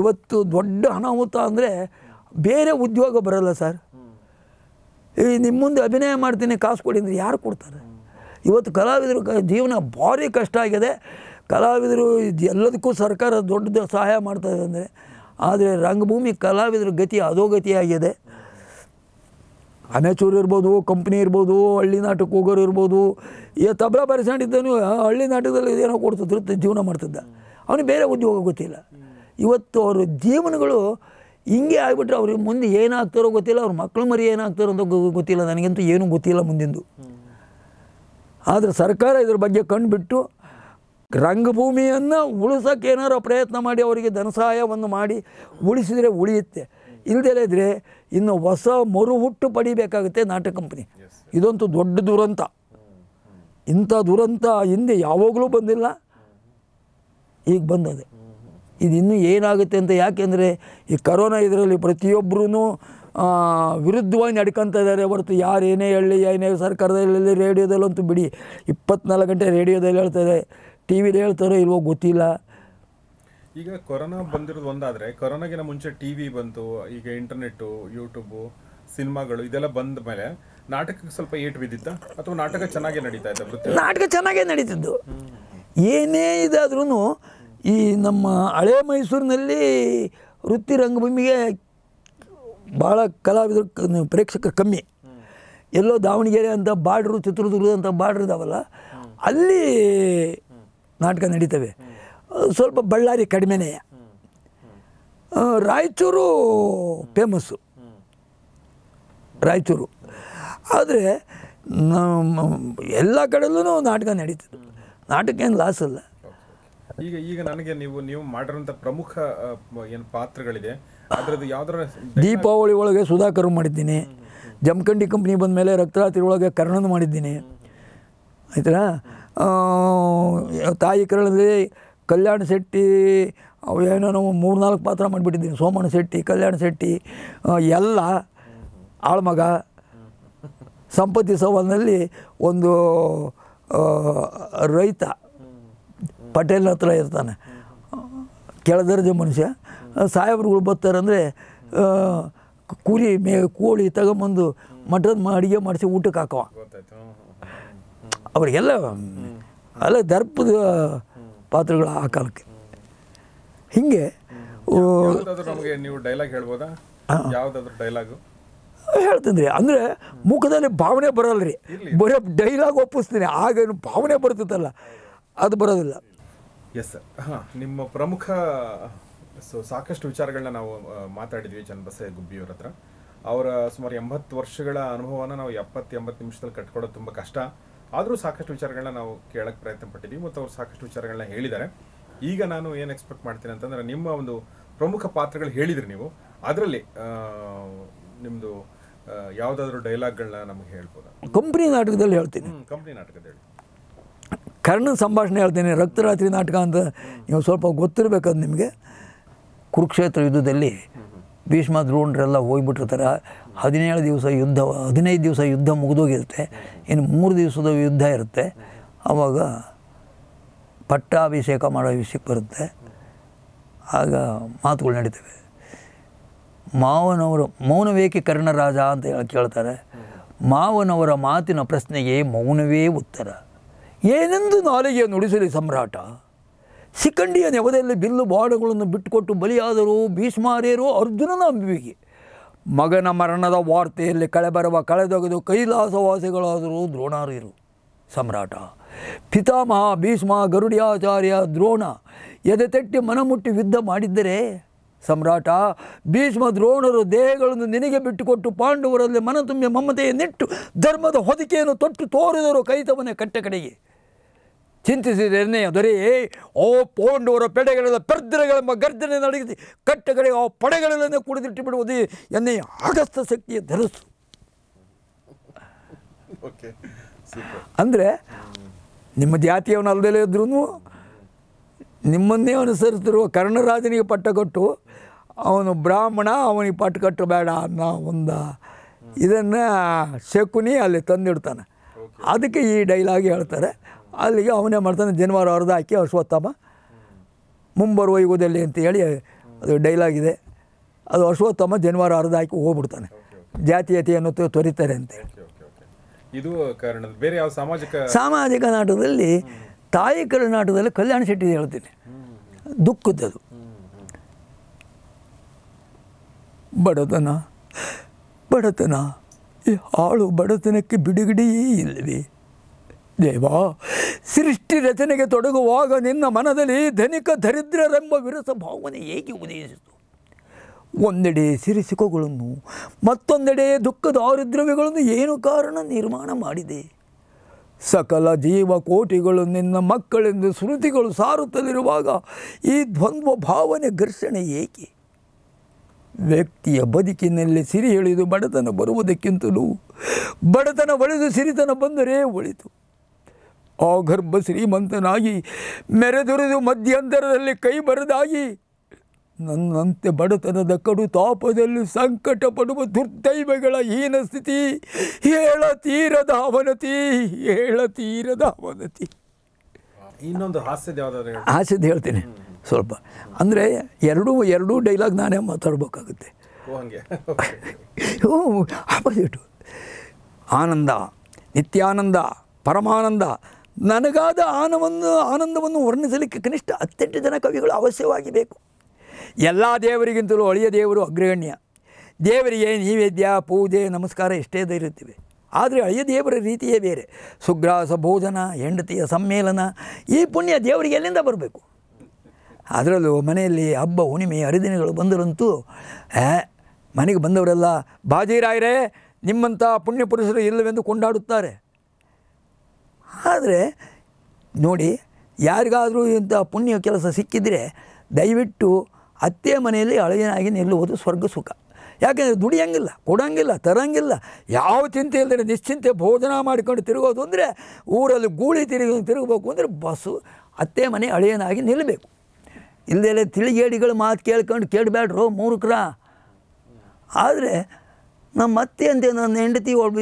S2: ಇವತ್ತು ದೊಡ್ಡ ಅನಾಹುತ ಅಂದರೆ ಬೇರೆ ಉದ್ಯೋಗ ಬರಲ್ಲ ಸರ್ ಈ ನಿಮ್ಮ ಮುಂದೆ ಅಭಿನಯ ಮಾಡ್ತೀನಿ ಕಾಸು ಕೊಡಿ ಅಂದರೆ ಯಾರು ಕೊಡ್ತಾರೆ ಇವತ್ತು ಕಲಾವಿದರು ಜೀವನ ಭಾರಿ ಕಷ್ಟ ಆಗಿದೆ ಕಲಾವಿದರು ಎಲ್ಲದಕ್ಕೂ ಸರ್ಕಾರ ದೊಡ್ಡ ಸಹಾಯ ಮಾಡ್ತಾಯಿದೆ ಅಂದರೆ ಆದರೆ ರಂಗಭೂಮಿ ಕಲಾವಿದರ ಗತಿ ಆಗಿದೆ ಅಮೆಚೂರು ಇರ್ಬೋದು ಕಂಪ್ನಿ ಇರ್ಬೋದು ಹಳ್ಳಿ ನಾಟಕ ಹೋಗೋರು ಇರ್ಬೋದು ಈ ತಬ್ಲ ಬರೆಸ್ಕೊಂಡಿದ್ದನು ಹಳ್ಳಿ ನಾಟಕದಲ್ಲಿ ಏನೋ ಕೊಡ್ತಿದ್ರು ಜೀವನ ಮಾಡ್ತಿದ್ದ ಅವನಿಗೆ ಬೇರೆ ಉದ್ಯೋಗ ಗೊತ್ತಿಲ್ಲ ಇವತ್ತು ಅವ್ರ ಜೀವನಗಳು ಹಿಂಗೆ ಆಗಿಬಿಟ್ರೆ ಅವ್ರಿಗೆ ಮುಂದೆ ಏನಾಗ್ತಾರೋ ಗೊತ್ತಿಲ್ಲ ಅವ್ರ ಮಕ್ಕಳು ಮರಿ ಏನಾಗ್ತಾರೋ ಅಂತ ಗೊತ್ತಿಲ್ಲ ನನಗಂತೂ ಏನೂ ಗೊತ್ತಿಲ್ಲ ಮುಂದಿಂದು ಆದರೆ ಸರ್ಕಾರ ಇದ್ರ ಬಗ್ಗೆ ಕಂಡುಬಿಟ್ಟು ರಂಗಭೂಮಿಯನ್ನು ಉಳಿಸೋಕ್ಕೇನಾರು ಪ್ರಯತ್ನ ಮಾಡಿ ಅವರಿಗೆ ಧನಸಹಾಯವನ್ನು ಮಾಡಿ ಉಳಿಸಿದರೆ ಉಳಿಯುತ್ತೆ ಇಲ್ಲದೇ ಇದ್ದರೆ ಇನ್ನು ಹೊಸ ಮರುಹುಟ್ಟು ಪಡಿಬೇಕಾಗುತ್ತೆ ನಾಟಕ ಕಂಪನಿ ಇದೊಂದು ದೊಡ್ಡ ದುರಂತ ಇಂಥ ದುರಂತ ಹಿಂದೆ ಯಾವಾಗಲೂ ಬಂದಿಲ್ಲ ಈಗ ಬಂದದೆ ಇದು ಇನ್ನೂ ಏನಾಗುತ್ತೆ ಅಂತ ಯಾಕೆಂದರೆ ಈ ಕರೋನಾ ಇದರಲ್ಲಿ ಪ್ರತಿಯೊಬ್ಬರೂ ವಿರುದ್ಧವಾಗಿ ನಡ್ಕೊತಾ ಇದ್ದಾರೆ ಹೊರತು ಯಾರು ಏನೇ ಹೇಳಿ ಏನೇ ಸರ್ಕಾರದಲ್ಲಿ ರೇಡಿಯೋದಲ್ಲಂತೂ ಬಿಡಿ ಇಪ್ಪತ್ನಾಲ್ಕು ಗಂಟೆ ರೇಡಿಯೋದಲ್ಲಿ ಹೇಳ್ತಾರೆ ಟಿ ವಿಲಿ ಹೇಳ್ತಾರೋ ಇಲ್ವೋ ಗೊತ್ತಿಲ್ಲ
S1: ಈಗ ಕೊರೋನಾ ಬಂದಿರೋದು ಒಂದಾದರೆ ಕೊರೋನಾಗಿನ ಮುಂಚೆ ಟಿ ವಿ ಬಂತು ಈಗ ಇಂಟರ್ನೆಟ್ಟು ಯೂಟ್ಯೂಬು ಸಿನಿಮಾಗಳು ಇದೆಲ್ಲ ಬಂದ ಮೇಲೆ ನಾಟಕಕ್ಕೆ ಸ್ವಲ್ಪ ಏಟು ಬಿದ್ದಿತ್ತ ಅಥವಾ ನಾಟಕ ಚೆನ್ನಾಗೇ ನಡೀತಾ ಇದ್ದ ನಾಟಕ
S2: ಚೆನ್ನಾಗೇ ನಡೀತಿದ್ದು ಏನೇ ಇದಾದ್ರೂ ಈ ನಮ್ಮ ಹಳೆ ಮೈಸೂರಿನಲ್ಲಿ ವೃತ್ತಿ ರಂಗಭೂಮಿಗೆ ಭಾಳ ಕಲಾವಿದರು ಪ್ರೇಕ್ಷಕರು ಕಮ್ಮಿ ಎಲ್ಲೋ ದಾವಣಗೆರೆ ಅಂತ ಬಾಡ್ರು ಚಿತ್ರದುರ್ಗ ಅಂತ ಬಾಡ್ರು ಇದಾವಲ್ಲ ಅಲ್ಲಿ ನಾಟಕ ನಡೀತವೆ ಸ್ವಲ್ಪ ಬಳ್ಳಾರಿ ಕಡಿಮೆನೇ ರಾಯಚೂರು ಫೇಮಸ್ಸು ರಾಯಚೂರು ಆದರೆ ಎಲ್ಲ ಕಡೆಯಲ್ಲೂ ನಾಟಕ ನಡೀತದೆ ನಾಟಕ ಏನು ಲಾಸ್ ಅಲ್ಲ
S1: ಈಗ ಈಗ ನನಗೆ ನೀವು ನೀವು ಮಾಡಿರುವಂಥ ಪ್ರಮುಖ ಏನು ಪಾತ್ರಗಳಿದೆ
S2: ದೀಪಾವಳಿ ಒಳಗೆ ಸುಧಾಕರ್ ಮಾಡಿದ್ದೀನಿ ಜಮಖಂಡಿ ಕಂಪ್ನಿ ಬಂದ ಮೇಲೆ ರಕ್ತರಾತ್ರಿ ಒಳಗೆ ಕರ್ಣನ್ ಮಾಡಿದ್ದೀನಿ ಆಯ್ತಾ ತಾಯಿ ಕರಳಲ್ಲಿ ಕಲ್ಯಾಣ ಶೆಟ್ಟಿ ಅವು ಏನೋ ನಾವು ಮೂರು ನಾಲ್ಕು ಪಾತ್ರ ಮಾಡಿಬಿಟ್ಟಿದ್ದೀನಿ ಸೋಮಣ್ಣ ಶೆಟ್ಟಿ ಕಲ್ಯಾಣ ಶೆಟ್ಟಿ ಎಲ್ಲ ಆಳ್ಮಗ ಸಂಪತ್ತಿ ಸವಾಲಿನಲ್ಲಿ ಒಂದು ರೈತ ಪಟೇಲ್ ಹತ್ರ ಇರ್ತಾನೆ ಕೆಳದರ್ಜೆ ಮನುಷ್ಯ ಸಾಹೇಬ್ರುಗಳು ಬರ್ತಾರೆ ಅಂದರೆ ಕುರಿ ಮೇ ಕೋಳಿ ತಗೊಂಬಂದು ಮಠದ ಅಡುಗೆ ಮಾಡಿಸಿ ಊಟಕ್ಕೆ ಹಾಕುವ ಅವರಿಗೆಲ್ಲ ಅಲ್ಲ ದರ್ಪದ ಪಾತ್ರಗಳು ಆ ಕಾಲಕ್ಕೆ ಹೀಗೆ ನಮಗೆ ಅಂದರೆ ಮುಖದಲ್ಲಿ ಭಾವನೆ ಬರಲ್ಲ ರೀ ಬರೀ ಡೈಲಾಗ್ ಒಪ್ಪಿಸ್ತೀನಿ ಆಗೇನು ಭಾವನೆ ಬರ್ತಿತ್ತಲ್ಲ ಅದು ಬರೋದಿಲ್ಲ
S1: ಎಸ್ ಸರ್ ಹಾಂ ನಿಮ್ಮ ಪ್ರಮುಖ ಸೊ ಸಾಕಷ್ಟು ವಿಚಾರಗಳನ್ನ ನಾವು ಮಾತಾಡಿದ್ವಿ ಚನ್ನಬಸಯ್ಯ ಗುಬ್ಬಿಯವ್ರ ಹತ್ರ ಅವರ ಸುಮಾರು ಎಂಬತ್ತು ವರ್ಷಗಳ ಅನುಭವನ ನಾವು ಎಪ್ಪತ್ತು ಎಂಬತ್ತು ನಿಮಿಷದಲ್ಲಿ ಕಟ್ಕೊಡೋದು ತುಂಬ ಕಷ್ಟ ಆದರೂ ಸಾಕಷ್ಟು ವಿಚಾರಗಳನ್ನ ನಾವು ಕೇಳಕ್ಕೆ ಪ್ರಯತ್ನ ಪಟ್ಟಿದ್ವಿ ಮತ್ತು ಅವ್ರು ಸಾಕಷ್ಟು ವಿಚಾರಗಳನ್ನ ಹೇಳಿದ್ದಾರೆ ಈಗ ನಾನು ಏನು ಎಕ್ಸ್ಪೆಕ್ಟ್ ಮಾಡ್ತೀನಿ ಅಂತಂದ್ರೆ ನಿಮ್ಮ ಒಂದು ಪ್ರಮುಖ ಪಾತ್ರಗಳು ಹೇಳಿದ್ರಿ ನೀವು ಅದರಲ್ಲಿ ನಿಮ್ಮದು ಯಾವುದಾದ್ರೂ ಡೈಲಾಗ್ಗಳನ್ನ ನಮಗೆ ಹೇಳ್ಬೋದು ಕಂಪ್ನಿ ನಾಟಕದಲ್ಲಿ ಹೇಳ್ತೀನಿ ಕಂಪ್ನಿ ನಾಟಕದಲ್ಲಿ
S2: ಹೇಳಿ ಸಂಭಾಷಣೆ ಹೇಳ್ತೀನಿ ರಕ್ತರಾತ್ರಿ ನಾಟಕ ಅಂತ ನೀವು ಸ್ವಲ್ಪ ಗೊತ್ತಿರಬೇಕದು ನಿಮಗೆ ಕುರುಕ್ಷೇತ್ರ ಯುದ್ಧದಲ್ಲಿ ಭೀಷ್ಮ ದ್ರೋಣರೆಲ್ಲ ಹೋಗಿಬಿಟ್ಟಿರ್ತಾರೆ ಹದಿನೇಳು ದಿವಸ ಯುದ್ಧ ಹದಿನೈದು ದಿವಸ ಯುದ್ಧ ಮುಗಿದೋಗಿರುತ್ತೆ ಇನ್ನು ಮೂರು ದಿವಸದ ಯುದ್ಧ ಇರುತ್ತೆ ಆವಾಗ ಪಟ್ಟಾಭಿಷೇಕ ಮಾಡೋ ವಿಷಯಕ್ಕೆ ಬರುತ್ತೆ ಆಗ ಮಾತುಗಳು ನಡೀತವೆ ಮಾವನವರು ಮೌನವೇಕೆ ಕರ್ಣರಾಜ ಅಂತ ಹೇಳಿ ಕೇಳ್ತಾರೆ ಮಾವನವರ ಮಾತಿನ ಪ್ರಶ್ನೆಗೆ ಮೌನವೇ ಉತ್ತರ ಏನೆಂದು ನಾಲಿಗೆ ನುಡಿಸಲಿ ಸಮ್ರಾಟ ಸಿಕ್ಕಂಡಿಯ ನೆವದಲ್ಲಿ ಬಿಲ್ಲು ಬಾಡುಗಳನ್ನು ಬಿಟ್ಟುಕೊಟ್ಟು ಬಲಿಯಾದರು ಭೀಷ್ಮಾರ್ಯರು ಅರ್ಜುನನ ಅಂಬಿಗೆ ಮಗನ ಮರಣದ ವಾರ್ತೆಯಲ್ಲಿ ಕಳೆಬರವ ಕಳೆದೊಗೆದು ಕೈಲಾಸವಾಸಿಗಳಾದರು ದ್ರೋಣಾರ್ಯರು ಸಮ್ರಾಟ ಪಿತಾಮಹ ಭೀಷ್ಮ ಗರುಡಿಯಾಚಾರ್ಯ ದ್ರೋಣ ಎದೆ ತಟ್ಟಿ ಮನಮುಟ್ಟಿ ಯುದ್ಧ ಮಾಡಿದ್ದರೆ ಸಮ್ರಾಟ ಭೀಷ್ಮ ದ್ರೋಣರು ದೇಹಗಳನ್ನು ನಿನಗೆ ಬಿಟ್ಟುಕೊಟ್ಟು ಪಾಂಡವರಲ್ಲಿ ಮನತುಂಬಿ ಮಮತೆಯನ್ನಿಟ್ಟು ಧರ್ಮದ ಹೊದಿಕೆಯನ್ನು ತೊಟ್ಟು ತೋರಿದರು ಕೈತವನೇ ಕಟ್ಟೆ ಕಡೆಗೆ ಚಿಂತಿಸಿದೇನೆ ದೊರೆ ಓ ಪೋಂಡವರ ಪೆಡೆಗಳೆಲ್ಲ ಪೆರ್ದರೆಗಳೆಂಬ ಗರ್ಜನೆ ನಡೆಸಿ ಕಟ್ಟಗಳೆ ಆ ಪಡೆಗಳೆಲ್ಲನೇ ಕುಡಿದಿಟ್ಟು ಬಿಡುವುದು ಎನ್ನೇ ಆಗಸ್ತ ಶಕ್ತಿಯ ಧರಿಸು ಅಂದರೆ ನಿಮ್ಮ ಜಾತಿಯವನಲ್ಲದಲ್ಲೇ ಇದ್ರೂ ನಿಮ್ಮನ್ನೇ ಅನುಸರಿಸಿರುವ ಕರ್ಣರಾಜನಿಗೆ ಪಟ್ಟ ಕೊಟ್ಟು ಅವನು ಬ್ರಾಹ್ಮಣ ಅವನಿಗೆ ಪಟ್ಟು ಕಟ್ಟಬೇಡ ಅನ್ನೋ ಒಂದು ಇದನ್ನು ಶಕುನಿ ಅಲ್ಲಿ ತಂದಿಡ್ತಾನೆ ಅದಕ್ಕೆ ಈ ಡೈಲಾಗಿ ಹೇಳ್ತಾರೆ ಅಲ್ಲಿಗೆ ಅವನೇ ಮಾಡ್ತಾನೆ ಜನವಾರ ಅರ್ಧ ಹಾಕಿ ಅಶ್ವತ್ಥಾಮ ಮುಂಬರುವ ಅಂತ ಹೇಳಿ ಅದು ಡೈಲಾಗಿದೆ ಅದು ಅಶ್ವತ್ಥಾಮ ಜನ್ವಾರ ಅರ್ಧ ಹಾಕಿ ಹೋಗ್ಬಿಡ್ತಾನೆ ಜಾತೀಯತೆಯನ್ನು ತೊರಿತಾರೆ ಅಂತೇಳಿ
S1: ಇದು ಕಾರಣ ಬೇರೆ ಯಾವ ಸಾಮಾಜಿಕ ಸಾಮಾಜಿಕ ನಾಟಕದಲ್ಲಿ
S2: ತಾಯಿ ಕರ್ನಾಟಕದಲ್ಲಿ ಕಲ್ಯಾಣ ಶೆಟ್ಟಿ ಹೇಳ್ತೀನಿ ದುಃಖದ್ದದು ಬಡತನ ಬಡತನ ಈ ಹಾಳು ಬಡತನಕ್ಕೆ ಬಿಡುಗಡೆಯೇ ಇಲ್ಲವೇ ದೇವ ಸೃಷ್ಟಿ ರಚನೆಗೆ ತೊಡಗುವಾಗ ನಿನ್ನ ಮನದಲ್ಲಿ ಧನಿಕ ದರಿದ್ರರೆಂಬ ವಿರಸ ಭಾವನೆ ಹೇಗೆ ಉದಯಿಸಿತು ಒಂದೆಡೆ ಸಿರಿಸುಖಗಳನ್ನು ಮತ್ತೊಂದೆಡೆ ದುಃಖ ದಾರಿದ್ರ್ಯಗಳನ್ನು ಏನು ಕಾರಣ ನಿರ್ಮಾಣ ಮಾಡಿದೆ ಸಕಲ ಜೀವಕೋಟಿಗಳು ನಿನ್ನ ಮಕ್ಕಳಿಂದ ಶ್ರುತಿಗಳು ಸಾರುತ್ತಲಿರುವಾಗ ಈ ದ್ವಂದ್ವ ಭಾವನೆ ಘರ್ಷಣೆ ಏಕೆ ವ್ಯಕ್ತಿಯ ಬದುಕಿನಲ್ಲಿ ಸಿರಿ ಬಡತನ ಬರುವುದಕ್ಕಿಂತಲೂ ಬಡತನ ಒಳೆದು ಸಿರಿತನ ಬಂದರೆ ಒಳಿತು ಆ ಗರ್ಭ ಶ್ರೀಮಂತನಾಗಿ ಮೆರೆದುರಿದು ಮಧ್ಯಂತರದಲ್ಲಿ ಕೈ ಬರೆದಾಗಿ ನನ್ನಂತೆ ಬಡತನದ ಕಡು ತಾಪದಲ್ಲಿ ಸಂಕಟ ಪಡುವ ದುರ್ದೈವಗಳ ಹೀನ ಸ್ಥಿತಿ ಹೇಳತೀರದ ಅವನತಿ ಹೇಳತೀರದ
S1: ಅವನತಿ ಇನ್ನೊಂದು ಹಾಸ್ಯದ
S2: ಹಾಸ್ಯದ ಹೇಳ್ತೀನಿ ಸ್ವಲ್ಪ ಅಂದರೆ ಎರಡೂ ಎರಡೂ ಡೈಲಾಗ್ ನಾನೇ ಮಾತಾಡಬೇಕಾಗುತ್ತೆ ಆಪೋಸಿಟ್ ಆನಂದ ನಿತ್ಯಾನಂದ ಪರಮಾನಂದ ನನಗಾದ ಆನವನ್ನು ಆನಂದವನ್ನು ವರ್ಣಿಸಲಿಕ್ಕೆ ಕನಿಷ್ಠ ಹತ್ತೆಂಟು ಜನ ಕವಿಗಳು ಅವಶ್ಯವಾಗಿ ಬೇಕು ಎಲ್ಲ ದೇವರಿಗಿಂತಲೂ ಅಳಿಯ ದೇವರು ಅಗ್ರಗಣ್ಯ ದೇವರಿಗೆ ನೈವೇದ್ಯ ಪೂಜೆ ನಮಸ್ಕಾರ ಎಷ್ಟೇ ಇರುತ್ತಿವೆ ಆದರೆ ಅಳಿಯ ದೇವರ ರೀತಿಯೇ ಬೇರೆ ಸುಗ್ರಾಸ ಭೋಜನ ಹೆಂಡತಿಯ ಸಮ್ಮೇಳನ ಈ ಪುಣ್ಯ ದೇವರಿಗೆ ಎಲ್ಲಿಂದ ಬರಬೇಕು ಅದರಲ್ಲೂ ಮನೆಯಲ್ಲಿ ಹಬ್ಬ ಹುಣಿಮೆ ಹರಿದಿನಗಳು ಬಂದರಂತೂ ಮನೆಗೆ ಬಂದವರೆಲ್ಲ ಬಾಜಿರಾಯರೇ ನಿಮ್ಮಂಥ ಪುಣ್ಯ ಪುರುಷರು ಇಲ್ಲವೆಂದು ಕೊಂಡಾಡುತ್ತಾರೆ ಆದರೆ ನೋಡಿ ಯಾರಿಗಾದರೂ ಇಂಥ ಪುಣ್ಯ ಕೆಲಸ ಸಿಕ್ಕಿದರೆ ದಯವಿಟ್ಟು ಅತ್ತೆ ಮನೆಯಲ್ಲಿ ಹಳೆಯನಾಗಿ ನಿಲ್ಲುವುದು ಸ್ವರ್ಗ ಸುಖ ಯಾಕೆಂದರೆ ದುಡಿಯಂಗಿಲ್ಲ ಕೊಡೋಂಗಿಲ್ಲ ತರಂಗಿಲ್ಲ ಯಾವ ಚಿಂತೆ ಇಲ್ಲದೆ ನಿಶ್ಚಿಂತೆ ಭೋಜನ ಮಾಡಿಕೊಂಡು ತಿರುಗೋದು ಅಂದರೆ ಊರಲ್ಲಿ ಗೂಳಿ ತಿರುಗಿ ತಿರುಗಬೇಕು ಅಂದರೆ ಬಸ್ಸು ಅತ್ತೆ ಮನೆ ಅಳಿಯನಾಗಿ ನಿಲ್ಲಬೇಕು ಇಲ್ಲದೆ ತಿಳಿಗೇಡಿಗಳು ಮಾತು ಕೇಳ್ಕೊಂಡು ಕೇಳಬೇಡ್ರೋ ಮೂರ್ಖರ ಆದರೆ ನಮ್ಮ ಅತ್ತೆ ಅಂತೆ ನನ್ನ ಹೆಂಡತಿ ಒಬ್ಬ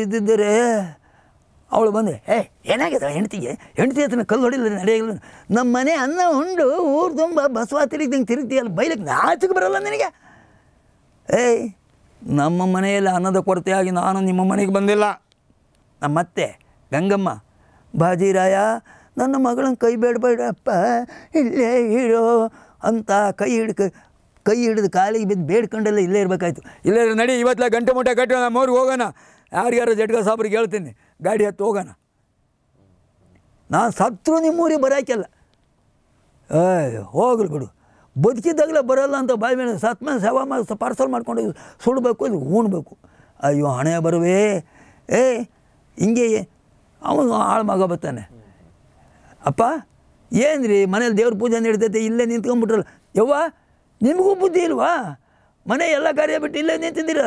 S2: ಅವಳು ಬಂದರೆ ಏ ಏನಾಗಿದೆ ಹೆಂಡತಿಗೆ ಹೆಂಡತಿ ಹತ್ರ ಕಲ್ಲು ಹೊಡಿಲ್ಲ ನಡೆಯಲ್ಲ ನಮ್ಮ ಮನೆ ಅನ್ನ ಉಂಡು ಊರು ತುಂಬ ಬಸವ ತಿರುಗ್ದಂಗೆ ತಿರುಗ್ತೀಯ ಅಲ್ಲಿ ಬೈಲಕ್ಕೆ ನಾಚಕ್ಕೆ ಬರೋಲ್ಲ ನಿನಗೆ ಏಯ್ ನಮ್ಮ ಮನೆಯಲ್ಲಿ ಅನ್ನದ ಕೊರತೆಯಾಗಿ ನಾನು ನಿಮ್ಮ ಮನೆಗೆ ಬಂದಿಲ್ಲ ನಮ್ಮತ್ತೆ ಗಂಗಮ್ಮ ಬಾಜಿರಾಯ ನನ್ನ ಮಗಳನ್ನ ಕೈ ಬೇಡಬೇಡಪ್ಪ ಇಲ್ಲೇ ಇಡೋ ಅಂತ ಕೈ ಹಿಡ್ಕ ಕೈ ಹಿಡಿದು ಕಾಲಿಗೆ ಬಿದ್ದು ಬೇಡ್ಕೊಂಡೆಲ್ಲ ಇಲ್ಲೇ ಇರಬೇಕಾಯ್ತು ಇಲ್ಲೇ ನಡಿ ಇವತ್ತಲ್ಲ ಗಂಟೆ ಮುಟ್ಟೆ ಕಟ್ಟಿ ನಮ್ಮ ಊರಿಗೆ ಹೋಗೋಣ ಯಾರಿಗಾರು ಜಟ್ಗ ಸಾಬ್ರಿಗೆ ಹೇಳ್ತೀನಿ ಗಾಡಿ ಹತ್ತು ಹೋಗೋಣ ನಾನು ಸತ್ರು ನಿಮ್ಮೂರಿಗೆ ಬರೋಕ್ಕಿಲ್ಲ ಏಯ್ ಹೋಗ್ಲಿ ಬಿಡು ಬದುಕಿದ್ದಾಗಲೇ ಬರೋಲ್ಲ ಅಂತ ಬಾಯಿ ಮೇಲೆ ಸತ್ಮ ಮನೆ ಸೇವಾ ಮಾಡಿ ಪಾರ್ಸಲ್ ಮಾಡ್ಕೊಂಡು ಸುಡಬೇಕು ಇದು ಉಣ್ಬೇಕು ಅಯ್ಯೋ ಹಣೆ ಬರುವೆ ಏ ಹಿಂಗೆ ಅವನು ಆಳು ಮಗ ಬರ್ತಾನೆ ಅಪ್ಪ ಏನು ರೀ ಮನೇಲಿ ದೇವ್ರ ಪೂಜೆ ನಡೀತೈತೆ ಇಲ್ಲೇ ನಿಂತ್ಕೊಂಡ್ಬಿಟ್ರಲ್ಲ ಯವ್ವ ನಿಮಗೂ ಬುದ್ಧಿ ಇಲ್ವಾ ಮನೆ ಎಲ್ಲ ಕಾರ್ಯ ಬಿಟ್ಟು ಇಲ್ಲೇ ನಿಂತಿದ್ದೀರ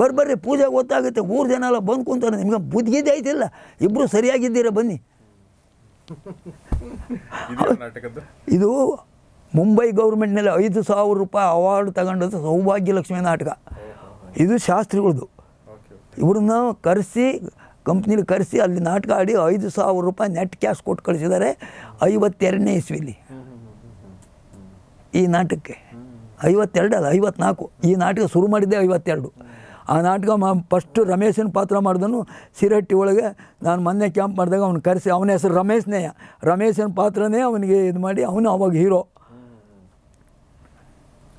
S2: ಬರ್ಬರ್ರಿ ಪೂಜೆ ಗೊತ್ತಾಗುತ್ತೆ ಮೂರು ಜನ ಎಲ್ಲ ಬಂದು ಕುಂತಾರೆ ನಿಮ್ಗೆ ಬುದ್ಧಿಗೆ ಆಯ್ತಿಲ್ಲ ಇಬ್ಬರು ಸರಿಯಾಗಿದ್ದೀರ ಬನ್ನಿ ಇದು ಮುಂಬೈ ಗೌರ್ಮೆಂಟ್ನಲ್ಲಿ ಐದು ಸಾವಿರ ರೂಪಾಯಿ ಅವಾರ್ಡ್ ತಗೊಂಡದ್ದು ಸೌಭಾಗ್ಯಲಕ್ಷ್ಮಿ ನಾಟಕ ಇದು ಶಾಸ್ತ್ರಿಗಳದು ಇವ್ರನ್ನ ಕರೆಸಿ ಕಂಪ್ನಿಲಿ ಕರೆಸಿ ಅಲ್ಲಿ ನಾಟಕ ಆಡಿ ಐದು ಸಾವಿರ ರೂಪಾಯಿ ನೆಟ್ ಕ್ಯಾಶ್ ಕೊಟ್ಟು ಕಳಿಸಿದ್ದಾರೆ ಐವತ್ತೆರಡನೇ ಇಸ್ವಿಲಿ ಈ ನಾಟಕಕ್ಕೆ ಐವತ್ತೆರಡು ಅಲ್ಲ ಐವತ್ನಾಲ್ಕು ಈ ನಾಟಕ ಶುರು ಮಾಡಿದ್ದೆ ಐವತ್ತೆರಡು ಆ ನಾಟಕ ಮಾ ಫಸ್ಟ್ ರಮೇಶನ ಪಾತ್ರ ಮಾಡಿದನು ಸಿರಹಟ್ಟಿ ಒಳಗೆ ನಾನು ಮೊನ್ನೆ ಕ್ಯಾಂಪ್ ಮಾಡಿದಾಗ ಅವ್ನು ಕರೆಸಿ ಅವನ ಹೆಸರು ರಮೇಶ್ನೇಯ ರಮೇಶನ ಪಾತ್ರನೇ ಅವನಿಗೆ ಇದು ಮಾಡಿ ಅವನು ಅವಾಗ ಹೀರೋ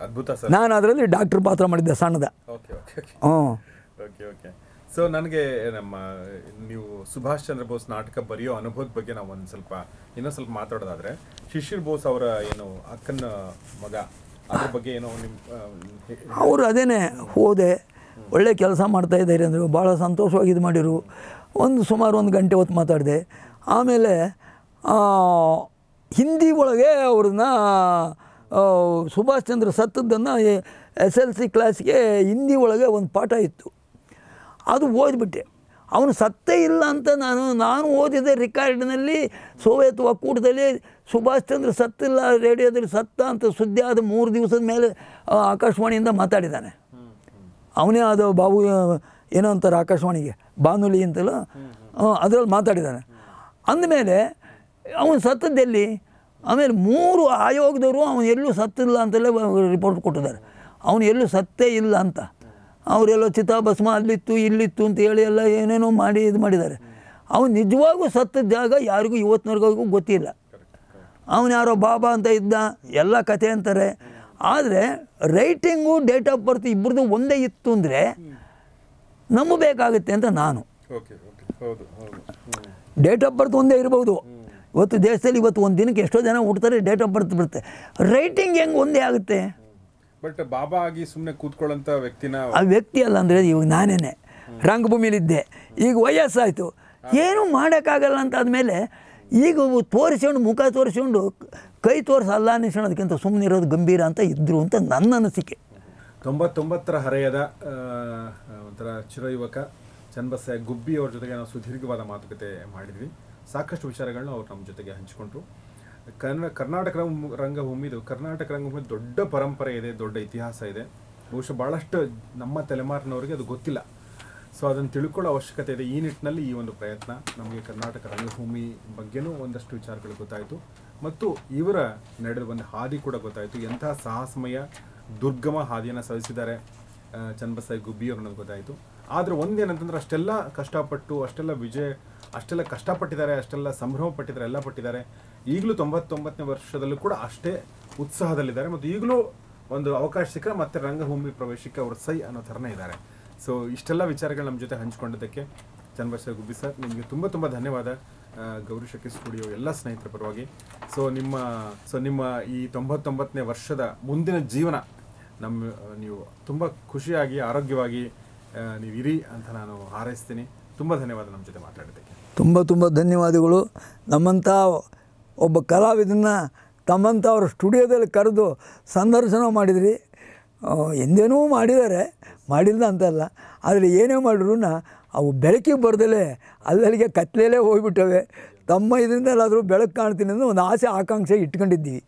S1: ಅದ್ಭುತ ನಾನು ಅದರಲ್ಲಿ ಡಾಕ್ಟರ್ ಪಾತ್ರ ಮಾಡಿದ್ದೆ ಸಣ್ಣದ ಹ್ಞೂ ಸೊ ನನಗೆ ನಮ್ಮ ನೀವು ಸುಭಾಷ್ ಚಂದ್ರ ಬೋಸ್ ನಾಟಕ ಬರೆಯೋ ಅನುಭವದ ಬಗ್ಗೆ ನಾವು ಒಂದು ಸ್ವಲ್ಪ ಇನ್ನೊಂದು ಸ್ವಲ್ಪ ಮಾತಾಡೋದಾದರೆ ಶಿಶಿರ್ ಬೋಸ್ ಅವರ ಏನು ಅಕ್ಕನ ಮಗ ಅವರು
S2: ಅದೇನೇ ಹೋದೆ ಒಳ್ಳೆ ಕೆಲಸ ಮಾಡ್ತಾ ಇದ್ದಾರೆ ಅಂದರು ಭಾಳ ಸಂತೋಷವಾಗಿ ಇದು ಮಾಡಿರು ಒಂದು ಸುಮಾರು ಒಂದು ಗಂಟೆ ಹೊತ್ತು ಮಾತಾಡಿದೆ ಆಮೇಲೆ ಹಿಂದಿ ಒಳಗೆ ಅವ್ರನ್ನ ಸುಭಾಷ್ ಚಂದ್ರ ಸತ್ತದ್ದನ್ನು ಎಸ್ ಎಲ್ ಸಿ ಕ್ಲಾಸ್ಗೆ ಹಿಂದಿ ಒಳಗೆ ಒಂದು ಪಾಠ ಇತ್ತು ಅದು ಓದ್ಬಿಟ್ಟೆ ಅವನು ಸತ್ತೇ ಇಲ್ಲ ಅಂತ ನಾನು ನಾನು ಓದಿದೆ ರೆಕಾರ್ಡ್ನಲ್ಲಿ ಸೋವಿಯತ್ ಒಕ್ಕೂಟದಲ್ಲಿ ಸುಭಾಷ್ ಚಂದ್ರ ಸತ್ತಿಲ್ಲ ರೇಡಿಯೋದಲ್ಲಿ ಸತ್ತ ಅಂತ ಸುದ್ದಿ ಆದ ಮೂರು ದಿವಸದ ಮೇಲೆ ಆಕಾಶವಾಣಿಯಿಂದ ಮಾತಾಡಿದ್ದಾನೆ ಅವನೇ ಅದು ಬಾಬು ಏನೋ ಅಂತಾರೆ ಆಕಾಶವಾಣಿಗೆ ಬಾನುಲಿ ಅಂತಲೂ ಅದರಲ್ಲಿ ಮಾತಾಡಿದ್ದಾನೆ ಅಂದಮೇಲೆ ಅವನು ಸತ್ತದ್ದೆಲ್ಲಿ ಆಮೇಲೆ ಮೂರು ಆಯೋಗದವರು ಅವನು ಎಲ್ಲೂ ಸತ್ತಿಲ್ಲ ಅಂತಲೇ ರಿಪೋರ್ಟ್ ಕೊಟ್ಟಿದ್ದಾರೆ ಅವನು ಎಲ್ಲೂ ಸತ್ತೇ ಇಲ್ಲ ಅಂತ ಅವರೆಲ್ಲ ಚಿತಾಭಸ್ಮ ಅಲ್ಲಿತ್ತು ಇಲ್ಲಿತ್ತು ಅಂತ ಹೇಳಿ ಎಲ್ಲ ಏನೇನೋ ಮಾಡಿ ಇದು ಮಾಡಿದ್ದಾರೆ ಅವನು ನಿಜವಾಗೂ ಸತ್ತ ಜಾಗ ಯಾರಿಗೂ ಇವತ್ತಿನವರೆಗೂ ಗೊತ್ತಿಲ್ಲ ಅವನು ಯಾರೋ ಬಾಬಾ ಅಂತ ಇದ್ದ ಎಲ್ಲ ಕತೆ ಅಂತಾರೆ ಆದರೆ ರೈಟಿಂಗು ಡೇಟ್ ಆಫ್ ಬರ್ತ್ ಇಬ್ಬರದ್ದು ಒಂದೇ ಇತ್ತು ಅಂದರೆ ನಂಬಬೇಕಾಗುತ್ತೆ ಅಂತ ನಾನು ಡೇಟ್ ಆಫ್ ಬರ್ತ್ ಒಂದೇ ಇರ್ಬೋದು ಇವತ್ತು ದೇಶದಲ್ಲಿ ಇವತ್ತು ಒಂದು ದಿನಕ್ಕೆ ಎಷ್ಟೋ ಜನ ಹುಡ್ತಾರೆ ಡೇಟ್ ಆಫ್ ಬರ್ತ್ ಬರುತ್ತೆ ರೈಟಿಂಗ್ ಹೆಂಗೆ ಒಂದೇ ಆಗುತ್ತೆ
S1: ಬಟ್ ಬಾಬಾ ಆಗಿ ಸುಮ್ಮನೆ ಕೂತ್ಕೊಳ್ಳೋಂಥ ವ್ಯಕ್ತಿನ ಆ ವ್ಯಕ್ತಿ ಅಲ್ಲ ಅಂದರೆ ಇವಾಗ ನಾನೇನೆ
S2: ಇದ್ದೆ ಈಗ ವಯಸ್ಸಾಯಿತು ಏನೂ ಮಾಡೋಕ್ಕಾಗಲ್ಲ ಅಂತ ಆದಮೇಲೆ ಈಗ ತೋರಿಸ್ಕೊಂಡು ಮುಖ ತೋರಿಸ್ಕೊಂಡು ಕೈ ತೋರಿಸಲ್ಲ ಅದಕ್ಕಿಂತ ಸುಮ್ಮನೆ ಇರೋದು ಗಂಭೀರ ಅಂತ ಇದ್ದರು ಅಂತ ನನ್ನ ಅನಿಸಿಕೆ
S1: ತೊಂಬತ್ತೊಂಬತ್ತರ ಹರೆಯದ ಒಂಥರ ಚಿರಯುವಕ ಚನ್ನಬಸಯ್ಯ ಗುಬ್ಬಿ ಅವ್ರ ಜೊತೆಗೆ ನಾವು ಸುದೀರ್ಘವಾದ ಮಾತುಕತೆ ಮಾಡಿದ್ವಿ ಸಾಕಷ್ಟು ವಿಚಾರಗಳನ್ನ ಅವ್ರು ನಮ್ಮ ಜೊತೆಗೆ ಹಂಚಿಕೊಂಡ್ರು ಕನ್ನಡ ಕರ್ನಾಟಕ ರಂಗಭೂಮಿ ಇದು ಕರ್ನಾಟಕ ರಂಗಭೂಮಿ ದೊಡ್ಡ ಪರಂಪರೆ ಇದೆ ದೊಡ್ಡ ಇತಿಹಾಸ ಇದೆ ಬಹುಶಃ ಭಾಳಷ್ಟು ನಮ್ಮ ತಲೆಮಾರಿನವ್ರಿಗೆ ಅದು ಗೊತ್ತಿಲ್ಲ ಸೊ ಅದನ್ನು ತಿಳ್ಕೊಳ್ಳೋ ಅವಶ್ಯಕತೆ ಇದೆ ಈ ನಿಟ್ಟಿನಲ್ಲಿ ಈ ಒಂದು ಪ್ರಯತ್ನ ನಮಗೆ ಕರ್ನಾಟಕ ರಂಗಭೂಮಿ ಬಗ್ಗೆನೂ ಒಂದಷ್ಟು ವಿಚಾರಗಳು ಗೊತ್ತಾಯಿತು ಮತ್ತು ಇವರ ನಡೆದು ಬಂದ ಹಾದಿ ಕೂಡ ಗೊತ್ತಾಯಿತು ಎಂಥ ಸಾಹಸಮಯ ದುರ್ಗಮ ಹಾದಿಯನ್ನು ಸವಿಸಿದ್ದಾರೆ ಚನ್ನಬಸಾಯಿ ಗುಬ್ಬಿಯವರು ಅನ್ನೋದು ಗೊತ್ತಾಯಿತು ಆದರೆ ಒಂದೇನಂತಂದ್ರೆ ಅಷ್ಟೆಲ್ಲ ಕಷ್ಟಪಟ್ಟು ಅಷ್ಟೆಲ್ಲ ವಿಜಯ ಅಷ್ಟೆಲ್ಲ ಕಷ್ಟಪಟ್ಟಿದ್ದಾರೆ ಅಷ್ಟೆಲ್ಲ ಸಂಭ್ರಮ ಪಟ್ಟಿದ್ದಾರೆ ಎಲ್ಲ ಪಟ್ಟಿದ್ದಾರೆ ಈಗಲೂ ತೊಂಬತ್ತೊಂಬತ್ತನೇ ವರ್ಷದಲ್ಲೂ ಕೂಡ ಅಷ್ಟೇ ಉತ್ಸಾಹದಲ್ಲಿದ್ದಾರೆ ಮತ್ತು ಈಗಲೂ ಒಂದು ಅವಕಾಶ ಸಿಕ್ಕರೆ ಮತ್ತೆ ರಂಗಭೂಮಿ ಪ್ರವೇಶಕ್ಕೆ ಅವರು ಸೈ ಅನ್ನೋ ಥರನೇ ಇದ್ದಾರೆ ಸೊ ಇಷ್ಟೆಲ್ಲ ವಿಚಾರಗಳು ನಮ್ಮ ಜೊತೆ ಹಂಚ್ಕೊಂಡಿದ್ದಕ್ಕೆ ಚನ್ನಬಸವ ಗುಬ್ಬಿ ಸರ್ ನಿಮಗೆ ತುಂಬ ತುಂಬ ಧನ್ಯವಾದ ಗೌರಿ ಶಕ್ತಿ ಸ್ಟುಡಿಯೋ ಎಲ್ಲ ಸ್ನೇಹಿತರ ಪರವಾಗಿ ಸೊ ನಿಮ್ಮ ಸೊ ನಿಮ್ಮ ಈ ತೊಂಬತ್ತೊಂಬತ್ತನೇ ವರ್ಷದ ಮುಂದಿನ ಜೀವನ ನಮ್ಮ ನೀವು ತುಂಬ ಖುಷಿಯಾಗಿ ಆರೋಗ್ಯವಾಗಿ ನೀವು ಇರಿ ಅಂತ ನಾನು ಹಾರೈಸ್ತೀನಿ ತುಂಬ ಧನ್ಯವಾದ ನಮ್ಮ ಜೊತೆ ಮಾತಾಡೋದಕ್ಕೆ
S2: ತುಂಬ ತುಂಬ ಧನ್ಯವಾದಗಳು ನಮ್ಮಂಥ ಒಬ್ಬ ಕಲಾವಿದನ್ನ ತಮ್ಮಂಥ ಅವರ ಸ್ಟುಡಿಯೋದಲ್ಲಿ ಕರೆದು ಸಂದರ್ಶನ ಮಾಡಿದ್ರಿ ಎಂದೇನೂ ಮಾಡಿದ್ದಾರೆ ಮಾಡಿಲ್ಲ ಅಂತಲ್ಲ ಆದರೆ ಏನೇ ಮಾಡಿದ್ರು ಅವು ಬೆಳಕಿಗೆ ಬರೆದಲ್ಲೇ ಅಲ್ಲಲ್ಲಿಗೆ ಕತ್ಲೇಲೇ ಹೋಗಿಬಿಟ್ಟವೆ ತಮ್ಮ ಇದರಿಂದ ಎಲ್ಲಾದರೂ ಬೆಳಕು ಕಾಣ್ತೀನಿ ಅಂದರೆ ಒಂದು ಆಸೆ ಆಕಾಂಕ್ಷೆ ಇಟ್ಕೊಂಡಿದ್ದೀವಿ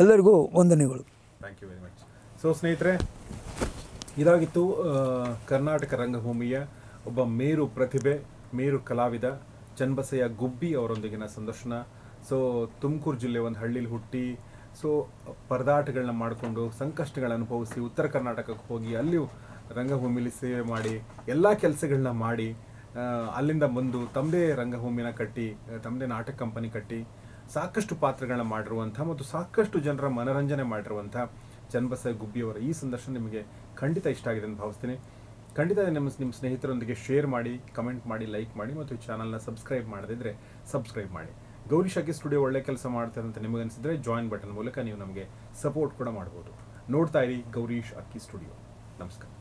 S2: ಎಲ್ಲರಿಗೂ ವಂದನೆಗಳು
S1: thank you very much so ಸ್ನೇಹಿತರೆ ಇದಾಗಿತ್ತು ಕರ್ನಾಟಕ ರಂಗಭೂಮಿಯ ಒಬ್ಬ ಮೇರು ಪ್ರತಿಭೆ ಮೇರು ಕಲಾವಿದ ಚನ್ನಬಸಯ್ಯ ಗುಬ್ಬಿ ಅವರೊಂದಿಗಿನ ಸಂದರ್ಶನ ಸೊ ತುಮಕೂರು ಜಿಲ್ಲೆ ಒಂದು ಹಳ್ಳಿಲಿ ಹುಟ್ಟಿ ಸೊ ಪರದಾಟಗಳನ್ನ ಮಾಡಿಕೊಂಡು ಸಂಕಷ್ಟಗಳನ್ನು ಅನುಭವಿಸಿ ಉತ್ತರ ಕರ್ನಾಟಕಕ್ಕೆ ಹೋಗಿ ಅಲ್ಲಿಯೂ ರಂಗಭೂಮಿಲಿ ಸೇವೆ ಮಾಡಿ ಎಲ್ಲ ಕೆಲಸಗಳನ್ನ ಮಾಡಿ ಅಲ್ಲಿಂದ ಬಂದು ತಮ್ಮದೇ ರಂಗಭೂಮಿನ ಕಟ್ಟಿ ತಮ್ಮದೇ ನಾಟಕ ಕಂಪನಿ ಕಟ್ಟಿ ಸಾಕಷ್ಟು ಪಾತ್ರಗಳನ್ನ ಮಾಡಿರುವಂಥ ಮತ್ತು ಸಾಕಷ್ಟು ಜನರ ಮನರಂಜನೆ ಮಾಡಿರುವಂಥ ಚನ್ನಬಸಯ್ಯ ಗುಬ್ಬಿಯವರ ಈ ಸಂದರ್ಶನ ನಿಮಗೆ ಖಂಡಿತ ಇಷ್ಟ ಆಗಿದೆ ಅಂತ ಭಾವಿಸ್ತೀನಿ ಖಂಡಿತ ನಿಮ್ಮ ನಿಮ್ಮ ಸ್ನೇಹಿತರೊಂದಿಗೆ ಶೇರ್ ಮಾಡಿ ಕಮೆಂಟ್ ಮಾಡಿ ಲೈಕ್ ಮಾಡಿ ಮತ್ತು ಈ ಚಾನಲ್ನ ಸಬ್ಸ್ಕ್ರೈಬ್ ಮಾಡದಿದ್ದರೆ ಸಬ್ಸ್ಕ್ರೈಬ್ ಮಾಡಿ ಗೌರಿ ಅಕ್ಕಿ ಸ್ಟುಡಿಯೋ ಒಳ್ಳೆ ಕೆಲಸ ಮಾಡ್ತದೆ ಅಂತ ನಿಮಗನಿಸಿದರೆ ಜಾಯಿನ್ ಬಟನ್ ಮೂಲಕ ನೀವು ನಮಗೆ ಸಪೋರ್ಟ್ ಕೂಡ ಮಾಡ್ಬೋದು ನೋಡ್ತಾ ಇರಿ ಗೌರೀಶ್ ಅಕ್ಕಿ ಸ್ಟುಡಿಯೋ ನಮಸ್ಕಾರ